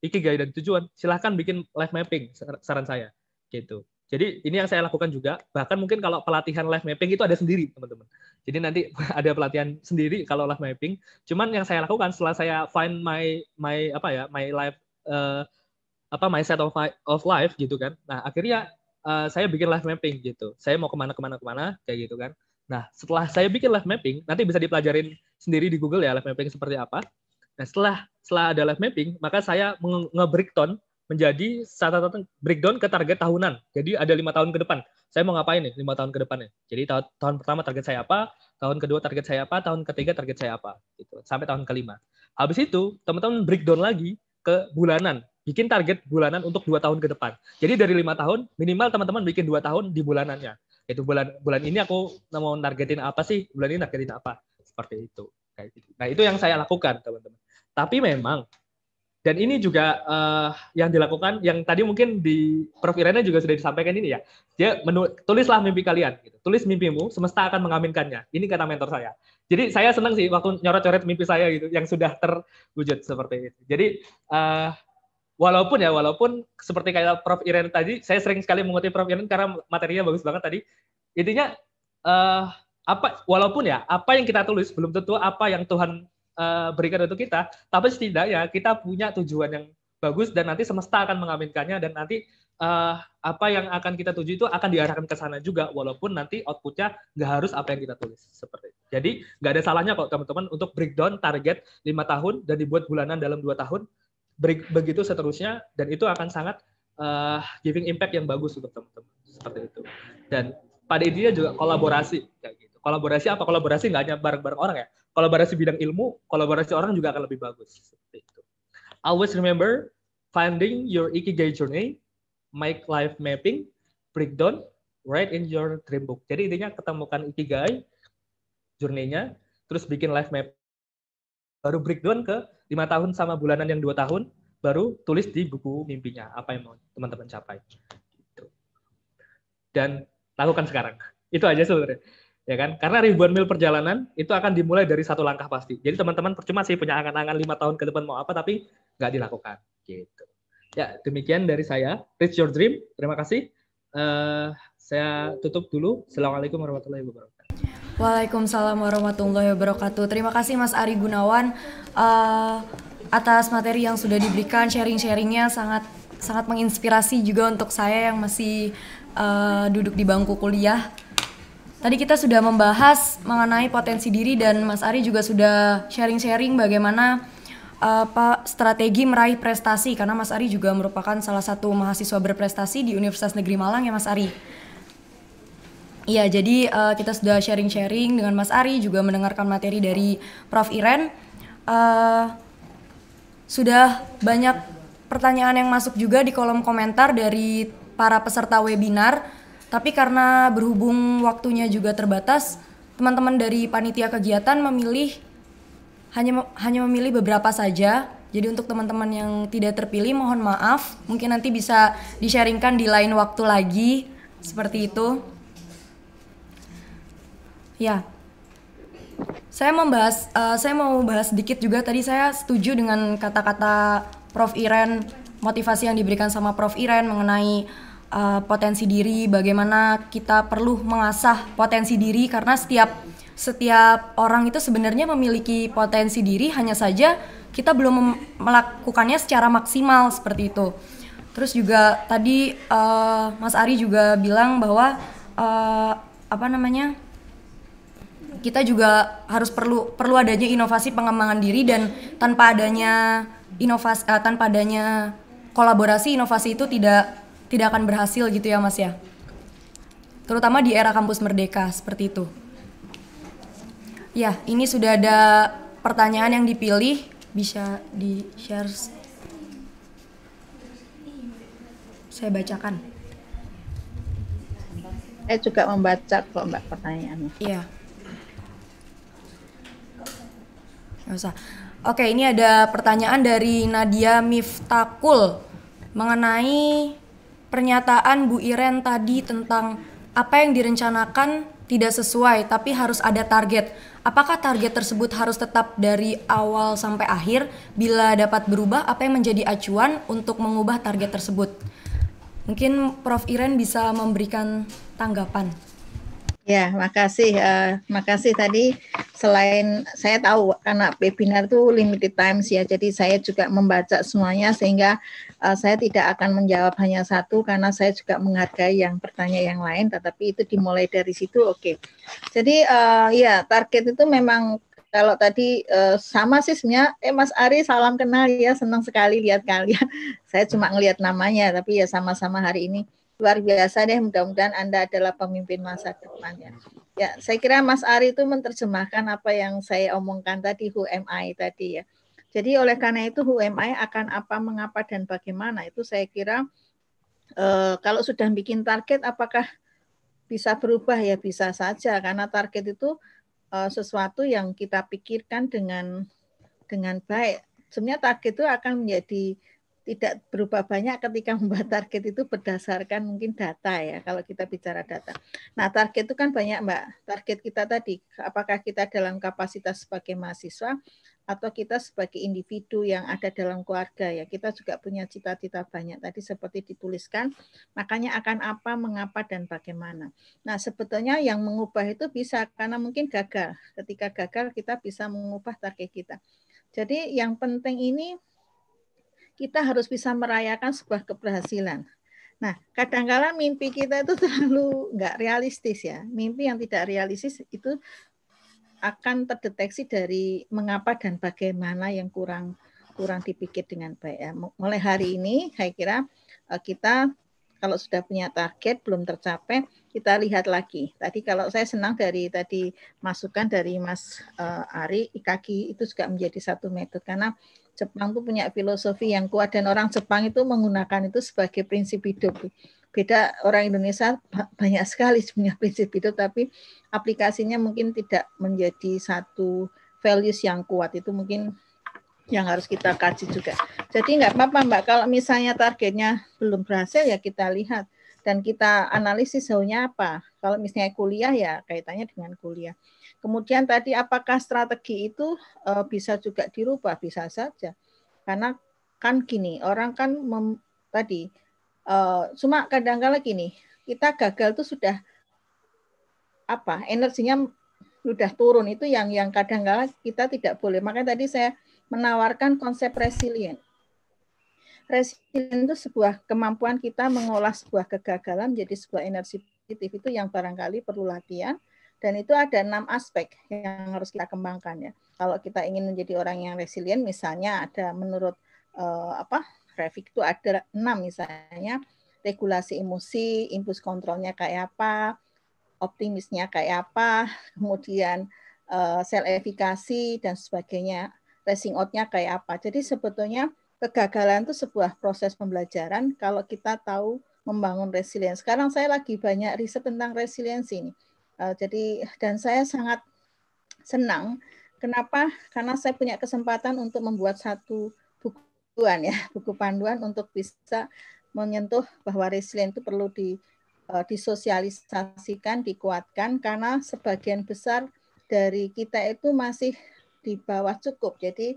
ikigai dan tujuan, silahkan bikin life mapping saran saya gitu. Jadi ini yang saya lakukan juga. Bahkan mungkin kalau pelatihan life mapping itu ada sendiri, teman-teman. Jadi nanti ada pelatihan sendiri kalau life mapping. Cuman yang saya lakukan setelah saya find my my apa ya my life uh, eh, apa my set of of life gitu kan. Nah akhirnya uh, saya bikin life mapping gitu. Saya mau kemana kemana kemana kayak gitu kan. Nah, setelah saya bikin live mapping, nanti bisa dipelajarin sendiri di Google ya live mapping seperti apa. Nah, setelah setelah ada live mapping, maka saya nge-breakdown menjadi catatan breakdown ke target tahunan. Jadi ada lima tahun ke depan. Saya mau ngapain nih lima tahun ke depannya Jadi tahun, tahun pertama target saya apa, tahun kedua target saya apa, tahun ketiga target saya apa, gitu sampai tahun kelima. Habis itu teman-teman breakdown lagi ke bulanan, bikin target bulanan untuk dua tahun ke depan. Jadi dari lima tahun minimal teman-teman bikin dua tahun di bulanannya itu bulan bulan ini aku mau targetin apa sih bulan ini targetin apa seperti itu kayak gitu. Nah itu yang saya lakukan teman-teman. Tapi memang dan ini juga uh, yang dilakukan yang tadi mungkin di Prof Irena juga sudah disampaikan ini ya. Dia menul- tulislah mimpi kalian gitu. Tulis mimpimu, semesta akan mengaminkannya. Ini kata mentor saya. Jadi saya senang sih waktu nyoret-nyoret mimpi saya gitu yang sudah terwujud seperti itu. Jadi uh, walaupun ya walaupun seperti kayak Prof Iren tadi, saya sering sekali mengutip Prof Iren karena materinya bagus banget tadi. Intinya uh, apa walaupun ya apa yang kita tulis belum tentu apa yang Tuhan uh, berikan untuk kita, tapi setidaknya kita punya tujuan yang bagus dan nanti semesta akan mengaminkannya dan nanti uh, apa yang akan kita tuju itu akan diarahkan ke sana juga walaupun nanti outputnya nggak harus apa yang kita tulis seperti itu. Jadi nggak ada salahnya kok teman-teman untuk breakdown target lima tahun dan dibuat bulanan dalam dua tahun begitu seterusnya dan itu akan sangat uh, giving impact yang bagus untuk teman-teman seperti itu dan pada intinya juga kolaborasi kayak gitu kolaborasi apa kolaborasi nggak hanya bareng-bareng orang ya kolaborasi bidang ilmu kolaborasi orang juga akan lebih bagus seperti itu always remember finding your ikigai journey make life mapping breakdown write in your dream book jadi intinya ketemukan ikigai journey-nya terus bikin life map baru breakdown ke lima tahun sama bulanan yang dua tahun, baru tulis di buku mimpinya apa yang mau teman-teman capai. Gitu. Dan lakukan sekarang. Itu aja sebenarnya. Ya kan? Karena ribuan mil perjalanan itu akan dimulai dari satu langkah pasti. Jadi teman-teman percuma sih punya angan-angan lima tahun ke depan mau apa tapi nggak dilakukan. Gitu. Ya demikian dari saya. Reach your dream. Terima kasih. Uh, saya tutup dulu. Assalamualaikum warahmatullahi wabarakatuh. Waalaikumsalam warahmatullahi wabarakatuh. Terima kasih Mas Ari Gunawan uh, atas materi yang sudah diberikan, sharing-sharingnya sangat sangat menginspirasi juga untuk saya yang masih uh, duduk di bangku kuliah. Tadi kita sudah membahas mengenai potensi diri dan Mas Ari juga sudah sharing-sharing bagaimana eh, apa strategi meraih prestasi karena Mas Ari juga merupakan salah satu mahasiswa berprestasi di Universitas Negeri Malang ya Mas Ari. Iya, jadi uh, kita sudah sharing-sharing dengan Mas Ari juga mendengarkan materi dari Prof Iren. Uh, sudah banyak pertanyaan yang masuk juga di kolom komentar dari para peserta webinar. Tapi karena berhubung waktunya juga terbatas, teman-teman dari panitia kegiatan memilih hanya hanya memilih beberapa saja. Jadi untuk teman-teman yang tidak terpilih mohon maaf, mungkin nanti bisa di-sharingkan di lain waktu lagi seperti itu. Ya, saya membahas, uh, saya mau bahas sedikit juga tadi saya setuju dengan kata-kata Prof. Iren, motivasi yang diberikan sama Prof. Iren mengenai uh, potensi diri, bagaimana kita perlu mengasah potensi diri karena setiap setiap orang itu sebenarnya memiliki potensi diri hanya saja kita belum melakukannya secara maksimal seperti itu. Terus juga tadi uh, Mas Ari juga bilang bahwa uh, apa namanya? kita juga harus perlu perlu adanya inovasi pengembangan diri dan tanpa adanya inovasi uh, tanpa adanya kolaborasi inovasi itu tidak tidak akan berhasil gitu ya Mas ya. Terutama di era kampus merdeka seperti itu. Ya, ini sudah ada pertanyaan yang dipilih bisa di share saya bacakan saya juga membaca kok mbak pertanyaannya iya Gak usah. Oke, ini ada pertanyaan dari Nadia Miftakul mengenai pernyataan Bu Iren tadi tentang apa yang direncanakan tidak sesuai tapi harus ada target. Apakah target tersebut harus tetap dari awal sampai akhir? Bila dapat berubah, apa yang menjadi acuan untuk mengubah target tersebut? Mungkin Prof Iren bisa memberikan tanggapan. Ya, makasih. Uh, makasih tadi selain saya tahu karena webinar itu limited times ya, jadi saya juga membaca semuanya sehingga uh, saya tidak akan menjawab hanya satu karena saya juga menghargai yang bertanya yang lain, tetapi itu dimulai dari situ, oke. Okay. Jadi uh, ya target itu memang kalau tadi uh, sama sih sebenarnya, eh Mas Ari salam kenal ya, senang sekali lihat kalian. saya cuma ngelihat namanya, tapi ya sama-sama hari ini luar biasa deh. Mudah-mudahan Anda adalah pemimpin masa depan ya. Ya, saya kira Mas Ari itu menerjemahkan apa yang saya omongkan tadi UMI tadi ya. Jadi oleh karena itu UMI akan apa, mengapa dan bagaimana itu saya kira eh, kalau sudah bikin target apakah bisa berubah ya bisa saja karena target itu eh, sesuatu yang kita pikirkan dengan dengan baik. Sebenarnya target itu akan menjadi tidak berubah banyak ketika membuat target itu berdasarkan mungkin data ya kalau kita bicara data. Nah target itu kan banyak mbak. Target kita tadi apakah kita dalam kapasitas sebagai mahasiswa atau kita sebagai individu yang ada dalam keluarga ya kita juga punya cita-cita banyak tadi seperti dituliskan makanya akan apa mengapa dan bagaimana. Nah sebetulnya yang mengubah itu bisa karena mungkin gagal. Ketika gagal kita bisa mengubah target kita. Jadi yang penting ini kita harus bisa merayakan sebuah keberhasilan. Nah, kadangkala mimpi kita itu terlalu nggak realistis ya. Mimpi yang tidak realistis itu akan terdeteksi dari mengapa dan bagaimana yang kurang kurang dipikir dengan baik. Ya. Mulai hari ini, saya kira eh, kita kalau sudah punya target belum tercapai, kita lihat lagi. Tadi kalau saya senang dari tadi masukan dari Mas eh, Ari, IKK itu juga menjadi satu metode karena Jepang tuh punya filosofi yang kuat dan orang Jepang itu menggunakan itu sebagai prinsip hidup. Beda orang Indonesia banyak sekali punya prinsip hidup tapi aplikasinya mungkin tidak menjadi satu values yang kuat itu mungkin yang harus kita kaji juga. Jadi nggak apa-apa Mbak kalau misalnya targetnya belum berhasil ya kita lihat dan kita analisis jauhnya apa. Kalau misalnya kuliah ya kaitannya dengan kuliah. Kemudian tadi apakah strategi itu eh, bisa juga dirubah? Bisa saja. Karena kan gini, orang kan mem, tadi eh, cuma kadang-kala gini, kita gagal itu sudah apa? Energinya sudah turun itu yang yang kadang-kala kita tidak boleh. Makanya tadi saya menawarkan konsep resilient. Resilient itu sebuah kemampuan kita mengolah sebuah kegagalan menjadi sebuah energi positif itu yang barangkali perlu latihan dan itu ada enam aspek yang harus kita kembangkan ya. Kalau kita ingin menjadi orang yang resilient, misalnya ada menurut uh, apa Revik itu ada enam misalnya regulasi emosi, impuls kontrolnya kayak apa, optimisnya kayak apa, kemudian uh, eh, sel efikasi dan sebagainya, racing outnya kayak apa. Jadi sebetulnya kegagalan itu sebuah proses pembelajaran kalau kita tahu membangun resilience. Sekarang saya lagi banyak riset tentang resiliensi ini. Eh, jadi dan saya sangat senang. Kenapa? Karena saya punya kesempatan untuk membuat satu bukuan ya, buku panduan untuk bisa menyentuh bahwa resilient itu perlu di uh, disosialisasikan, dikuatkan karena sebagian besar dari kita itu masih di bawah cukup. Jadi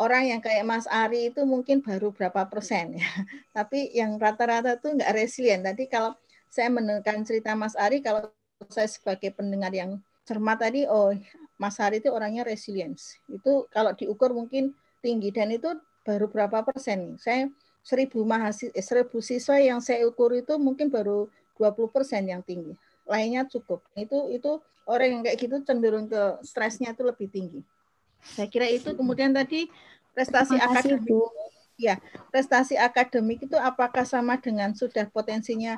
orang yang kayak Mas Ari itu mungkin baru berapa persen ya. Tapi yang rata-rata tuh nggak resilient. Tadi kalau saya mendengarkan cerita Mas Ari, kalau saya sebagai pendengar yang cermat tadi, oh Mas Hari itu orangnya resilience. Itu kalau diukur mungkin tinggi dan itu baru berapa persen. Saya seribu mahasiswa, eh, seribu siswa yang saya ukur itu mungkin baru 20 persen yang tinggi. Lainnya cukup. Itu itu orang yang kayak gitu cenderung ke stresnya itu lebih tinggi. Saya kira itu kemudian tadi prestasi akademik. Bu. Ya, prestasi akademik itu apakah sama dengan sudah potensinya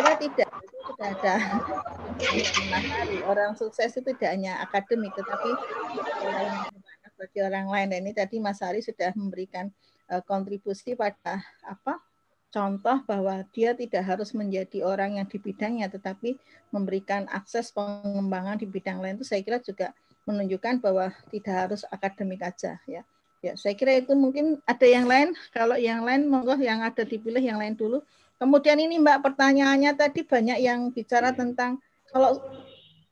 kira tidak sudah ada orang sukses itu tidak hanya akademik tetapi bagi orang lain dan ini tadi Mas Hari sudah memberikan e, kontribusi pada apa contoh bahwa dia tidak harus menjadi orang yang di bidangnya tetapi memberikan akses pengembangan di bidang lain itu saya kira juga menunjukkan bahwa tidak harus akademik aja ya. Ya, saya kira itu mungkin ada yang lain. Kalau yang lain monggo yang ada dipilih yang lain dulu. Kemudian ini Mbak pertanyaannya tadi banyak yang bicara iya. tentang kalau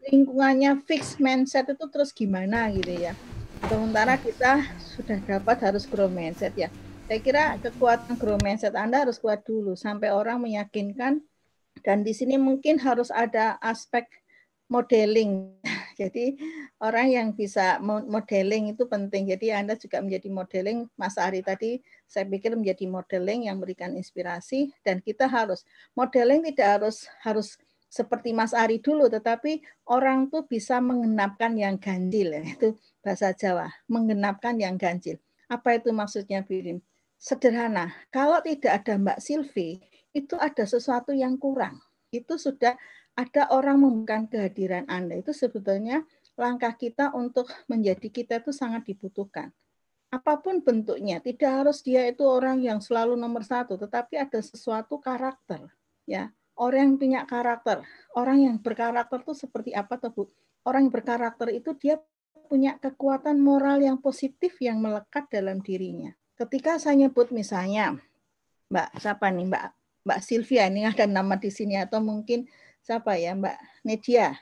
lingkungannya fix mindset itu terus gimana gitu ya. Sementara kita sudah dapat harus grow mindset ya. Saya kira kekuatan grow mindset Anda harus kuat dulu sampai orang meyakinkan dan di sini mungkin harus ada aspek modeling jadi orang yang bisa modeling itu penting. Jadi Anda juga menjadi modeling. Mas Ari tadi saya pikir menjadi modeling yang memberikan inspirasi dan kita harus modeling tidak harus harus seperti Mas Ari dulu, tetapi orang tuh bisa mengenapkan yang ganjil ya itu bahasa Jawa, Mengenapkan yang ganjil. Apa itu maksudnya, Birim? Sederhana. Kalau tidak ada Mbak Silvi, itu ada sesuatu yang kurang. Itu sudah ada orang membutuhkan kehadiran Anda itu sebetulnya langkah kita untuk menjadi kita itu sangat dibutuhkan. Apapun bentuknya, tidak harus dia itu orang yang selalu nomor satu, tetapi ada sesuatu karakter, ya. Orang yang punya karakter, orang yang berkarakter itu seperti apa, toh Bu? Orang yang berkarakter itu dia punya kekuatan moral yang positif yang melekat dalam dirinya. Ketika saya nyebut misalnya Mbak siapa nih Mbak Mbak Sylvia ini ada nama di sini atau mungkin siapa ya Mbak Nedia?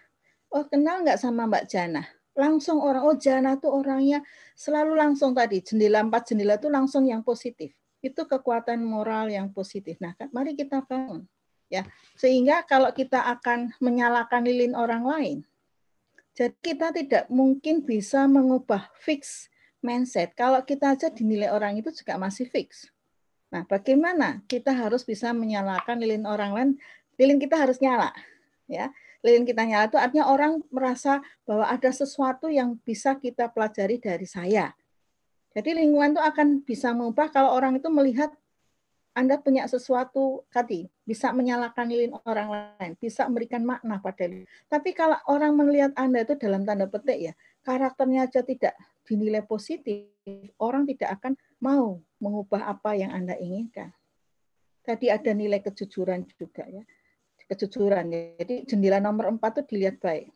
Oh kenal nggak sama Mbak Jana? Langsung orang, oh Jana tuh orangnya selalu langsung tadi, jendela empat jendela tuh langsung yang positif. Itu kekuatan moral yang positif. Nah kan, mari kita bangun. ya Sehingga kalau kita akan menyalakan lilin orang lain, jadi kita tidak mungkin bisa mengubah fix mindset. Kalau kita aja dinilai orang itu juga masih fix. Nah, bagaimana kita harus bisa menyalakan lilin orang lain? Lilin kita harus nyala ya lilin kita nyala itu artinya orang merasa bahwa ada sesuatu yang bisa kita pelajari dari saya jadi lingkungan itu akan bisa mengubah kalau orang itu melihat anda punya sesuatu tadi bisa menyalakan lilin orang lain, bisa memberikan makna pada lilin. Tapi kalau orang melihat Anda itu dalam tanda petik ya, karakternya aja tidak dinilai positif, orang tidak akan mau mengubah apa yang Anda inginkan. Tadi ada nilai kejujuran juga ya kejujuran. Jadi jendela nomor empat itu dilihat baik.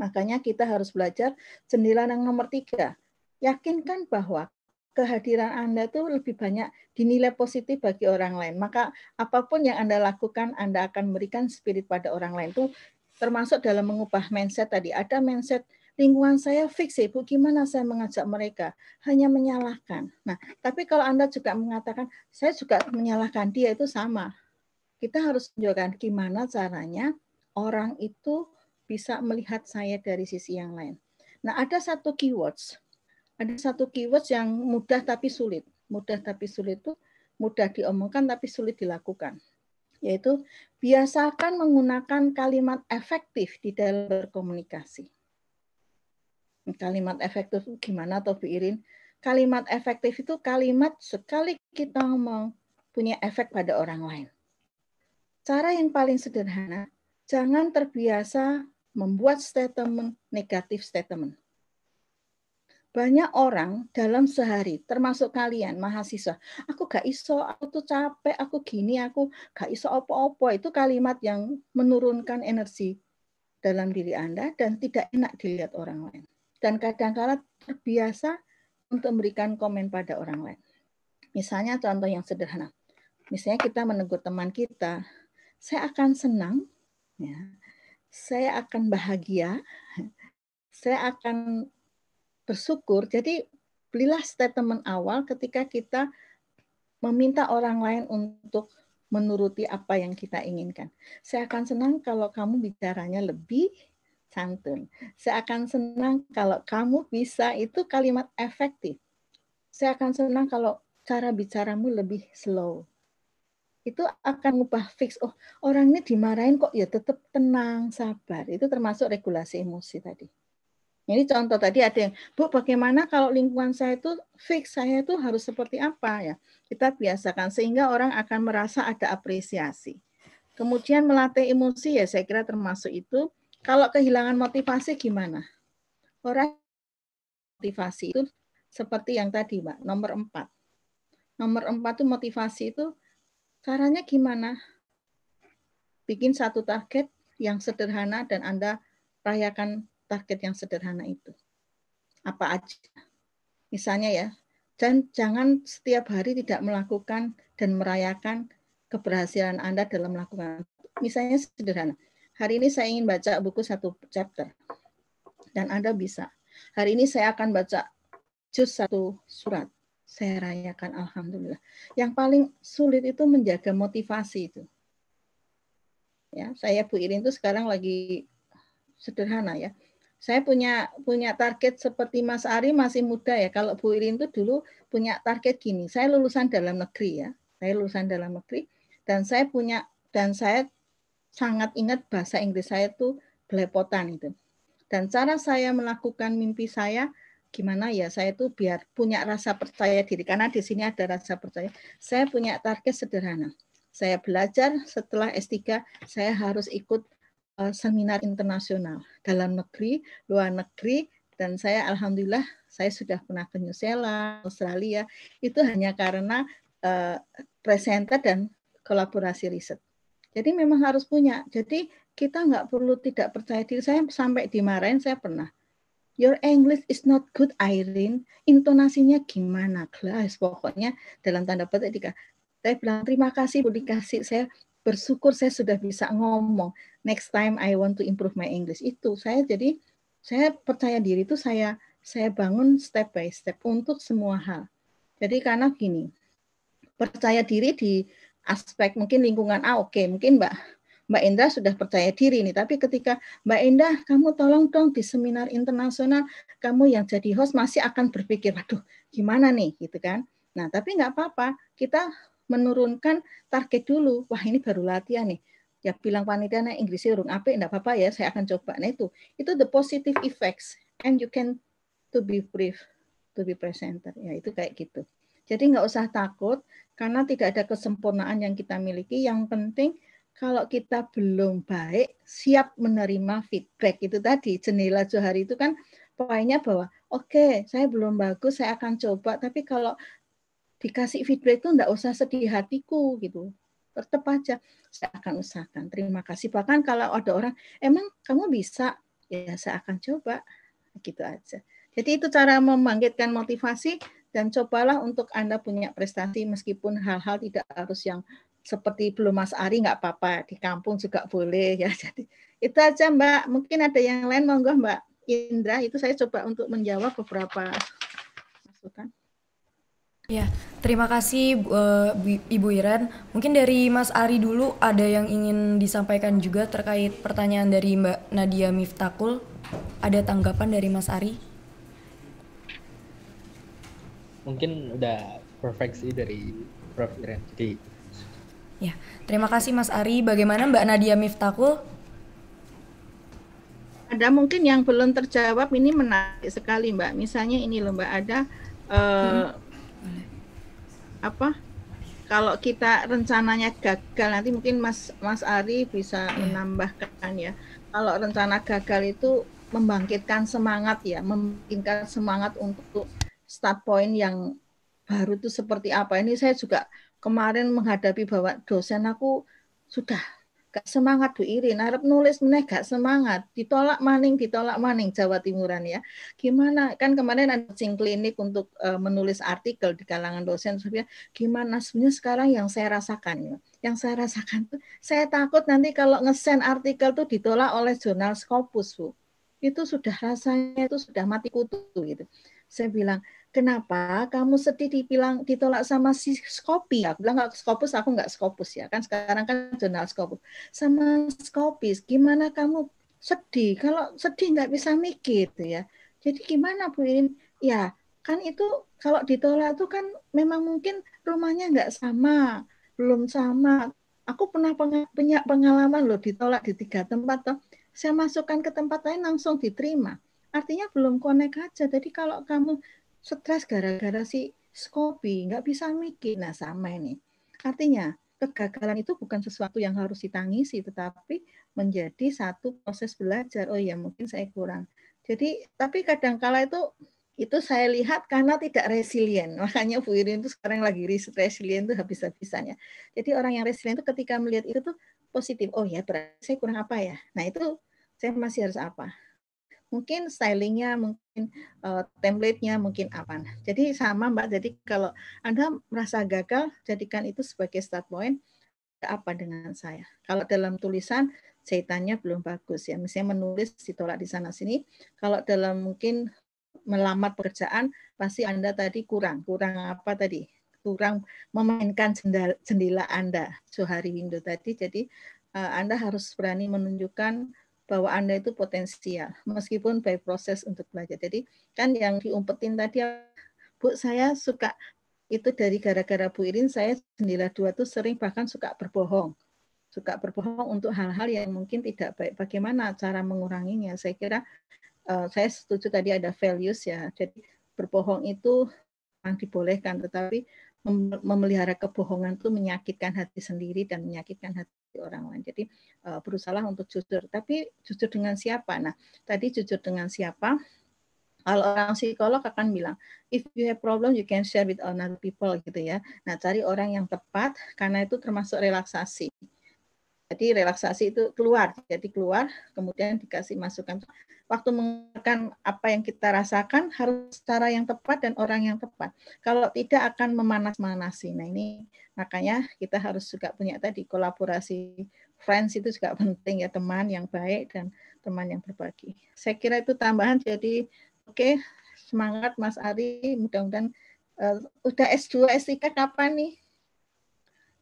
Makanya kita harus belajar jendela yang nomor tiga. Yakinkan bahwa kehadiran Anda itu lebih banyak dinilai positif bagi orang lain. Maka apapun yang Anda lakukan, Anda akan memberikan spirit pada orang lain. Itu termasuk dalam mengubah mindset tadi. Ada mindset lingkungan saya fix ya, Ibu, gimana saya mengajak mereka? Hanya menyalahkan. Nah, tapi kalau Anda juga mengatakan, saya juga menyalahkan dia, itu sama kita harus menunjukkan gimana caranya orang itu bisa melihat saya dari sisi yang lain. Nah, ada satu keywords. Ada satu keywords yang mudah tapi sulit. Mudah tapi sulit itu mudah diomongkan tapi sulit dilakukan. Yaitu biasakan menggunakan kalimat efektif di dalam berkomunikasi. Kalimat efektif gimana atau Bu Irin? Kalimat efektif itu kalimat sekali kita ngomong punya efek pada orang lain Cara yang paling sederhana, jangan terbiasa membuat statement negatif statement. Banyak orang dalam sehari, termasuk kalian mahasiswa, aku gak iso, aku tuh capek, aku gini, aku gak iso opo-opo. Itu kalimat yang menurunkan energi dalam diri Anda dan tidak enak dilihat orang lain. Dan kadangkala terbiasa untuk memberikan komen pada orang lain. Misalnya contoh yang sederhana. Misalnya kita menegur teman kita, saya akan senang, ya. saya akan bahagia, saya akan bersyukur. Jadi belilah statement awal ketika kita meminta orang lain untuk menuruti apa yang kita inginkan. Saya akan senang kalau kamu bicaranya lebih santun. Saya akan senang kalau kamu bisa itu kalimat efektif. Saya akan senang kalau cara bicaramu lebih slow itu akan mengubah fix oh orang ini dimarahin kok ya tetap tenang sabar itu termasuk regulasi emosi tadi ini contoh tadi ada yang bu bagaimana kalau lingkungan saya itu fix saya itu harus seperti apa ya kita biasakan sehingga orang akan merasa ada apresiasi kemudian melatih emosi ya saya kira termasuk itu kalau kehilangan motivasi gimana orang motivasi itu seperti yang tadi mbak nomor empat nomor empat itu motivasi itu Caranya gimana? Bikin satu target yang sederhana dan Anda rayakan target yang sederhana itu. Apa aja? Misalnya ya, dan jangan setiap hari tidak melakukan dan merayakan keberhasilan Anda dalam melakukan. Misalnya sederhana, hari ini saya ingin baca buku satu chapter, dan Anda bisa. Hari ini saya akan baca just satu surat, saya rayakan alhamdulillah. Yang paling sulit itu menjaga motivasi itu. Ya, saya Bu Irin itu sekarang lagi sederhana ya. Saya punya punya target seperti Mas Ari masih muda ya. Kalau Bu Irin itu dulu punya target gini, saya lulusan dalam negeri ya. Saya lulusan dalam negeri dan saya punya dan saya sangat ingat bahasa Inggris saya itu belepotan itu. Dan cara saya melakukan mimpi saya, gimana ya saya tuh biar punya rasa percaya diri karena di sini ada rasa percaya saya punya target sederhana saya belajar setelah S3 saya harus ikut eh, seminar internasional dalam negeri luar negeri dan saya alhamdulillah saya sudah pernah ke New Zealand Australia itu hanya karena eh, presenter dan kolaborasi riset jadi memang harus punya jadi kita nggak perlu tidak percaya diri saya sampai dimarahin saya pernah Your English is not good, Irene. Intonasinya gimana, Glass? Pokoknya dalam tanda petik tiga. Saya bilang terima kasih udah dikasih saya bersyukur saya sudah bisa ngomong. Next time I want to improve my English. Itu saya jadi saya percaya diri itu saya saya bangun step by step untuk semua hal. Jadi karena gini, percaya diri di aspek mungkin lingkungan ah oke okay, mungkin Mbak Mbak Indra sudah percaya diri nih, tapi ketika Mbak indra kamu tolong dong di seminar internasional, kamu yang jadi host masih akan berpikir, waduh gimana nih gitu kan. Nah tapi nggak apa-apa, kita menurunkan target dulu, wah ini baru latihan nih. Ya bilang panitia nah Inggrisnya urung apa enggak apa-apa ya, saya akan coba. Nah itu, itu the positive effects and you can to be brief, to be presenter. Ya itu kayak gitu. Jadi nggak usah takut karena tidak ada kesempurnaan yang kita miliki. Yang penting kalau kita belum baik, siap menerima feedback itu tadi. Jendela Johari itu kan poinnya bahwa oke, okay, saya belum bagus, saya akan coba, tapi kalau dikasih feedback itu enggak usah sedih hatiku gitu. Tetap aja saya akan usahakan. Terima kasih. Bahkan kalau ada orang, emang kamu bisa? Ya, saya akan coba. Gitu aja. Jadi itu cara membangkitkan motivasi dan cobalah untuk Anda punya prestasi meskipun hal-hal tidak harus yang seperti belum Mas Ari nggak apa-apa di kampung juga boleh ya jadi itu aja Mbak mungkin ada yang lain monggo Mbak Indra itu saya coba untuk menjawab beberapa masukan Ya, terima kasih eh, Ibu Iren. Mungkin dari Mas Ari dulu ada yang ingin disampaikan juga terkait pertanyaan dari Mbak Nadia Miftakul. Ada tanggapan dari Mas Ari? Mungkin udah perfect sih dari Prof Iren. Jadi Ya, terima kasih Mas Ari. Bagaimana Mbak Nadia Miftakul? Ada mungkin yang belum terjawab ini menarik sekali Mbak. Misalnya ini loh Mbak ada uh, hmm. apa? Kalau kita rencananya gagal nanti mungkin Mas Mas Ari bisa yeah. menambahkan ya. Kalau rencana gagal itu membangkitkan semangat ya, membangkitkan semangat untuk start point yang baru itu seperti apa. Ini saya juga kemarin menghadapi bahwa dosen aku sudah gak semangat Bu Irin, harap nulis meneh gak semangat, ditolak maning, ditolak maning Jawa Timuran ya. Gimana? Kan kemarin ada sing klinik untuk uh, menulis artikel di kalangan dosen supaya gimana sebenarnya sekarang yang saya rasakan ya. Yang saya rasakan tuh saya takut nanti kalau ngesen artikel tuh ditolak oleh jurnal Scopus Bu. Itu sudah rasanya itu sudah mati kutu gitu. Saya bilang, kenapa kamu sedih dibilang ditolak sama si Skopi? Aku bilang nggak Skopus, aku nggak Skopus ya kan sekarang kan jurnal Skopus sama Skopis. Gimana kamu sedih? Kalau sedih nggak bisa mikir gitu ya. Jadi gimana Bu Irin? Ya kan itu kalau ditolak tuh kan memang mungkin rumahnya nggak sama, belum sama. Aku pernah punya pengalaman loh ditolak di tiga tempat toh. Saya masukkan ke tempat lain langsung diterima. Artinya belum connect aja. Jadi kalau kamu stres gara-gara si skopi, nggak bisa mikir. Nah, sama ini. Artinya, kegagalan itu bukan sesuatu yang harus ditangisi, tetapi menjadi satu proses belajar. Oh ya, mungkin saya kurang. Jadi, tapi kadangkala itu itu saya lihat karena tidak resilient. Makanya Bu Irin itu sekarang lagi resilient itu habis-habisannya. Jadi orang yang resilient itu ketika melihat itu tuh positif. Oh ya, berarti saya kurang apa ya? Nah itu saya masih harus apa? mungkin stylingnya, mungkin uh, template mungkin apa. Nah, jadi sama Mbak, jadi kalau Anda merasa gagal, jadikan itu sebagai start point apa dengan saya. Kalau dalam tulisan ceritanya belum bagus ya, misalnya menulis ditolak di sana sini. Kalau dalam mungkin melamar pekerjaan pasti Anda tadi kurang, kurang apa tadi? kurang memainkan jendela, jendela Anda. Suhari Window tadi jadi Anda harus berani menunjukkan bahwa Anda itu potensial, meskipun by proses untuk belajar. Jadi kan yang diumpetin tadi, Bu, saya suka itu dari gara-gara Bu Irin, saya jendela dua tuh sering bahkan suka berbohong. Suka berbohong untuk hal-hal yang mungkin tidak baik. Bagaimana cara menguranginya? Saya kira uh, saya setuju tadi ada values ya. Jadi berbohong itu yang dibolehkan, tetapi memelihara kebohongan itu menyakitkan hati sendiri dan menyakitkan hati orang lain. Jadi uh, berusahalah untuk jujur. Tapi jujur dengan siapa? Nah, tadi jujur dengan siapa? Kalau orang psikolog akan bilang, if you have problem, you can share with other people gitu ya. Nah, cari orang yang tepat karena itu termasuk relaksasi. Jadi relaksasi itu keluar, jadi keluar, kemudian dikasih masukan waktu menggunakan apa yang kita rasakan harus cara yang tepat dan orang yang tepat. Kalau tidak akan memanas-manasi. Nah ini makanya kita harus juga punya tadi kolaborasi friends itu juga penting ya teman yang baik dan teman yang berbagi. Saya kira itu tambahan jadi oke okay, semangat Mas Ari mudah-mudahan uh, udah S2 S3 kapan nih?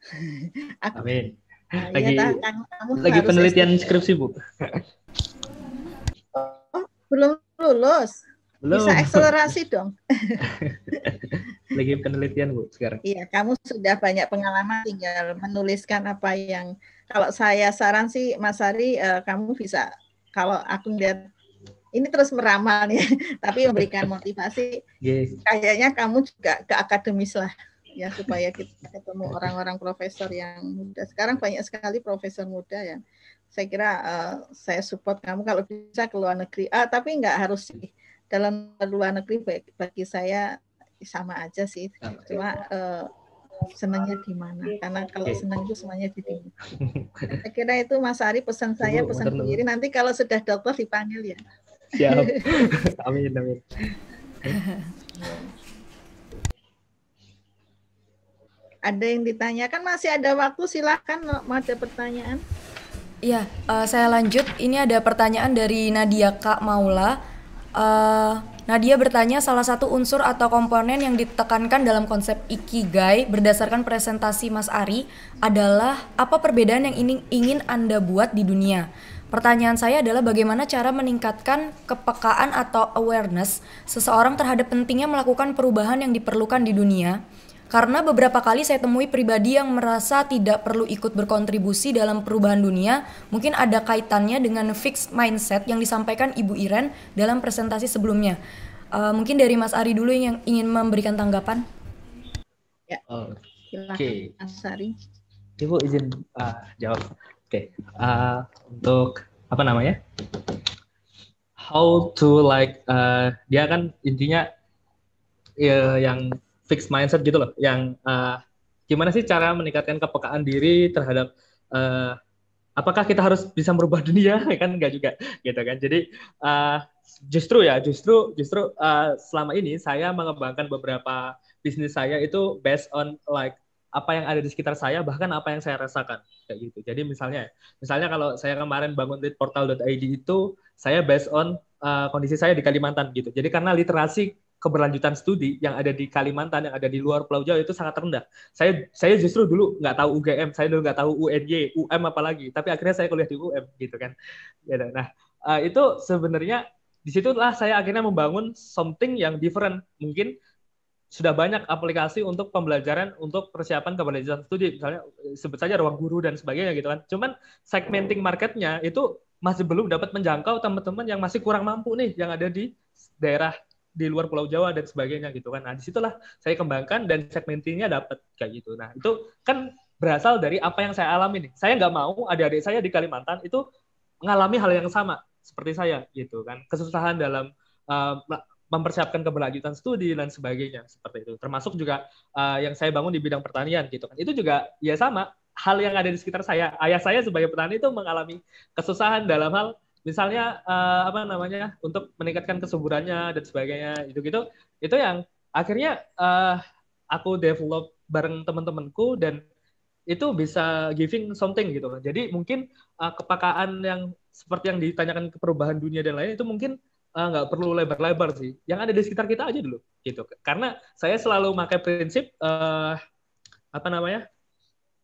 Amin. Nah, iya lagi, ya, lagi penelitian skripsi Bu. belum lulus. Belum. Bisa akselerasi dong. Lagi penelitian Bu sekarang. Iya, kamu sudah banyak pengalaman tinggal menuliskan apa yang kalau saya saran sih Mas Ari uh, kamu bisa kalau aku lihat ini terus meramal nih, tapi memberikan motivasi. Yes. Kayaknya kamu juga ke akademis lah ya supaya kita ketemu orang-orang profesor yang muda. Sekarang banyak sekali profesor muda yang saya kira uh, saya support kamu kalau bisa ke luar negeri. Ah, tapi nggak harus sih. Dalam luar negeri bagi, bagi saya sama aja sih. Ah, Cuma uh, senangnya di mana karena kalau senang itu semuanya di sini. saya kira itu Mas Ari pesan saya pesan sendiri nanti kalau sudah dokter dipanggil ya siap amin amin ada yang ditanyakan masih ada waktu silahkan mau ada pertanyaan Iya, uh, saya lanjut. Ini ada pertanyaan dari Nadia Kak Maula. Uh, Nadia bertanya salah satu unsur atau komponen yang ditekankan dalam konsep ikigai berdasarkan presentasi Mas Ari adalah apa perbedaan yang ini ingin Anda buat di dunia. Pertanyaan saya adalah bagaimana cara meningkatkan kepekaan atau awareness seseorang terhadap pentingnya melakukan perubahan yang diperlukan di dunia karena beberapa kali saya temui pribadi yang merasa tidak perlu ikut berkontribusi dalam perubahan dunia, mungkin ada kaitannya dengan fixed mindset yang disampaikan Ibu Iren dalam presentasi sebelumnya. Uh, mungkin dari Mas Ari dulu yang ingin memberikan tanggapan. Ya. Oke. Mas Ari. Ibu izin uh, jawab. Oke. Okay. Uh, untuk apa namanya? How to like uh, dia kan intinya uh, yang fixed mindset gitu loh yang uh, gimana sih cara meningkatkan kepekaan diri terhadap uh, apakah kita harus bisa merubah dunia kan enggak juga gitu kan jadi uh, justru ya justru justru uh, selama ini saya mengembangkan beberapa bisnis saya itu based on like apa yang ada di sekitar saya bahkan apa yang saya rasakan kayak gitu jadi misalnya misalnya kalau saya kemarin bangun portal.id itu saya based on uh, kondisi saya di Kalimantan gitu jadi karena literasi keberlanjutan studi yang ada di Kalimantan yang ada di luar Pulau Jawa itu sangat rendah. Saya saya justru dulu nggak tahu UGM, saya dulu nggak tahu UNY, UM apalagi, tapi akhirnya saya kuliah di UM gitu kan. Gitu. Nah eh, itu sebenarnya disitulah saya akhirnya membangun something yang different. Mungkin sudah banyak aplikasi untuk pembelajaran untuk persiapan keberlanjutan studi misalnya eh, sebut saja ruang guru dan sebagainya gitu kan cuman segmenting marketnya itu masih belum dapat menjangkau teman-teman yang masih kurang mampu nih yang ada di daerah di luar Pulau Jawa dan sebagainya gitu kan. Nah, disitulah saya kembangkan dan segmentinya dapat kayak gitu. Nah, itu kan berasal dari apa yang saya alami nih. Saya nggak mau adik-adik saya di Kalimantan itu mengalami hal yang sama seperti saya gitu kan. Kesusahan dalam uh, mempersiapkan keberlanjutan studi dan sebagainya seperti itu. Termasuk juga uh, yang saya bangun di bidang pertanian gitu kan. Itu juga ya sama hal yang ada di sekitar saya. Ayah saya sebagai petani itu mengalami kesusahan dalam hal misalnya uh, apa namanya untuk meningkatkan kesuburannya dan sebagainya itu gitu itu yang akhirnya uh, aku develop bareng teman-temanku dan itu bisa giving something gitu jadi mungkin uh, kepakaan yang seperti yang ditanyakan ke perubahan dunia dan lain itu mungkin nggak uh, perlu lebar-lebar sih yang ada di sekitar kita aja dulu gitu karena saya selalu pakai prinsip uh, apa namanya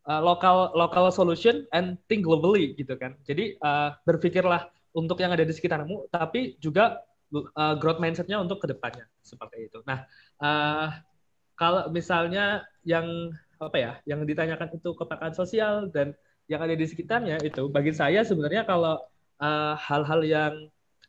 uh, lokal local solution and think globally gitu kan jadi uh, berpikirlah untuk yang ada di sekitarmu, tapi juga uh, growth mindsetnya untuk kedepannya seperti itu. Nah, uh, kalau misalnya yang apa ya, yang ditanyakan itu ketakaan sosial dan yang ada di sekitarnya itu, bagi saya sebenarnya kalau eh, hal-hal uh, yang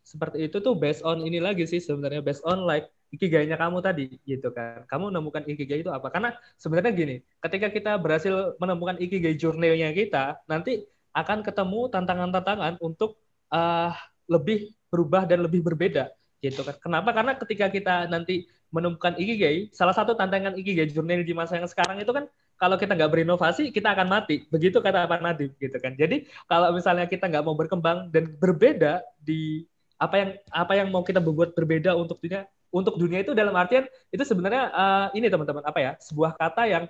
seperti itu tuh based on ini lagi sih sebenarnya based on like ikigainya kamu tadi gitu kan. Kamu menemukan ikigai itu apa? Karena sebenarnya gini, ketika kita berhasil menemukan ikigai jurnalnya kita, nanti akan ketemu tantangan-tantangan untuk uh, lebih berubah dan lebih berbeda gitu kan. Kenapa? Karena ketika kita nanti menemukan ikigai, salah satu tantangan ikigai jurnal di masa yang sekarang itu kan kalau kita nggak berinovasi, kita akan mati. Begitu kata Pak nadi, gitu kan. Jadi kalau misalnya kita nggak mau berkembang dan berbeda di apa yang apa yang mau kita buat berbeda untuk dunia, untuk dunia itu dalam artian itu sebenarnya uh, ini teman-teman apa ya sebuah kata yang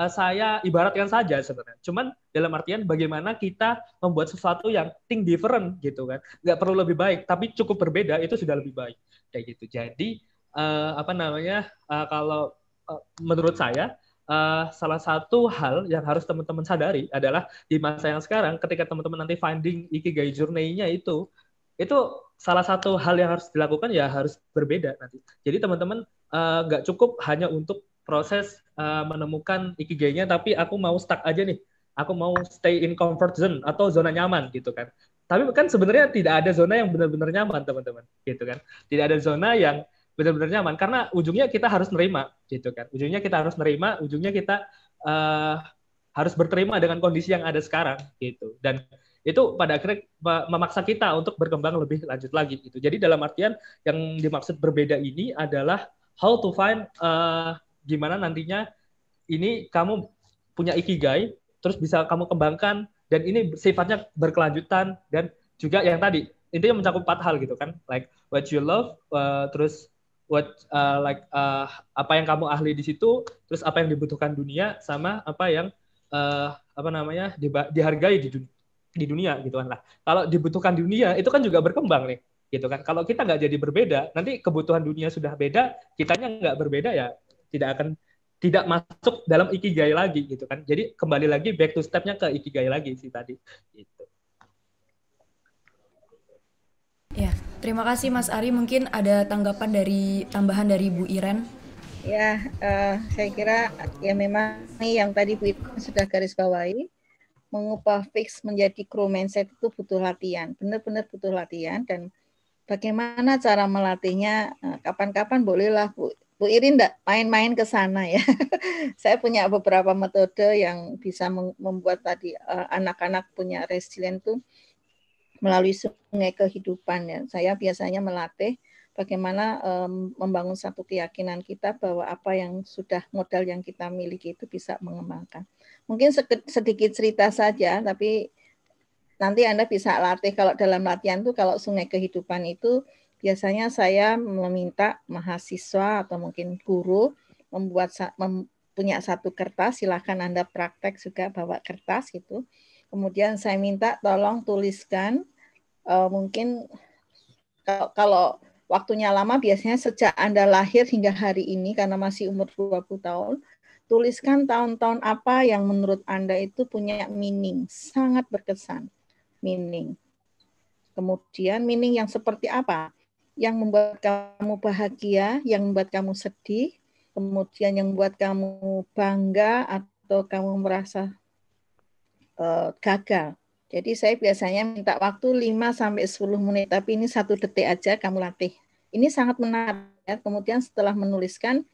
uh, saya ibaratkan saja sebenarnya. Cuman dalam artian bagaimana kita membuat sesuatu yang think different gitu kan. Nggak perlu lebih baik, tapi cukup berbeda itu sudah lebih baik. Kayak gitu. Jadi uh, apa namanya uh, kalau uh, menurut saya Uh, salah satu hal yang harus teman-teman sadari adalah di masa yang sekarang ketika teman-teman nanti finding ikigai journey-nya itu itu salah satu hal yang harus dilakukan ya harus berbeda nanti. Jadi teman-teman nggak -teman, uh, cukup hanya untuk proses uh, menemukan ikigai tapi aku mau stuck aja nih. Aku mau stay in comfort zone atau zona nyaman gitu kan. Tapi kan sebenarnya tidak ada zona yang benar-benar nyaman, teman-teman, gitu kan. Tidak ada zona yang benar-benar nyaman karena ujungnya kita harus nerima gitu kan ujungnya kita harus nerima ujungnya kita uh, harus berterima dengan kondisi yang ada sekarang gitu dan itu pada akhirnya memaksa kita untuk berkembang lebih lanjut lagi gitu jadi dalam artian yang dimaksud berbeda ini adalah how to find uh, gimana nantinya ini kamu punya ikigai terus bisa kamu kembangkan dan ini sifatnya berkelanjutan dan juga yang tadi intinya mencakup empat hal gitu kan like what you love uh, terus what uh, like uh, apa yang kamu ahli di situ terus apa yang dibutuhkan dunia sama apa yang uh, apa namanya di, dihargai di dunia di dunia gitu kan lah kalau dibutuhkan dunia itu kan juga berkembang nih gitu kan kalau kita nggak jadi berbeda nanti kebutuhan dunia sudah beda kitanya nggak berbeda ya tidak akan tidak masuk dalam ikigai lagi gitu kan. Jadi kembali lagi back to stepnya ke ikigai lagi sih tadi. Gitu. Ya, terima kasih Mas Ari. Mungkin ada tanggapan dari tambahan dari Bu Iren. Ya, uh, saya kira ya memang nih yang tadi Bu Iren sudah garis bawahi mengubah fix menjadi crew mindset itu butuh latihan, benar-benar butuh latihan dan bagaimana cara melatihnya eh, kapan-kapan bolehlah Bu Bu Irin tidak main-main ke sana ya. saya punya beberapa metode yang bisa membuat tadi anak eh, anak-anak punya resilient tuh melalui sungai kehidupan ya. Saya biasanya melatih bagaimana um, membangun satu keyakinan kita bahwa apa yang sudah modal yang kita miliki itu bisa mengembangkan. Mungkin sedikit cerita saja tapi nanti Anda bisa latih kalau dalam latihan tuh kalau sungai kehidupan itu biasanya saya meminta mahasiswa atau mungkin guru membuat punya satu kertas, silahkan Anda praktek juga bawa kertas gitu. Kemudian saya minta tolong tuliskan uh, mungkin kalau, kalau waktunya lama biasanya sejak Anda lahir hingga hari ini karena masih umur 20 tahun, tuliskan tahun-tahun apa yang menurut Anda itu punya meaning, sangat berkesan, meaning. Kemudian meaning yang seperti apa? yang membuat kamu bahagia, yang membuat kamu sedih, kemudian yang membuat kamu bangga atau kamu merasa uh, gagal. Jadi saya biasanya minta waktu 5 sampai 10 menit, tapi ini satu detik aja kamu latih. Ini sangat menarik. Ya. Kemudian setelah menuliskan,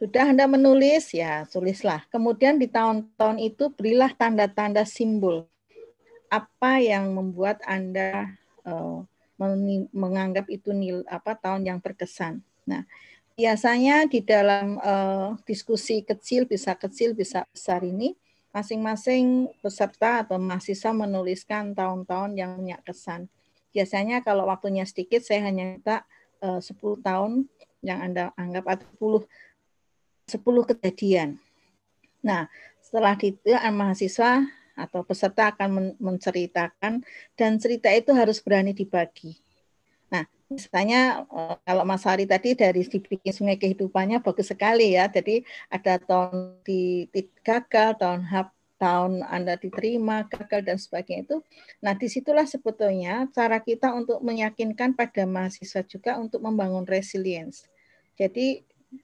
sudah Anda menulis, ya tulislah. Kemudian di tahun-tahun itu berilah tanda-tanda simbol. Apa yang membuat Anda uh, menganggap itu nil, apa tahun yang berkesan. Nah, biasanya di dalam uh, diskusi kecil bisa kecil bisa besar ini masing-masing peserta atau mahasiswa menuliskan tahun-tahun yang punya kesan. Biasanya kalau waktunya sedikit saya hanya minta eh, uh, 10 tahun yang Anda anggap atau 10 10 kejadian. Nah, setelah itu eh, mahasiswa atau peserta akan men menceritakan dan cerita itu harus berani dibagi. Nah, misalnya eh, kalau Mas Hari tadi dari dibikin sungai kehidupannya bagus sekali ya. Jadi ada tahun di, di gagal, tahun hap, tahun Anda diterima, gagal dan sebagainya itu. Nah, disitulah sebetulnya cara kita untuk meyakinkan pada mahasiswa juga untuk membangun resilience. Jadi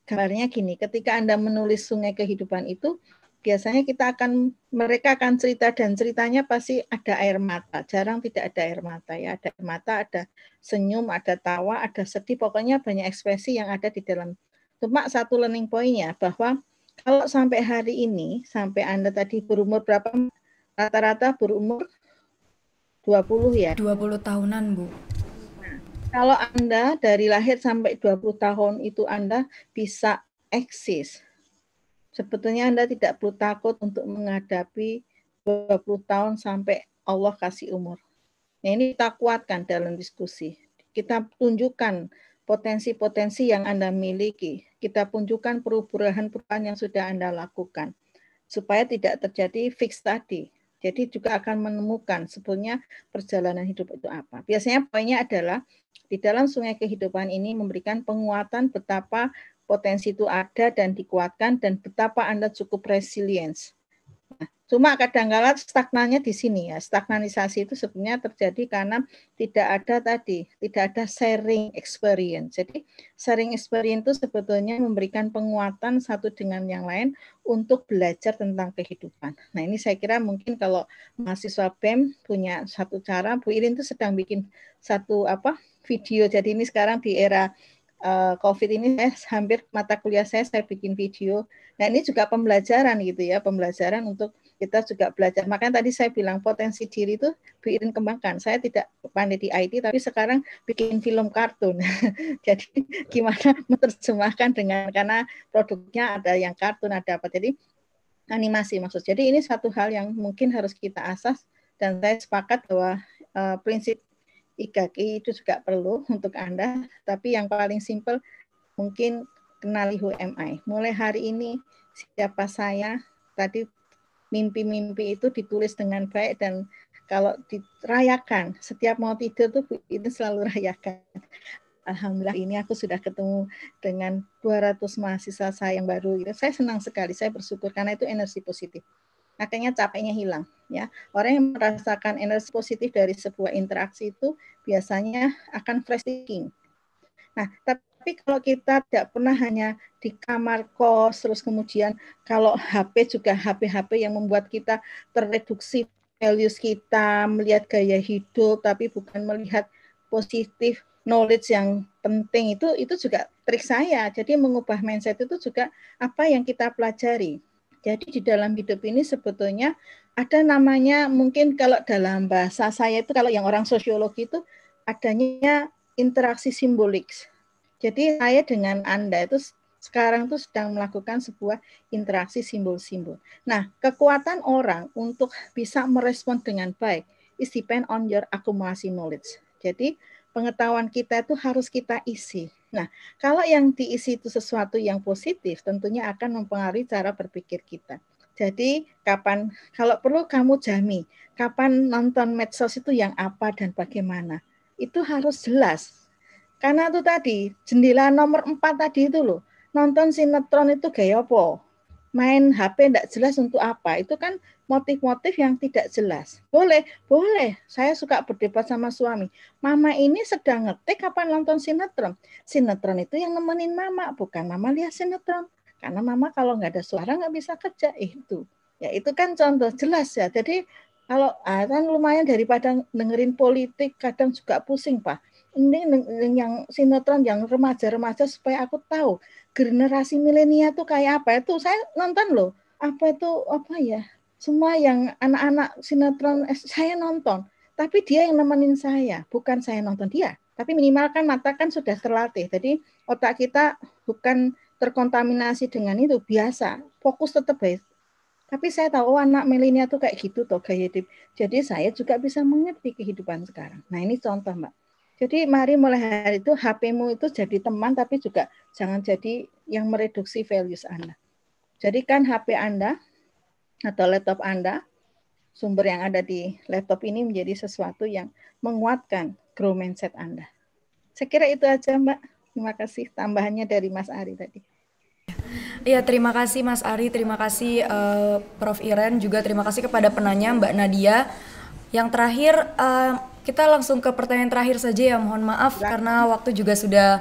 gambarnya gini, ketika Anda menulis sungai kehidupan itu, biasanya kita akan mereka akan cerita dan ceritanya pasti ada air mata. Jarang tidak ada air mata ya. Ada air mata, ada senyum, ada tawa, ada sedih. Pokoknya banyak ekspresi yang ada di dalam. Cuma satu learning point-nya bahwa kalau sampai hari ini, sampai Anda tadi berumur berapa? Rata-rata berumur 20 ya. 20 tahunan, Bu kalau Anda dari lahir sampai 20 tahun itu Anda bisa eksis, Sebetulnya Anda tidak perlu takut untuk menghadapi 20 tahun sampai Allah kasih umur. Nah, ini kita kuatkan dalam diskusi. Kita tunjukkan potensi-potensi yang Anda miliki. Kita tunjukkan perubahan-perubahan yang sudah Anda lakukan. Supaya tidak terjadi fix tadi. Jadi juga akan menemukan sebetulnya perjalanan hidup itu apa. Biasanya poinnya adalah di dalam sungai kehidupan ini memberikan penguatan betapa potensi itu ada dan dikuatkan dan betapa Anda cukup resilience. Nah, cuma kadang-kala stagnannya di sini ya. Stagnanisasi itu sebenarnya terjadi karena tidak ada tadi, tidak ada sharing experience. Jadi sharing experience itu sebetulnya memberikan penguatan satu dengan yang lain untuk belajar tentang kehidupan. Nah ini saya kira mungkin kalau mahasiswa BEM punya satu cara, Bu Irin itu sedang bikin satu apa video. Jadi ini sekarang di era Eh, COVID ini saya hampir mata kuliah saya saya bikin video. Nah ini juga pembelajaran gitu ya, pembelajaran untuk kita juga belajar. Makanya tadi saya bilang potensi diri itu bikin kembangkan. Saya tidak pandai di IT, tapi sekarang bikin film kartun. Jadi gimana menerjemahkan dengan karena produknya ada yang kartun, ada apa. Jadi animasi maksud. Jadi ini satu hal yang mungkin harus kita asas dan saya sepakat bahwa uh, prinsip IKG itu juga perlu untuk Anda, tapi yang paling simple mungkin kenali who am I. Mulai hari ini siapa saya, tadi mimpi-mimpi itu ditulis dengan baik dan kalau dirayakan, setiap mau tidur tuh itu selalu rayakan. Alhamdulillah ini aku sudah ketemu dengan 200 mahasiswa saya yang baru. Saya senang sekali, saya bersyukur karena itu energi positif akhirnya capeknya hilang ya. Orang yang merasakan energi positif dari sebuah interaksi itu biasanya akan fresh thinking. Nah, tapi kalau kita tidak pernah hanya di kamar kos, terus kemudian kalau HP juga HP-HP yang membuat kita tereduksi values kita, melihat gaya hidup, tapi bukan melihat positif knowledge yang penting itu itu juga trik saya. Jadi mengubah mindset itu juga apa yang kita pelajari jadi di dalam hidup ini sebetulnya ada namanya mungkin kalau dalam bahasa saya itu kalau yang orang sosiologi itu adanya interaksi simbolik. Jadi saya dengan Anda itu sekarang itu sedang melakukan sebuah interaksi simbol-simbol. Nah, kekuatan orang untuk bisa merespon dengan baik is depend on your akumulasi knowledge. Jadi pengetahuan kita itu harus kita isi Nah, kalau yang diisi itu sesuatu yang positif, tentunya akan mempengaruhi cara berpikir kita. Jadi kapan kalau perlu kamu jami kapan nonton medsos itu yang apa dan bagaimana. Itu harus jelas. Karena itu tadi jendela nomor empat tadi itu loh. Nonton sinetron itu gaya apa? main HP tidak jelas untuk apa. Itu kan motif-motif yang tidak jelas. Boleh, boleh. Saya suka berdebat sama suami. Mama ini sedang ngetik kapan nonton sinetron. Sinetron itu yang nemenin mama, bukan mama lihat sinetron. Karena mama kalau nggak ada suara nggak bisa kerja. Eh, itu. Ya itu kan contoh jelas ya. Jadi kalau ah, kan lumayan daripada dengerin politik kadang juga pusing pak ini yang sinetron yang remaja-remaja supaya aku tahu generasi milenial tuh kayak apa itu saya nonton loh apa itu apa ya semua yang anak-anak sinetron eh, saya nonton tapi dia yang nemenin saya bukan saya nonton dia tapi minimal kan mata kan sudah terlatih jadi otak kita bukan terkontaminasi dengan itu biasa fokus tetap baik tapi saya tahu oh, anak milenial tuh kayak gitu toh kayak jadi saya juga bisa mengerti kehidupan sekarang nah ini contoh mbak jadi mari mulai hari itu HP-mu itu jadi teman tapi juga jangan jadi yang mereduksi values Anda. Jadikan HP Anda atau laptop Anda, sumber yang ada di laptop ini menjadi sesuatu yang menguatkan grow mindset Anda. Saya kira itu aja Mbak. Terima kasih tambahannya dari Mas Ari tadi. Iya, terima kasih Mas Ari, terima kasih uh, Prof. Iren, juga terima kasih kepada penanya Mbak Nadia. Yang terakhir, eh, kita langsung ke pertanyaan terakhir saja ya. Mohon maaf ya. karena waktu juga sudah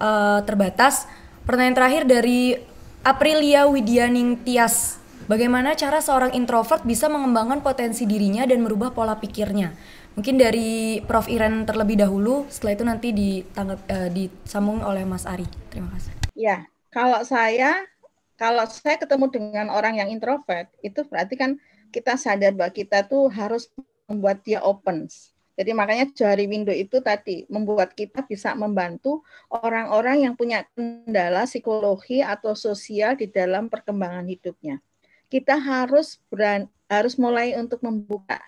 uh, terbatas. Pertanyaan terakhir dari Aprilia Widianing Tias. Bagaimana cara seorang introvert bisa mengembangkan potensi dirinya dan merubah pola pikirnya? Mungkin dari Prof Iren terlebih dahulu, setelah itu nanti ditanggap uh, disambung oleh Mas Ari. Terima kasih. Ya, kalau saya kalau saya ketemu dengan orang yang introvert, itu berarti kan kita sadar bahwa kita tuh harus membuat dia open. Jadi makanya jari window itu tadi membuat kita bisa membantu orang-orang yang punya kendala psikologi atau sosial di dalam perkembangan hidupnya. Kita harus beran, harus mulai untuk membuka.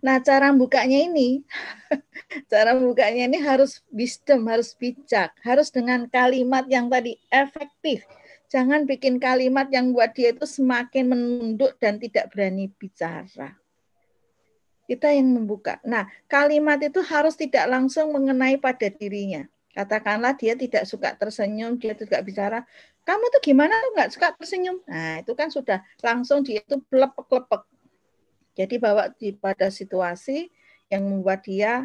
Nah, cara bukanya ini, cara bukanya ini harus wisdom, harus bijak, harus dengan kalimat yang tadi efektif. Jangan bikin kalimat yang buat dia itu semakin menunduk dan tidak berani bicara. Kita ingin membuka. Nah, kalimat itu harus tidak langsung mengenai pada dirinya. Katakanlah dia tidak suka tersenyum, dia tidak bicara, kamu tuh gimana tuh nggak suka tersenyum? Nah, itu kan sudah langsung dia itu lepek-lepek. Jadi bawa di pada situasi yang membuat dia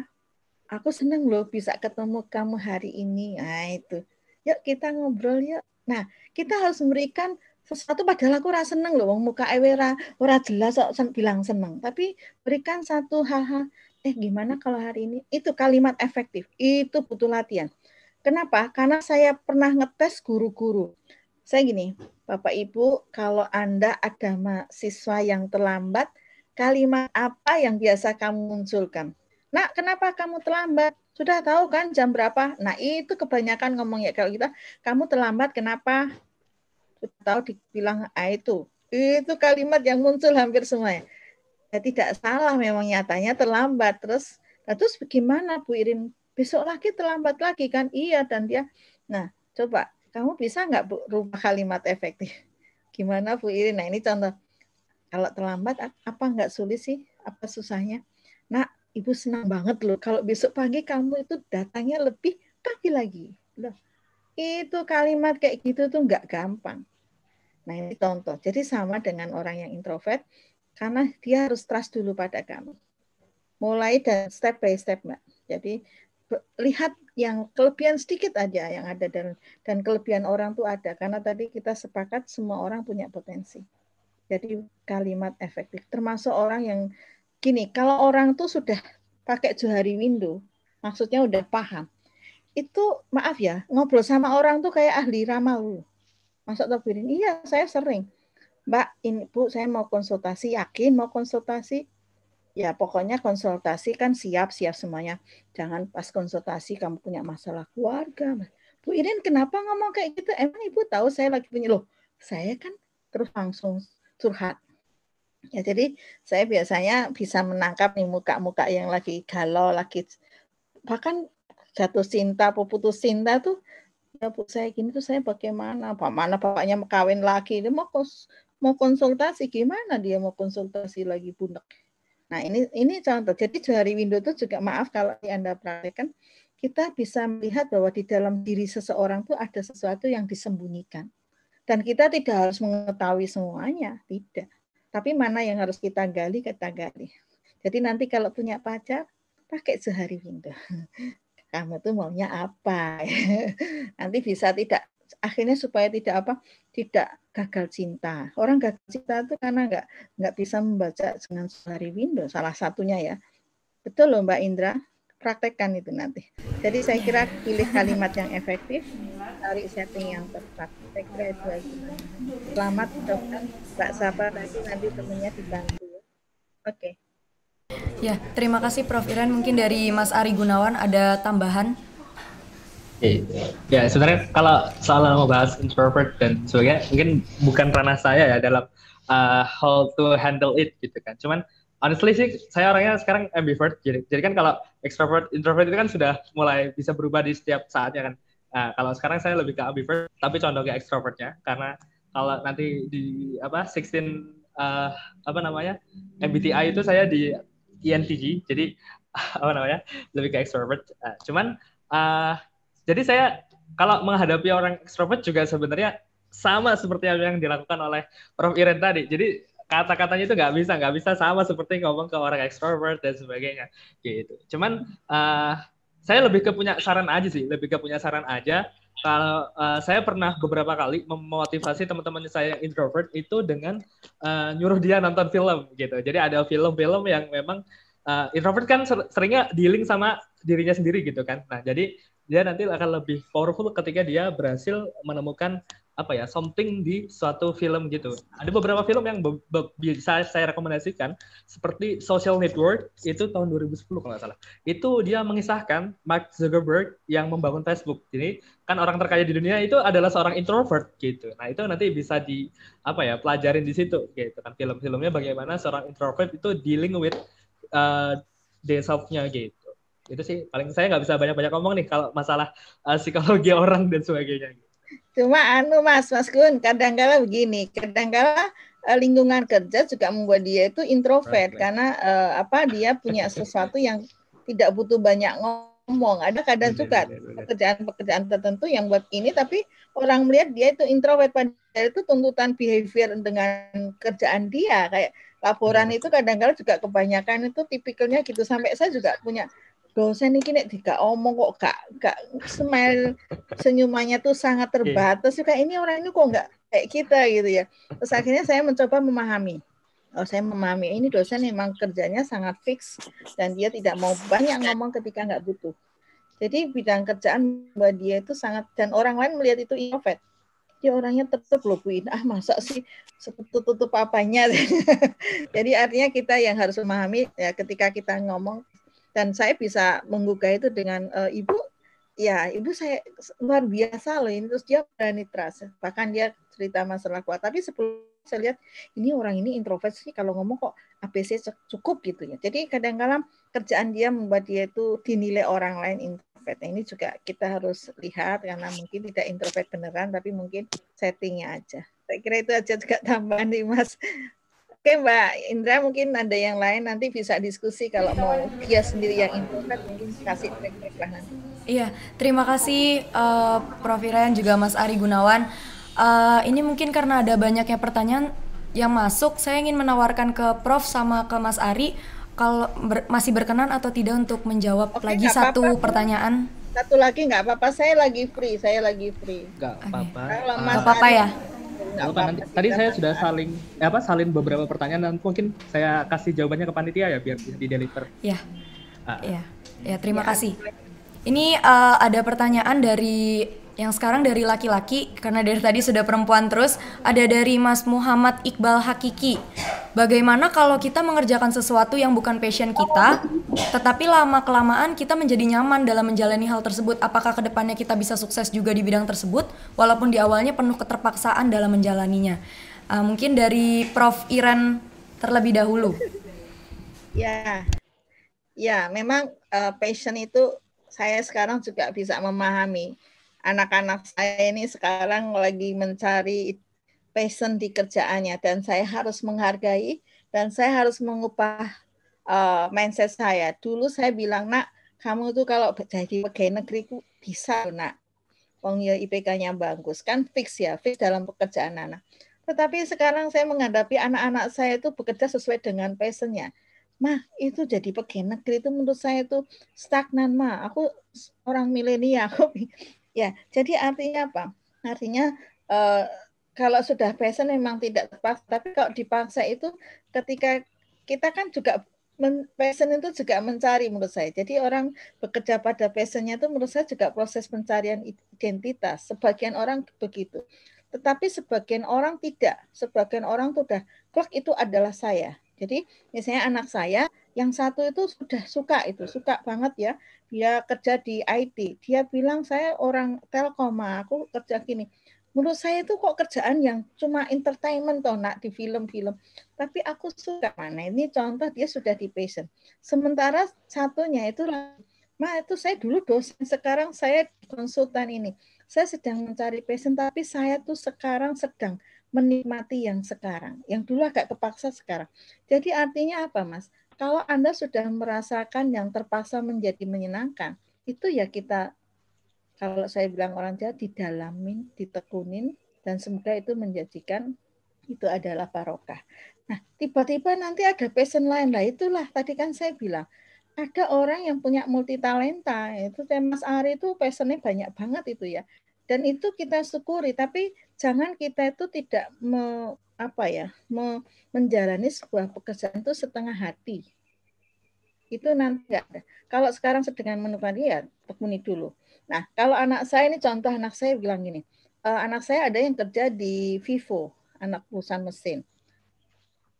aku senang loh bisa ketemu kamu hari ini. Nah, itu. Yuk kita ngobrol yuk. Nah, kita harus memberikan sesuatu padahal aku rasa seneng loh muka ewera ora jelas kok bilang seneng tapi berikan satu hal-hal eh gimana kalau hari ini itu kalimat efektif itu butuh latihan kenapa karena saya pernah ngetes guru-guru saya gini bapak ibu kalau anda ada siswa yang terlambat kalimat apa yang biasa kamu munculkan Nah, kenapa kamu terlambat sudah tahu kan jam berapa nah itu kebanyakan ngomongnya kalau kita kamu terlambat kenapa atau dibilang A ah, itu. Itu kalimat yang muncul hampir semuanya. Ya, tidak salah memang nyatanya terlambat. Terus, terus bagaimana Bu Irin? Besok lagi terlambat lagi kan? Iya dan dia. Nah coba kamu bisa nggak Bu rumah kalimat efektif? Gimana Bu Irin? Nah ini contoh. Kalau terlambat apa nggak sulit sih? Apa susahnya? Nah, Ibu senang banget loh kalau besok pagi kamu itu datangnya lebih pagi lagi. Loh, itu kalimat kayak gitu tuh nggak gampang. Nah ini contoh. Jadi sama dengan orang yang introvert, karena dia harus trust dulu pada kamu. Mulai dan step by step, Mbak. Jadi lihat yang kelebihan sedikit aja yang ada dan dan kelebihan orang tuh ada karena tadi kita sepakat semua orang punya potensi. Jadi kalimat efektif termasuk orang yang gini, kalau orang tuh sudah pakai Johari Window, maksudnya udah paham. Itu maaf ya, ngobrol sama orang tuh kayak ahli ramal masuk terbirin iya saya sering mbak ini bu saya mau konsultasi yakin mau konsultasi ya pokoknya konsultasi kan siap siap semuanya jangan pas konsultasi kamu punya masalah keluarga bu Irin kenapa ngomong kayak gitu emang ibu tahu saya lagi punya loh saya kan terus langsung curhat ya jadi saya biasanya bisa menangkap nih muka-muka yang lagi galau lagi bahkan jatuh cinta putus cinta tuh Ya bu saya gini tuh saya bagaimana? Pak mana bapaknya kawin lagi? Dia mau kos, mau konsultasi gimana dia mau konsultasi lagi bunda? Nah ini ini contoh. Jadi dari window itu juga maaf kalau anda perhatikan kita bisa melihat bahwa di dalam diri seseorang tuh ada sesuatu yang disembunyikan dan kita tidak harus mengetahui semuanya tidak tapi mana yang harus kita gali kita gali jadi nanti kalau punya pacar pakai sehari window kamu tuh maunya apa nanti bisa tidak akhirnya supaya tidak apa tidak gagal cinta orang gagal cinta itu karena nggak nggak bisa membaca dengan sehari window salah satunya ya betul loh mbak Indra praktekkan itu nanti jadi saya kira pilih kalimat yang efektif cari setting yang tepat saya kira itu aja selamat dokter mbak sabar nanti nanti temennya dibantu oke okay. Ya, terima kasih Prof. Iren. Mungkin dari Mas Ari Gunawan ada tambahan. Ya, sebenarnya kalau soal mau bahas introvert dan sebagainya, mungkin bukan ranah saya ya dalam uh, how to handle it gitu kan. Cuman honestly sih saya orangnya sekarang ambivert. Jadi, jadi kan kalau extrovert, introvert itu kan sudah mulai bisa berubah di setiap saatnya kan. Uh, kalau sekarang saya lebih ke ambivert, tapi condong ke karena kalau nanti di apa 16 uh, apa namanya MBTI itu saya di INTJ e jadi apa namanya lebih ke extrovert uh, cuman uh, jadi saya kalau menghadapi orang extrovert juga sebenarnya sama seperti yang dilakukan oleh Prof Iren tadi jadi kata-katanya itu nggak bisa nggak bisa sama seperti ngomong ke orang extrovert dan sebagainya gitu cuman uh, saya lebih ke punya saran aja sih lebih ke punya saran aja kalau uh, saya pernah beberapa kali memotivasi teman-teman saya yang introvert itu dengan uh, nyuruh dia nonton film gitu. Jadi ada film-film yang memang uh, introvert kan ser seringnya dealing sama dirinya sendiri gitu kan. Nah, jadi dia nanti akan lebih powerful ketika dia berhasil menemukan apa ya something di suatu film gitu. Ada beberapa film yang bisa saya rekomendasikan seperti Social Network itu tahun 2010 kalau nggak salah. Itu dia mengisahkan Mark Zuckerberg yang membangun Facebook. Jadi kan orang terkaya di dunia itu adalah seorang introvert gitu. Nah, itu nanti bisa di apa ya pelajarin di situ gitu kan film-filmnya bagaimana seorang introvert itu dealing with uh, self-nya gitu. Itu sih paling saya nggak bisa banyak-banyak ngomong nih kalau masalah uh, psikologi orang dan sebagainya. Gitu. Cuma anu Mas, Mas Gun, kadangkala begini, kadangkala eh, lingkungan kerja juga membuat dia itu introvert right. karena uh, apa dia punya sesuatu yang tidak butuh banyak ngomong. Ada kadang juga pekerjaan-pekerjaan tertentu yang buat ini tapi orang melihat dia itu introvert pada itu tuntutan behavior dengan kerjaan dia kayak laporan itu kadang-kadang juga kebanyakan itu tipikalnya gitu sampai saya juga punya dosen ini nih tidak omong kok gak gak smile senyumannya tuh sangat terbatas juga ini orangnya kok nggak kayak kita gitu ya terus akhirnya saya mencoba memahami oh saya memahami ini dosen memang kerjanya sangat fix dan dia tidak mau banyak ngomong ketika nggak butuh jadi bidang kerjaan buat dia itu sangat dan orang lain melihat itu introvert dia orangnya tertutup loh Bu Ah masa sih setutup-tutup apanya. Jadi artinya kita yang harus memahami ya ketika kita ngomong dan saya bisa menggugah itu dengan e, ibu ya ibu saya luar biasa loh ini terus dia berani trust bahkan dia cerita masalah kuat tapi sebelum saya lihat ini orang ini introvert sih kalau ngomong kok ABC cukup gitu ya jadi kadang-kadang kerjaan dia membuat dia itu dinilai orang lain introvert nah, ini juga kita harus lihat karena mungkin tidak introvert beneran tapi mungkin settingnya aja saya kira itu aja juga tambahan nih mas Oke Mbak Indra mungkin ada yang lain nanti bisa diskusi kalau mau dia sendiri yang introvert mungkin kasih trik-trik lah nanti. Iya, terima kasih uh, Prof. Irayan juga Mas Ari Gunawan. Uh, ini mungkin karena ada banyaknya pertanyaan yang masuk, saya ingin menawarkan ke Prof sama ke Mas Ari kalau ber masih berkenan atau tidak untuk menjawab Oke, lagi satu apa -apa. pertanyaan. Satu lagi nggak apa-apa, saya lagi free, saya lagi free. Nggak apa-apa. Okay. Apa-apa ya. Gak apa, nanti, tadi saya sudah saling ya apa salin beberapa pertanyaan dan mungkin saya kasih jawabannya ke panitia ya biar bisa di deliver. Iya. Ah. Iya. Ya. ya, terima ya. kasih. Ini uh, ada pertanyaan dari yang sekarang dari laki-laki karena dari tadi sudah perempuan terus ada dari Mas Muhammad Iqbal Hakiki. Bagaimana kalau kita mengerjakan sesuatu yang bukan passion kita, tetapi lama kelamaan kita menjadi nyaman dalam menjalani hal tersebut? Apakah kedepannya kita bisa sukses juga di bidang tersebut, walaupun di awalnya penuh keterpaksaan dalam menjalaninya? Uh, mungkin dari Prof. Iren terlebih dahulu. Ya, ya memang uh, passion itu saya sekarang juga bisa memahami anak-anak saya ini sekarang lagi mencari passion di kerjaannya dan saya harus menghargai dan saya harus mengubah uh, mindset saya. Dulu saya bilang, "Nak, kamu tuh kalau jadi pegawai negeriku bisa, Nak." Wong ya IPK-nya bagus kan fix ya, fix dalam pekerjaan anak. Tetapi sekarang saya menghadapi anak-anak saya itu bekerja sesuai dengan passionnya. Mah, itu jadi pegawai negeri itu menurut saya itu stagnan, Mah. Aku orang milenial, aku Ya, jadi artinya apa? Artinya eh, kalau sudah passion memang tidak tepat, tapi kalau dipaksa itu ketika kita kan juga men, passion itu juga mencari menurut saya. Jadi orang bekerja pada passionnya itu menurut saya juga proses pencarian identitas. Sebagian orang begitu. Tetapi sebagian orang tidak. Sebagian orang sudah, klok itu adalah saya. Jadi misalnya anak saya yang satu itu sudah suka itu, iya. suka banget ya. Dia kerja di IT. Dia bilang saya orang Telkom, ah, aku kerja gini. Menurut saya itu kok kerjaan yang cuma entertainment toh nak di film-film. Tapi aku suka mana ini contoh dia sudah di passion. Sementara satunya itu Ma itu saya dulu dosen, sekarang saya konsultan ini. Saya sedang mencari passion, tapi saya tuh sekarang sedang menikmati yang sekarang. Yang dulu agak kepaksa sekarang. Jadi artinya apa, Mas? Kalau Anda sudah merasakan yang terpaksa menjadi menyenangkan, itu ya kita kalau saya bilang orang Jawa didalamin, ditekunin dan semoga itu menjadikan itu adalah barokah. Nah, tiba-tiba nanti ada passion lain lah itulah tadi kan saya bilang ada orang yang punya multi talenta itu Mas Ari itu passionnya banyak banget itu ya dan itu kita syukuri tapi jangan kita itu tidak me, apa ya menjalani sebuah pekerjaan itu setengah hati itu nanti nggak ada. Kalau sekarang sedangkan menemukan ya tekuni dulu. Nah kalau anak saya ini contoh anak saya bilang gini, e, anak saya ada yang kerja di Vivo, anak perusahaan mesin.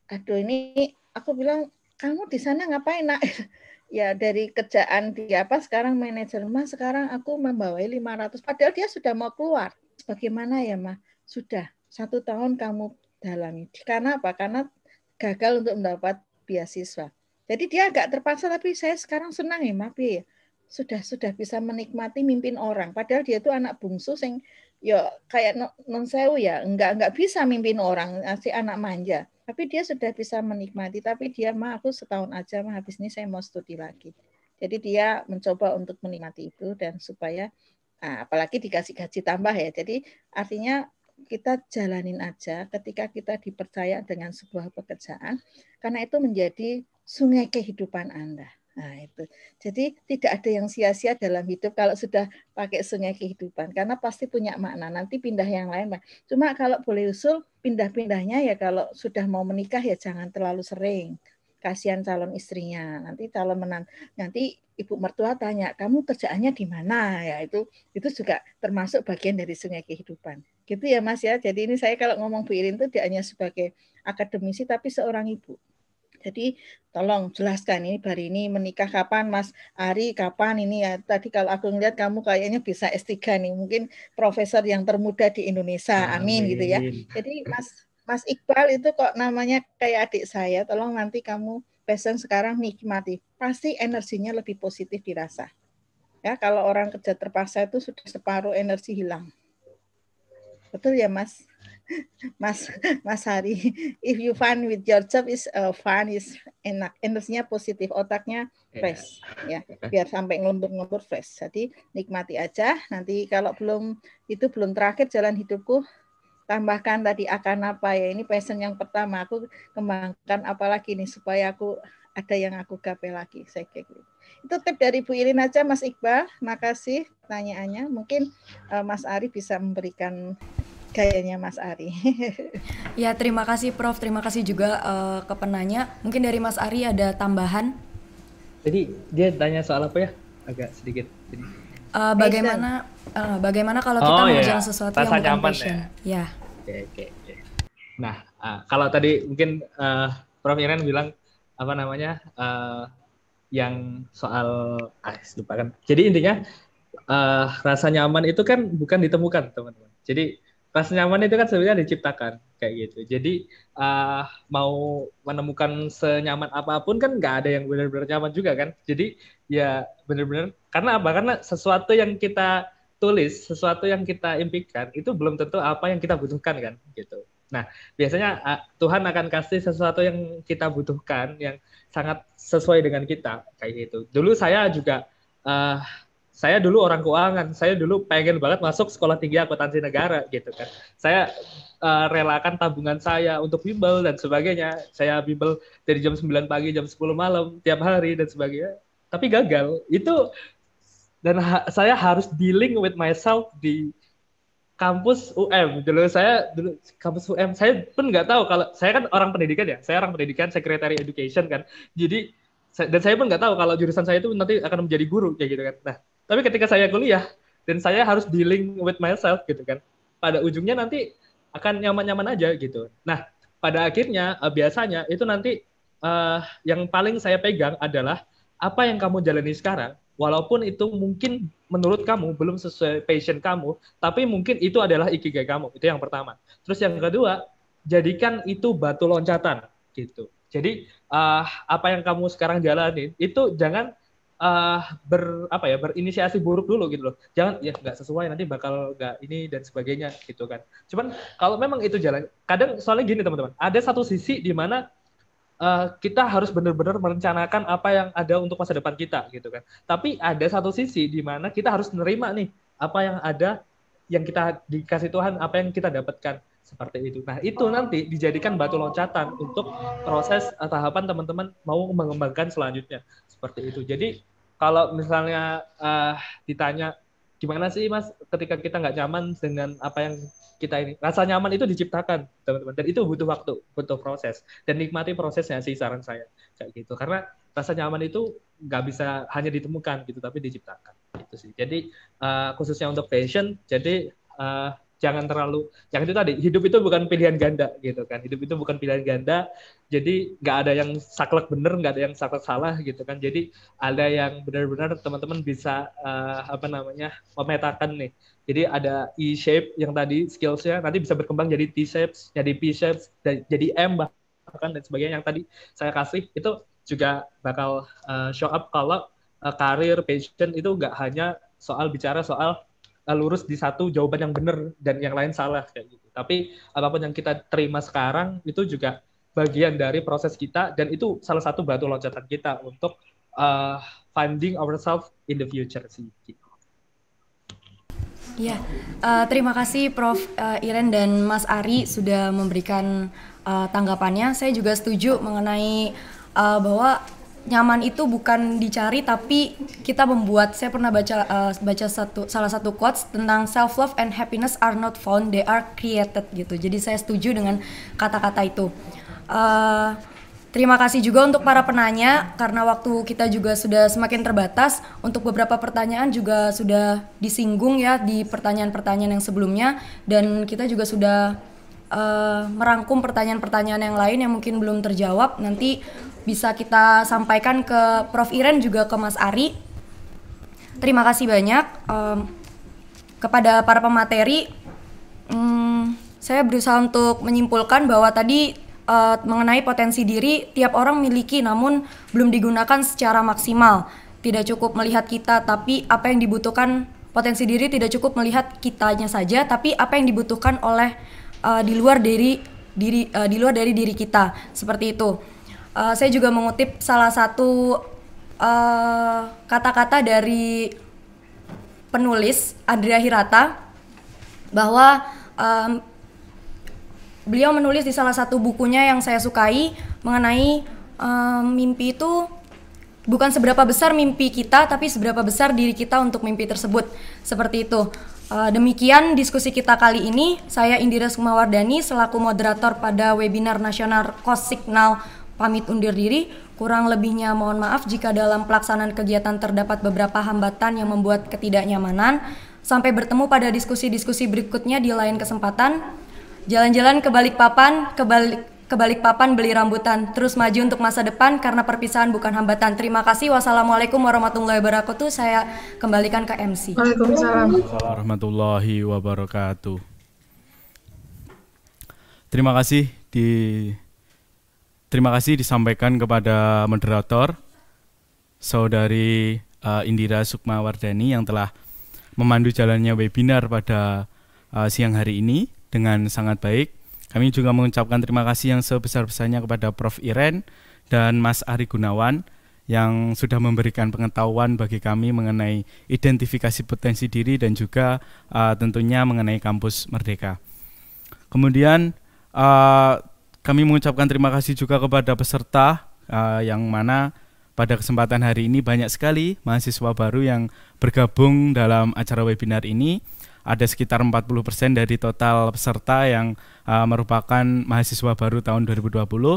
Aduh ini aku bilang kamu di sana ngapain nak? ya dari kerjaan di apa sekarang manajer mah sekarang aku membawa 500 padahal dia sudah mau keluar. Bagaimana ya mah? Sudah satu tahun kamu dalami. Karena apa? Karena gagal untuk mendapat beasiswa. Jadi dia agak terpaksa, tapi saya sekarang senang ya, maaf ya. Sudah sudah bisa menikmati mimpin orang. Padahal dia itu anak bungsu yang ya kayak non sewu ya, enggak enggak bisa mimpin orang, si anak manja. Tapi dia sudah bisa menikmati, tapi dia mah aku setahun aja mah habis ini saya mau studi lagi. Jadi dia mencoba untuk menikmati itu dan supaya nah, apalagi dikasih gaji tambah ya. Jadi artinya kita jalanin aja ketika kita dipercaya dengan sebuah pekerjaan karena itu menjadi sungai kehidupan Anda. Nah, itu. Jadi tidak ada yang sia-sia dalam hidup kalau sudah pakai sungai kehidupan karena pasti punya makna. Nanti pindah yang lain, Cuma kalau boleh usul pindah-pindahnya ya kalau sudah mau menikah ya jangan terlalu sering. Kasihan calon istrinya. Nanti calon menan nanti ibu mertua tanya, "Kamu kerjaannya di mana?" Ya itu itu juga termasuk bagian dari sungai kehidupan. Gitu ya Mas ya. Jadi ini saya kalau ngomong Bu Irin itu tidak hanya sebagai akademisi tapi seorang ibu. Jadi tolong jelaskan ini baru ini menikah kapan Mas Ari kapan ini ya. Tadi kalau aku ngeliat kamu kayaknya bisa S3 nih, mungkin profesor yang termuda di Indonesia. Amin, Amin. gitu ya. Jadi Mas Mas Iqbal itu kok namanya kayak adik saya. Tolong nanti kamu pesen sekarang nikmati. Pasti energinya lebih positif dirasa. Ya, kalau orang kerja terpaksa itu sudah separuh energi hilang. Betul ya Mas? Mas Mas Hari, if you fun with your job is uh, fun is enak, energinya positif, otaknya iya. fresh yeah. ya, biar sampai ngelembur-ngelembur fresh. Jadi nikmati aja. Nanti kalau belum itu belum terakhir jalan hidupku tambahkan tadi akan apa ya ini passion yang pertama aku kembangkan apalagi nih supaya aku ada yang aku gape lagi saya kayak gitu itu tip dari Bu Irin aja Mas Iqbal makasih pertanyaannya mungkin uh, Mas Ari bisa memberikan kayaknya Mas Ari. ya terima kasih Prof, terima kasih juga uh, ke penanya. Mungkin dari Mas Ari ada tambahan. Jadi dia tanya soal apa ya? Agak sedikit. Jadi. Uh, bagaimana uh, bagaimana kalau kita oh, iya. mengejar iya. sesuatu Rasa yang bukan Ya. ya. oke, oke. Nah uh, kalau tadi mungkin uh, Prof Iren bilang apa namanya uh, yang soal ah kan Jadi intinya uh, rasa nyaman itu kan bukan ditemukan teman-teman. Jadi rasa nyaman itu kan sebenarnya diciptakan kayak gitu. Jadi uh, mau menemukan senyaman apapun kan nggak ada yang benar-benar nyaman juga kan. Jadi ya benar-benar karena apa? Karena sesuatu yang kita tulis, sesuatu yang kita impikan itu belum tentu apa yang kita butuhkan kan gitu. Nah, biasanya iya. ah, Tuhan akan kasih sesuatu yang kita butuhkan yang sangat sesuai dengan kita kayak gitu. Dulu saya juga uh, saya dulu orang keuangan, saya dulu pengen banget masuk sekolah tinggi akuntansi negara gitu kan. Saya uh, relakan tabungan saya untuk bimbel dan sebagainya. Saya bimbel dari jam 9 pagi jam 10 malam tiap hari dan sebagainya. Tapi gagal. Itu dan ha saya harus dealing with myself di kampus UM dulu saya dulu kampus UM saya pun nggak tahu kalau saya kan orang pendidikan ya saya orang pendidikan sekretari education kan jadi saya, dan saya pun nggak tahu kalau jurusan saya itu nanti akan menjadi guru kayak gitu kan nah tapi ketika saya kuliah dan saya harus dealing with myself gitu kan pada ujungnya nanti akan nyaman-nyaman aja gitu nah pada akhirnya eh, biasanya itu nanti uh, yang paling saya pegang adalah apa yang kamu jalani sekarang Walaupun itu mungkin menurut kamu belum sesuai passion kamu, tapi mungkin itu adalah ikigai kamu. Itu yang pertama. Terus yang kedua, jadikan itu batu loncatan gitu. Jadi uh, apa yang kamu sekarang jalanin itu jangan uh, ber apa ya berinisiasi buruk dulu gitu loh. Jangan ya nggak sesuai nanti bakal nggak ini dan sebagainya gitu kan. Cuman kalau memang itu jalan, kadang soalnya gini teman-teman, ada satu sisi di mana uh, kita harus benar-benar merencanakan apa yang ada untuk masa depan kita gitu kan. Tapi ada satu sisi di mana kita harus menerima nih apa yang ada yang kita dikasih Tuhan, apa yang kita dapatkan seperti itu. Nah, itu nanti dijadikan batu loncatan untuk proses uh, tahapan teman-teman mau mengembangkan selanjutnya seperti itu. Jadi kalau misalnya uh, ditanya gimana sih mas ketika kita nggak nyaman dengan apa yang kita ini rasa nyaman itu diciptakan teman-teman dan itu butuh waktu butuh proses dan nikmati prosesnya sih saran saya kayak gitu karena rasa nyaman itu nggak bisa hanya ditemukan gitu tapi diciptakan itu sih jadi uh, khususnya untuk fashion jadi uh, jangan terlalu yang itu tadi hidup itu bukan pilihan ganda gitu kan hidup itu bukan pilihan ganda jadi nggak ada yang saklek bener nggak ada yang saklek salah gitu kan jadi ada yang benar-benar teman-teman bisa uh, apa namanya memetakan nih jadi ada E shape yang tadi skillsnya nanti bisa berkembang jadi T shape jadi P shape jadi M bahkan dan sebagainya yang tadi saya kasih itu juga bakal uh, show up kalau uh, karir passion itu nggak hanya soal bicara soal lurus di satu jawaban yang benar dan yang lain salah kayak gitu. Tapi apapun yang kita terima sekarang itu juga bagian dari proses kita dan itu salah satu batu loncatan kita untuk uh, finding ourselves in the future sih. Gitu. Ya, uh, terima kasih Prof. Uh, Iren dan Mas Ari sudah memberikan uh, tanggapannya. Saya juga setuju mengenai uh, bahwa nyaman itu bukan dicari tapi kita membuat saya pernah baca uh, baca satu salah satu quotes tentang self love and happiness are not found they are created gitu jadi saya setuju dengan kata-kata itu uh, terima kasih juga untuk para penanya karena waktu kita juga sudah semakin terbatas untuk beberapa pertanyaan juga sudah disinggung ya di pertanyaan-pertanyaan yang sebelumnya dan kita juga sudah uh, merangkum pertanyaan-pertanyaan yang lain yang mungkin belum terjawab nanti bisa kita sampaikan ke Prof Iren juga ke Mas Ari. Terima kasih banyak um, kepada para pemateri. Um, saya berusaha untuk menyimpulkan bahwa tadi uh, mengenai potensi diri tiap orang miliki namun belum digunakan secara maksimal. Tidak cukup melihat kita tapi apa yang dibutuhkan potensi diri tidak cukup melihat kitanya saja tapi apa yang dibutuhkan oleh uh, di luar dari diri uh, di luar dari diri kita. Seperti itu uh, saya juga mengutip salah satu eh, kata-kata uh, dari penulis Andrea Hirata bahwa um, beliau menulis di salah satu bukunya yang saya sukai mengenai um, mimpi itu bukan seberapa besar mimpi kita, tapi seberapa besar diri kita untuk mimpi tersebut. Seperti itu. Uh, demikian diskusi kita kali ini. Saya Indira Sumawardani selaku moderator pada webinar nasional Kos Signal pamit undur diri. Kurang lebihnya mohon maaf jika dalam pelaksanaan kegiatan terdapat beberapa hambatan yang membuat ketidaknyamanan. Sampai bertemu pada diskusi-diskusi berikutnya di lain kesempatan. Jalan-jalan ke Balikpapan, ke Balik kebalik papan beli rambutan, terus maju untuk masa depan karena perpisahan bukan hambatan. Terima kasih. Wassalamualaikum warahmatullahi wabarakatuh. Saya kembalikan ke MC. Waalaikumsalam warahmatullahi wabarakatuh. Terima kasih di terima kasih disampaikan kepada moderator saudari uh, Indira Sukmawardani yang telah memandu jalannya webinar pada uh, siang hari ini dengan sangat baik. Kami juga mengucapkan terima kasih yang sebesar-besarnya kepada Prof. Iren dan Mas Ari Gunawan yang sudah memberikan pengetahuan bagi kami mengenai identifikasi potensi diri dan juga uh, tentunya mengenai kampus merdeka. Kemudian uh, kami mengucapkan terima kasih juga kepada peserta uh, yang mana pada kesempatan hari ini banyak sekali mahasiswa baru yang bergabung dalam acara webinar ini. Ada sekitar 40% dari total peserta yang uh, merupakan mahasiswa baru tahun 2020. Uh, eh,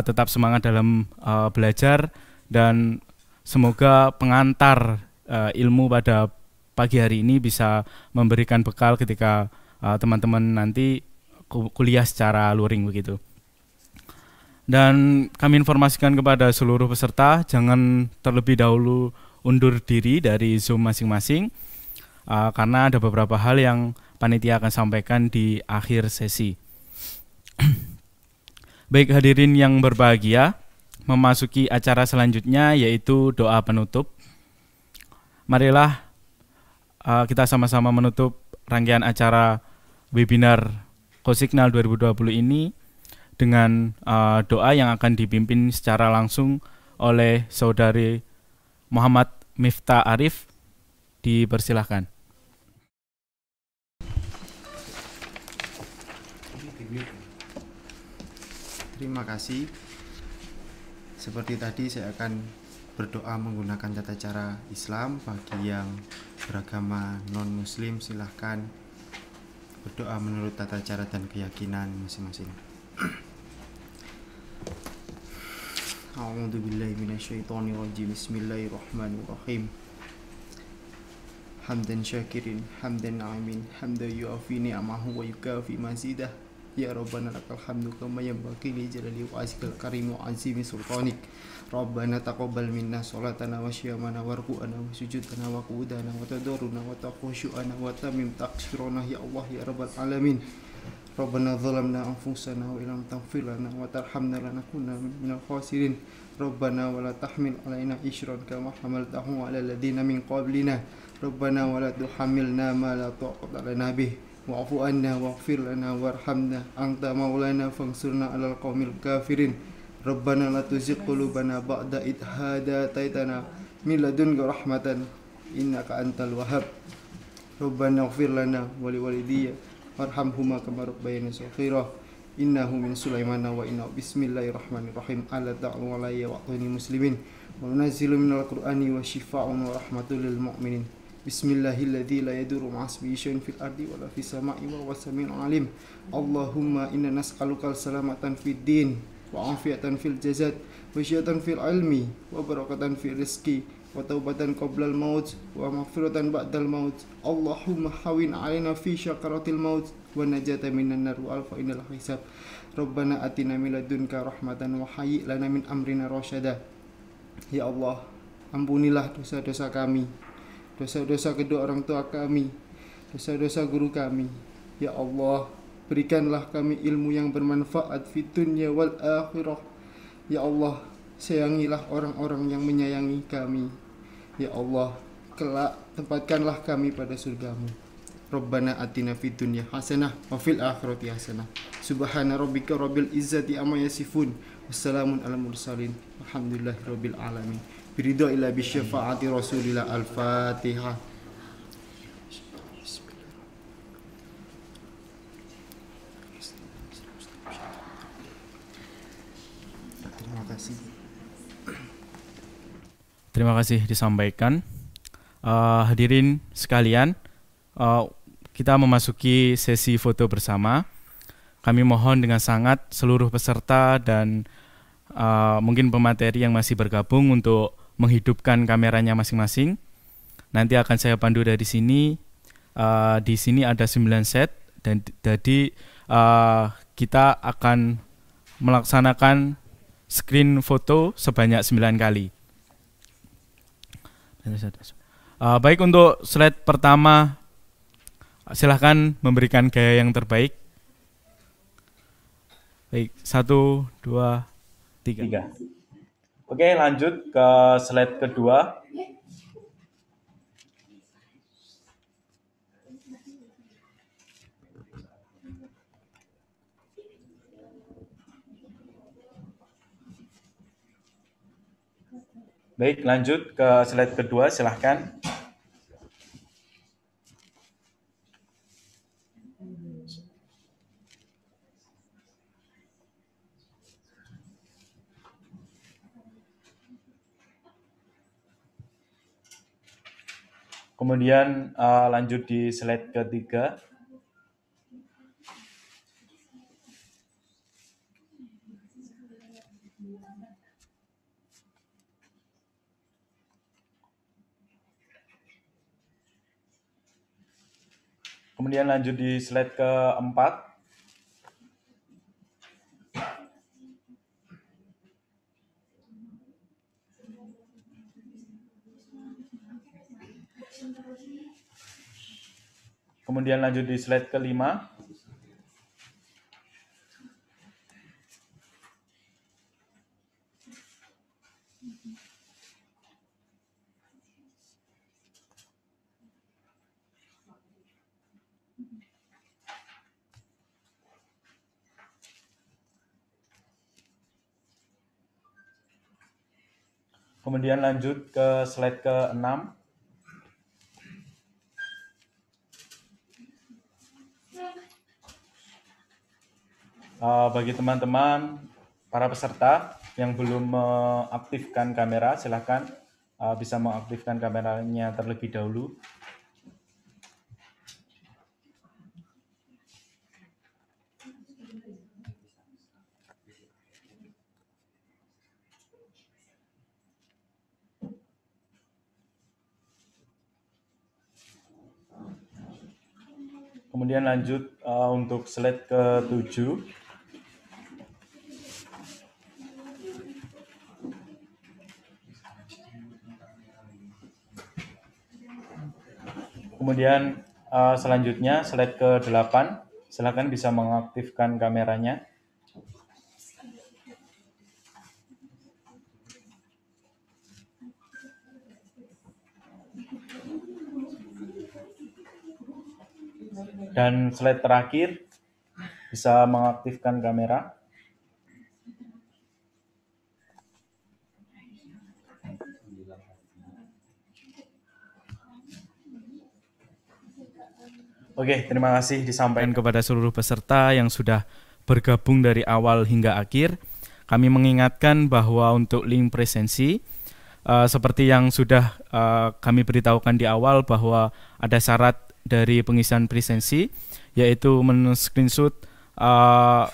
tetap semangat dalam uh, belajar dan semoga pengantar uh, ilmu pada pagi hari ini bisa memberikan bekal ketika teman-teman uh, teman -teman nanti kuliah secara luring begitu. Dan kami informasikan kepada seluruh peserta jangan terlebih dahulu undur diri dari Zoom masing-masing uh, karena ada beberapa hal yang panitia akan sampaikan di akhir sesi. Baik hadirin yang berbahagia, memasuki acara selanjutnya yaitu doa penutup. Marilah uh, kita sama-sama menutup rangkaian acara webinar Kosignal 2020 ini dengan uh, doa yang akan dipimpin secara langsung oleh saudari Muhammad Miftah Arif. Dipersilahkan. Terima kasih. Seperti tadi saya akan berdoa menggunakan tata cara Islam bagi yang beragama non muslim silahkan berdoa menurut tata cara dan keyakinan masing-masing. A'udzu billahi minasyaitonir rajim. Bismillahirrahmanirrahim. Hamdan syakirin, hamdan na'imin, hamdan yu'afi ni'amahu wa yukafi mazidah. Ya Rabbana lakal hamdu kama baki li jalali wa azikal karimu azimi sultanik Rabbana taqabal minna sholatana wa syiamana wa ruku'ana wa sujudana wa kudana wa tadaruna wa taqhusyu'ana wa tamim taqshirana ya Allah ya Rabbal Alamin ربنا ظلمنا أنفسنا وإن لم تغفر لنا وترحمنا لنكون من الخاسرين ربنا ولا تحمل علينا إشرا كما حملته على الذين من قبلنا ربنا ولا تحملنا ما لا طاقة لنا به واعف عنا واغفر لنا وارحمنا أنت مولانا فانصرنا على القوم الكافرين ربنا لا تزغ قلوبنا بعد إذ هديتنا من لدنك رحمة إنك أنت الوهاب ربنا اغفر لنا ولوالدي وارحمهما كما ربياني صغيرا إنه من سليمان وإنه بسم الله الرحمن الرحيم على دعوة علي وأعطيني مسلمين وننزل من القرآن وشفاء ورحمة للمؤمنين بسم الله الذي لا يدور مع اسمه شيء في الأرض ولا في السماء وهو السميع العليم اللهم إنا نسألك السلامة في الدين وعافية في الجسد وشيئة في العلم وبركة في الرزق wa وتوبةً قبل الموت ومغفرةً بعد الموت اللهم حوين علينا في شقرة الموت ونجاة من النار وألفين الحساب ربنا أتنا من لدنك رحمة وحيئ لنا من أمرنا رشدا Ya Allah, ampunilah dosa-dosa kami dosa-dosa kedua orang tua kami dosa-dosa guru kami ya Allah berikanlah kami ilmu yang bermanfaat fi dunia wal akhirah ya Allah Sayangilah orang-orang yang menyayangi kami. Ya Allah, kelak tempatkanlah kami pada surgamu. Rabbana atina fid dunya hasanah wa fil akhirati hasanah. Subhana rabbika rabbil izzati amma yasifun. Wassalamun ala mursalin. Alhamdulillahi rabbil alamin. Biridha ila bi syafaati Rasulillah Al-Fatihah. Terima kasih terima kasih disampaikan. Uh, hadirin sekalian, uh, kita memasuki sesi foto bersama. Kami mohon dengan sangat seluruh peserta dan uh, mungkin pemateri yang masih bergabung untuk menghidupkan kameranya masing-masing. Nanti akan saya pandu dari sini. Uh, di sini ada 9 set dan jadi uh, kita akan melaksanakan screen foto sebanyak 9 kali. Uh, baik untuk slide pertama silahkan memberikan gaya yang terbaik. Baik, satu, dua, tiga. tiga. Oke, lanjut ke slide kedua. Baik, lanjut ke slide kedua, silahkan. Kemudian uh, lanjut di slide ketiga. Kemudian lanjut di slide keempat. Kemudian lanjut di slide kelima. Kemudian lanjut ke slide ke-6. Eh, bagi teman-teman para peserta yang belum mengaktifkan kamera, silahkan eh, bisa mengaktifkan kameranya terlebih dahulu. Kemudian lanjut uh, untuk slide ke-7. Kemudian uh, selanjutnya slide ke-8. Silakan bisa mengaktifkan kameranya. Dan slide terakhir bisa mengaktifkan kamera. Oke, terima kasih disampaikan kepada seluruh peserta yang sudah bergabung dari awal hingga akhir. Kami mengingatkan bahwa untuk link presensi, uh, seperti yang sudah uh, kami beritahukan di awal bahwa ada syarat dari pengisian presensi yaitu men-screenshot uh,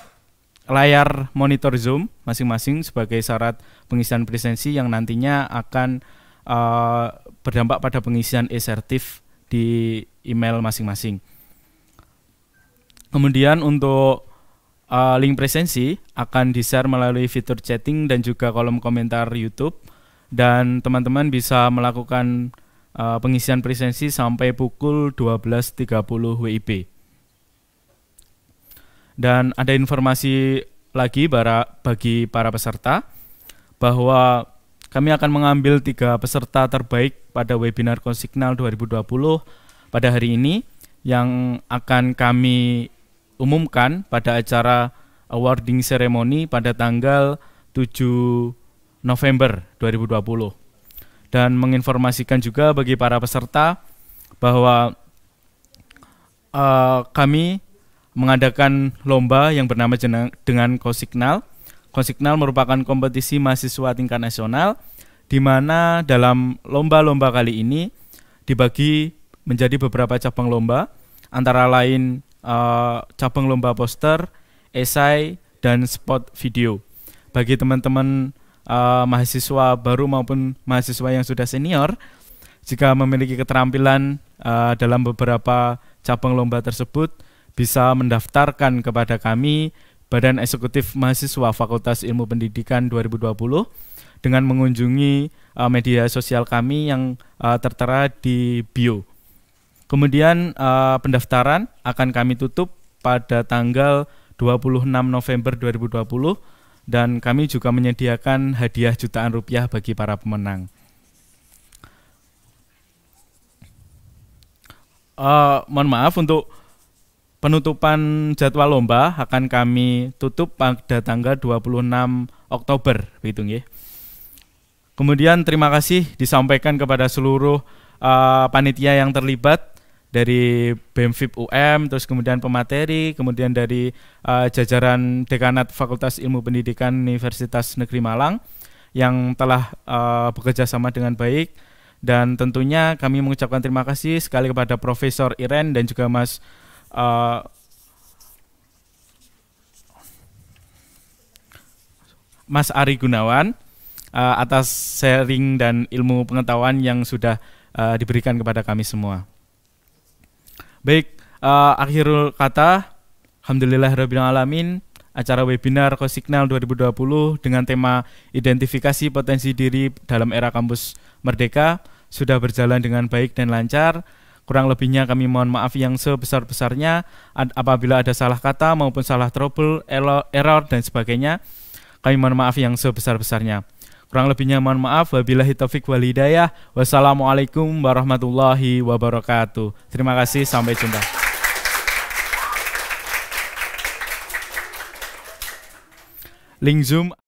layar monitor Zoom masing-masing sebagai syarat pengisian presensi yang nantinya akan uh, berdampak pada pengisian esertif di email masing-masing. Kemudian untuk uh, link presensi akan di-share melalui fitur chatting dan juga kolom komentar YouTube dan teman-teman bisa melakukan uh, pengisian presensi sampai pukul 12.30 WIB. Dan ada informasi lagi para, bagi para peserta bahwa kami akan mengambil tiga peserta terbaik pada webinar Konsignal 2020 pada hari ini yang akan kami umumkan pada acara awarding ceremony pada tanggal 7 November 2020 dan menginformasikan juga bagi para peserta bahwa uh, kami mengadakan lomba yang bernama dengan Kosignal. Kosignal merupakan kompetisi mahasiswa tingkat nasional di mana dalam lomba-lomba kali ini dibagi menjadi beberapa cabang lomba antara lain uh, cabang lomba poster, esai, dan spot video. Bagi teman-teman uh, mahasiswa baru maupun mahasiswa yang sudah senior jika memiliki keterampilan uh, dalam beberapa cabang lomba tersebut bisa mendaftarkan kepada kami Badan Eksekutif Mahasiswa Fakultas Ilmu Pendidikan 2020 dengan mengunjungi uh, media sosial kami yang uh, tertera di bio. Kemudian uh, pendaftaran akan kami tutup pada tanggal 26 November 2020 dan kami juga menyediakan hadiah jutaan rupiah bagi para pemenang. Uh, mohon maaf untuk penutupan jadwal lomba akan kami tutup pada tanggal 26 Oktober, begitu nggih. Kemudian terima kasih disampaikan kepada seluruh uh, panitia yang terlibat dari BEMFIP UM, terus kemudian pemateri, kemudian dari uh, jajaran Dekanat Fakultas Ilmu Pendidikan Universitas Negeri Malang yang telah uh, bekerja sama dengan baik dan tentunya kami mengucapkan terima kasih sekali kepada Profesor Iren dan juga Mas uh, Mas Ari Gunawan uh, atas sharing dan ilmu pengetahuan yang sudah uh, diberikan kepada kami semua. Baik, uh, akhirul kata, Alhamdulillah Rabbil Alamin, acara webinar Kosignal 2020 dengan tema Identifikasi Potensi Diri dalam Era Kampus Merdeka sudah berjalan dengan baik dan lancar. Kurang lebihnya kami mohon maaf yang sebesar-besarnya apabila ada salah kata maupun salah trouble, error dan sebagainya. Kami mohon maaf yang sebesar-besarnya. Kurang lebihnya mohon maaf. Wabillahi taufik wal hidayah. Wassalamualaikum warahmatullahi wabarakatuh. Terima kasih, sampai jumpa. Link Zoom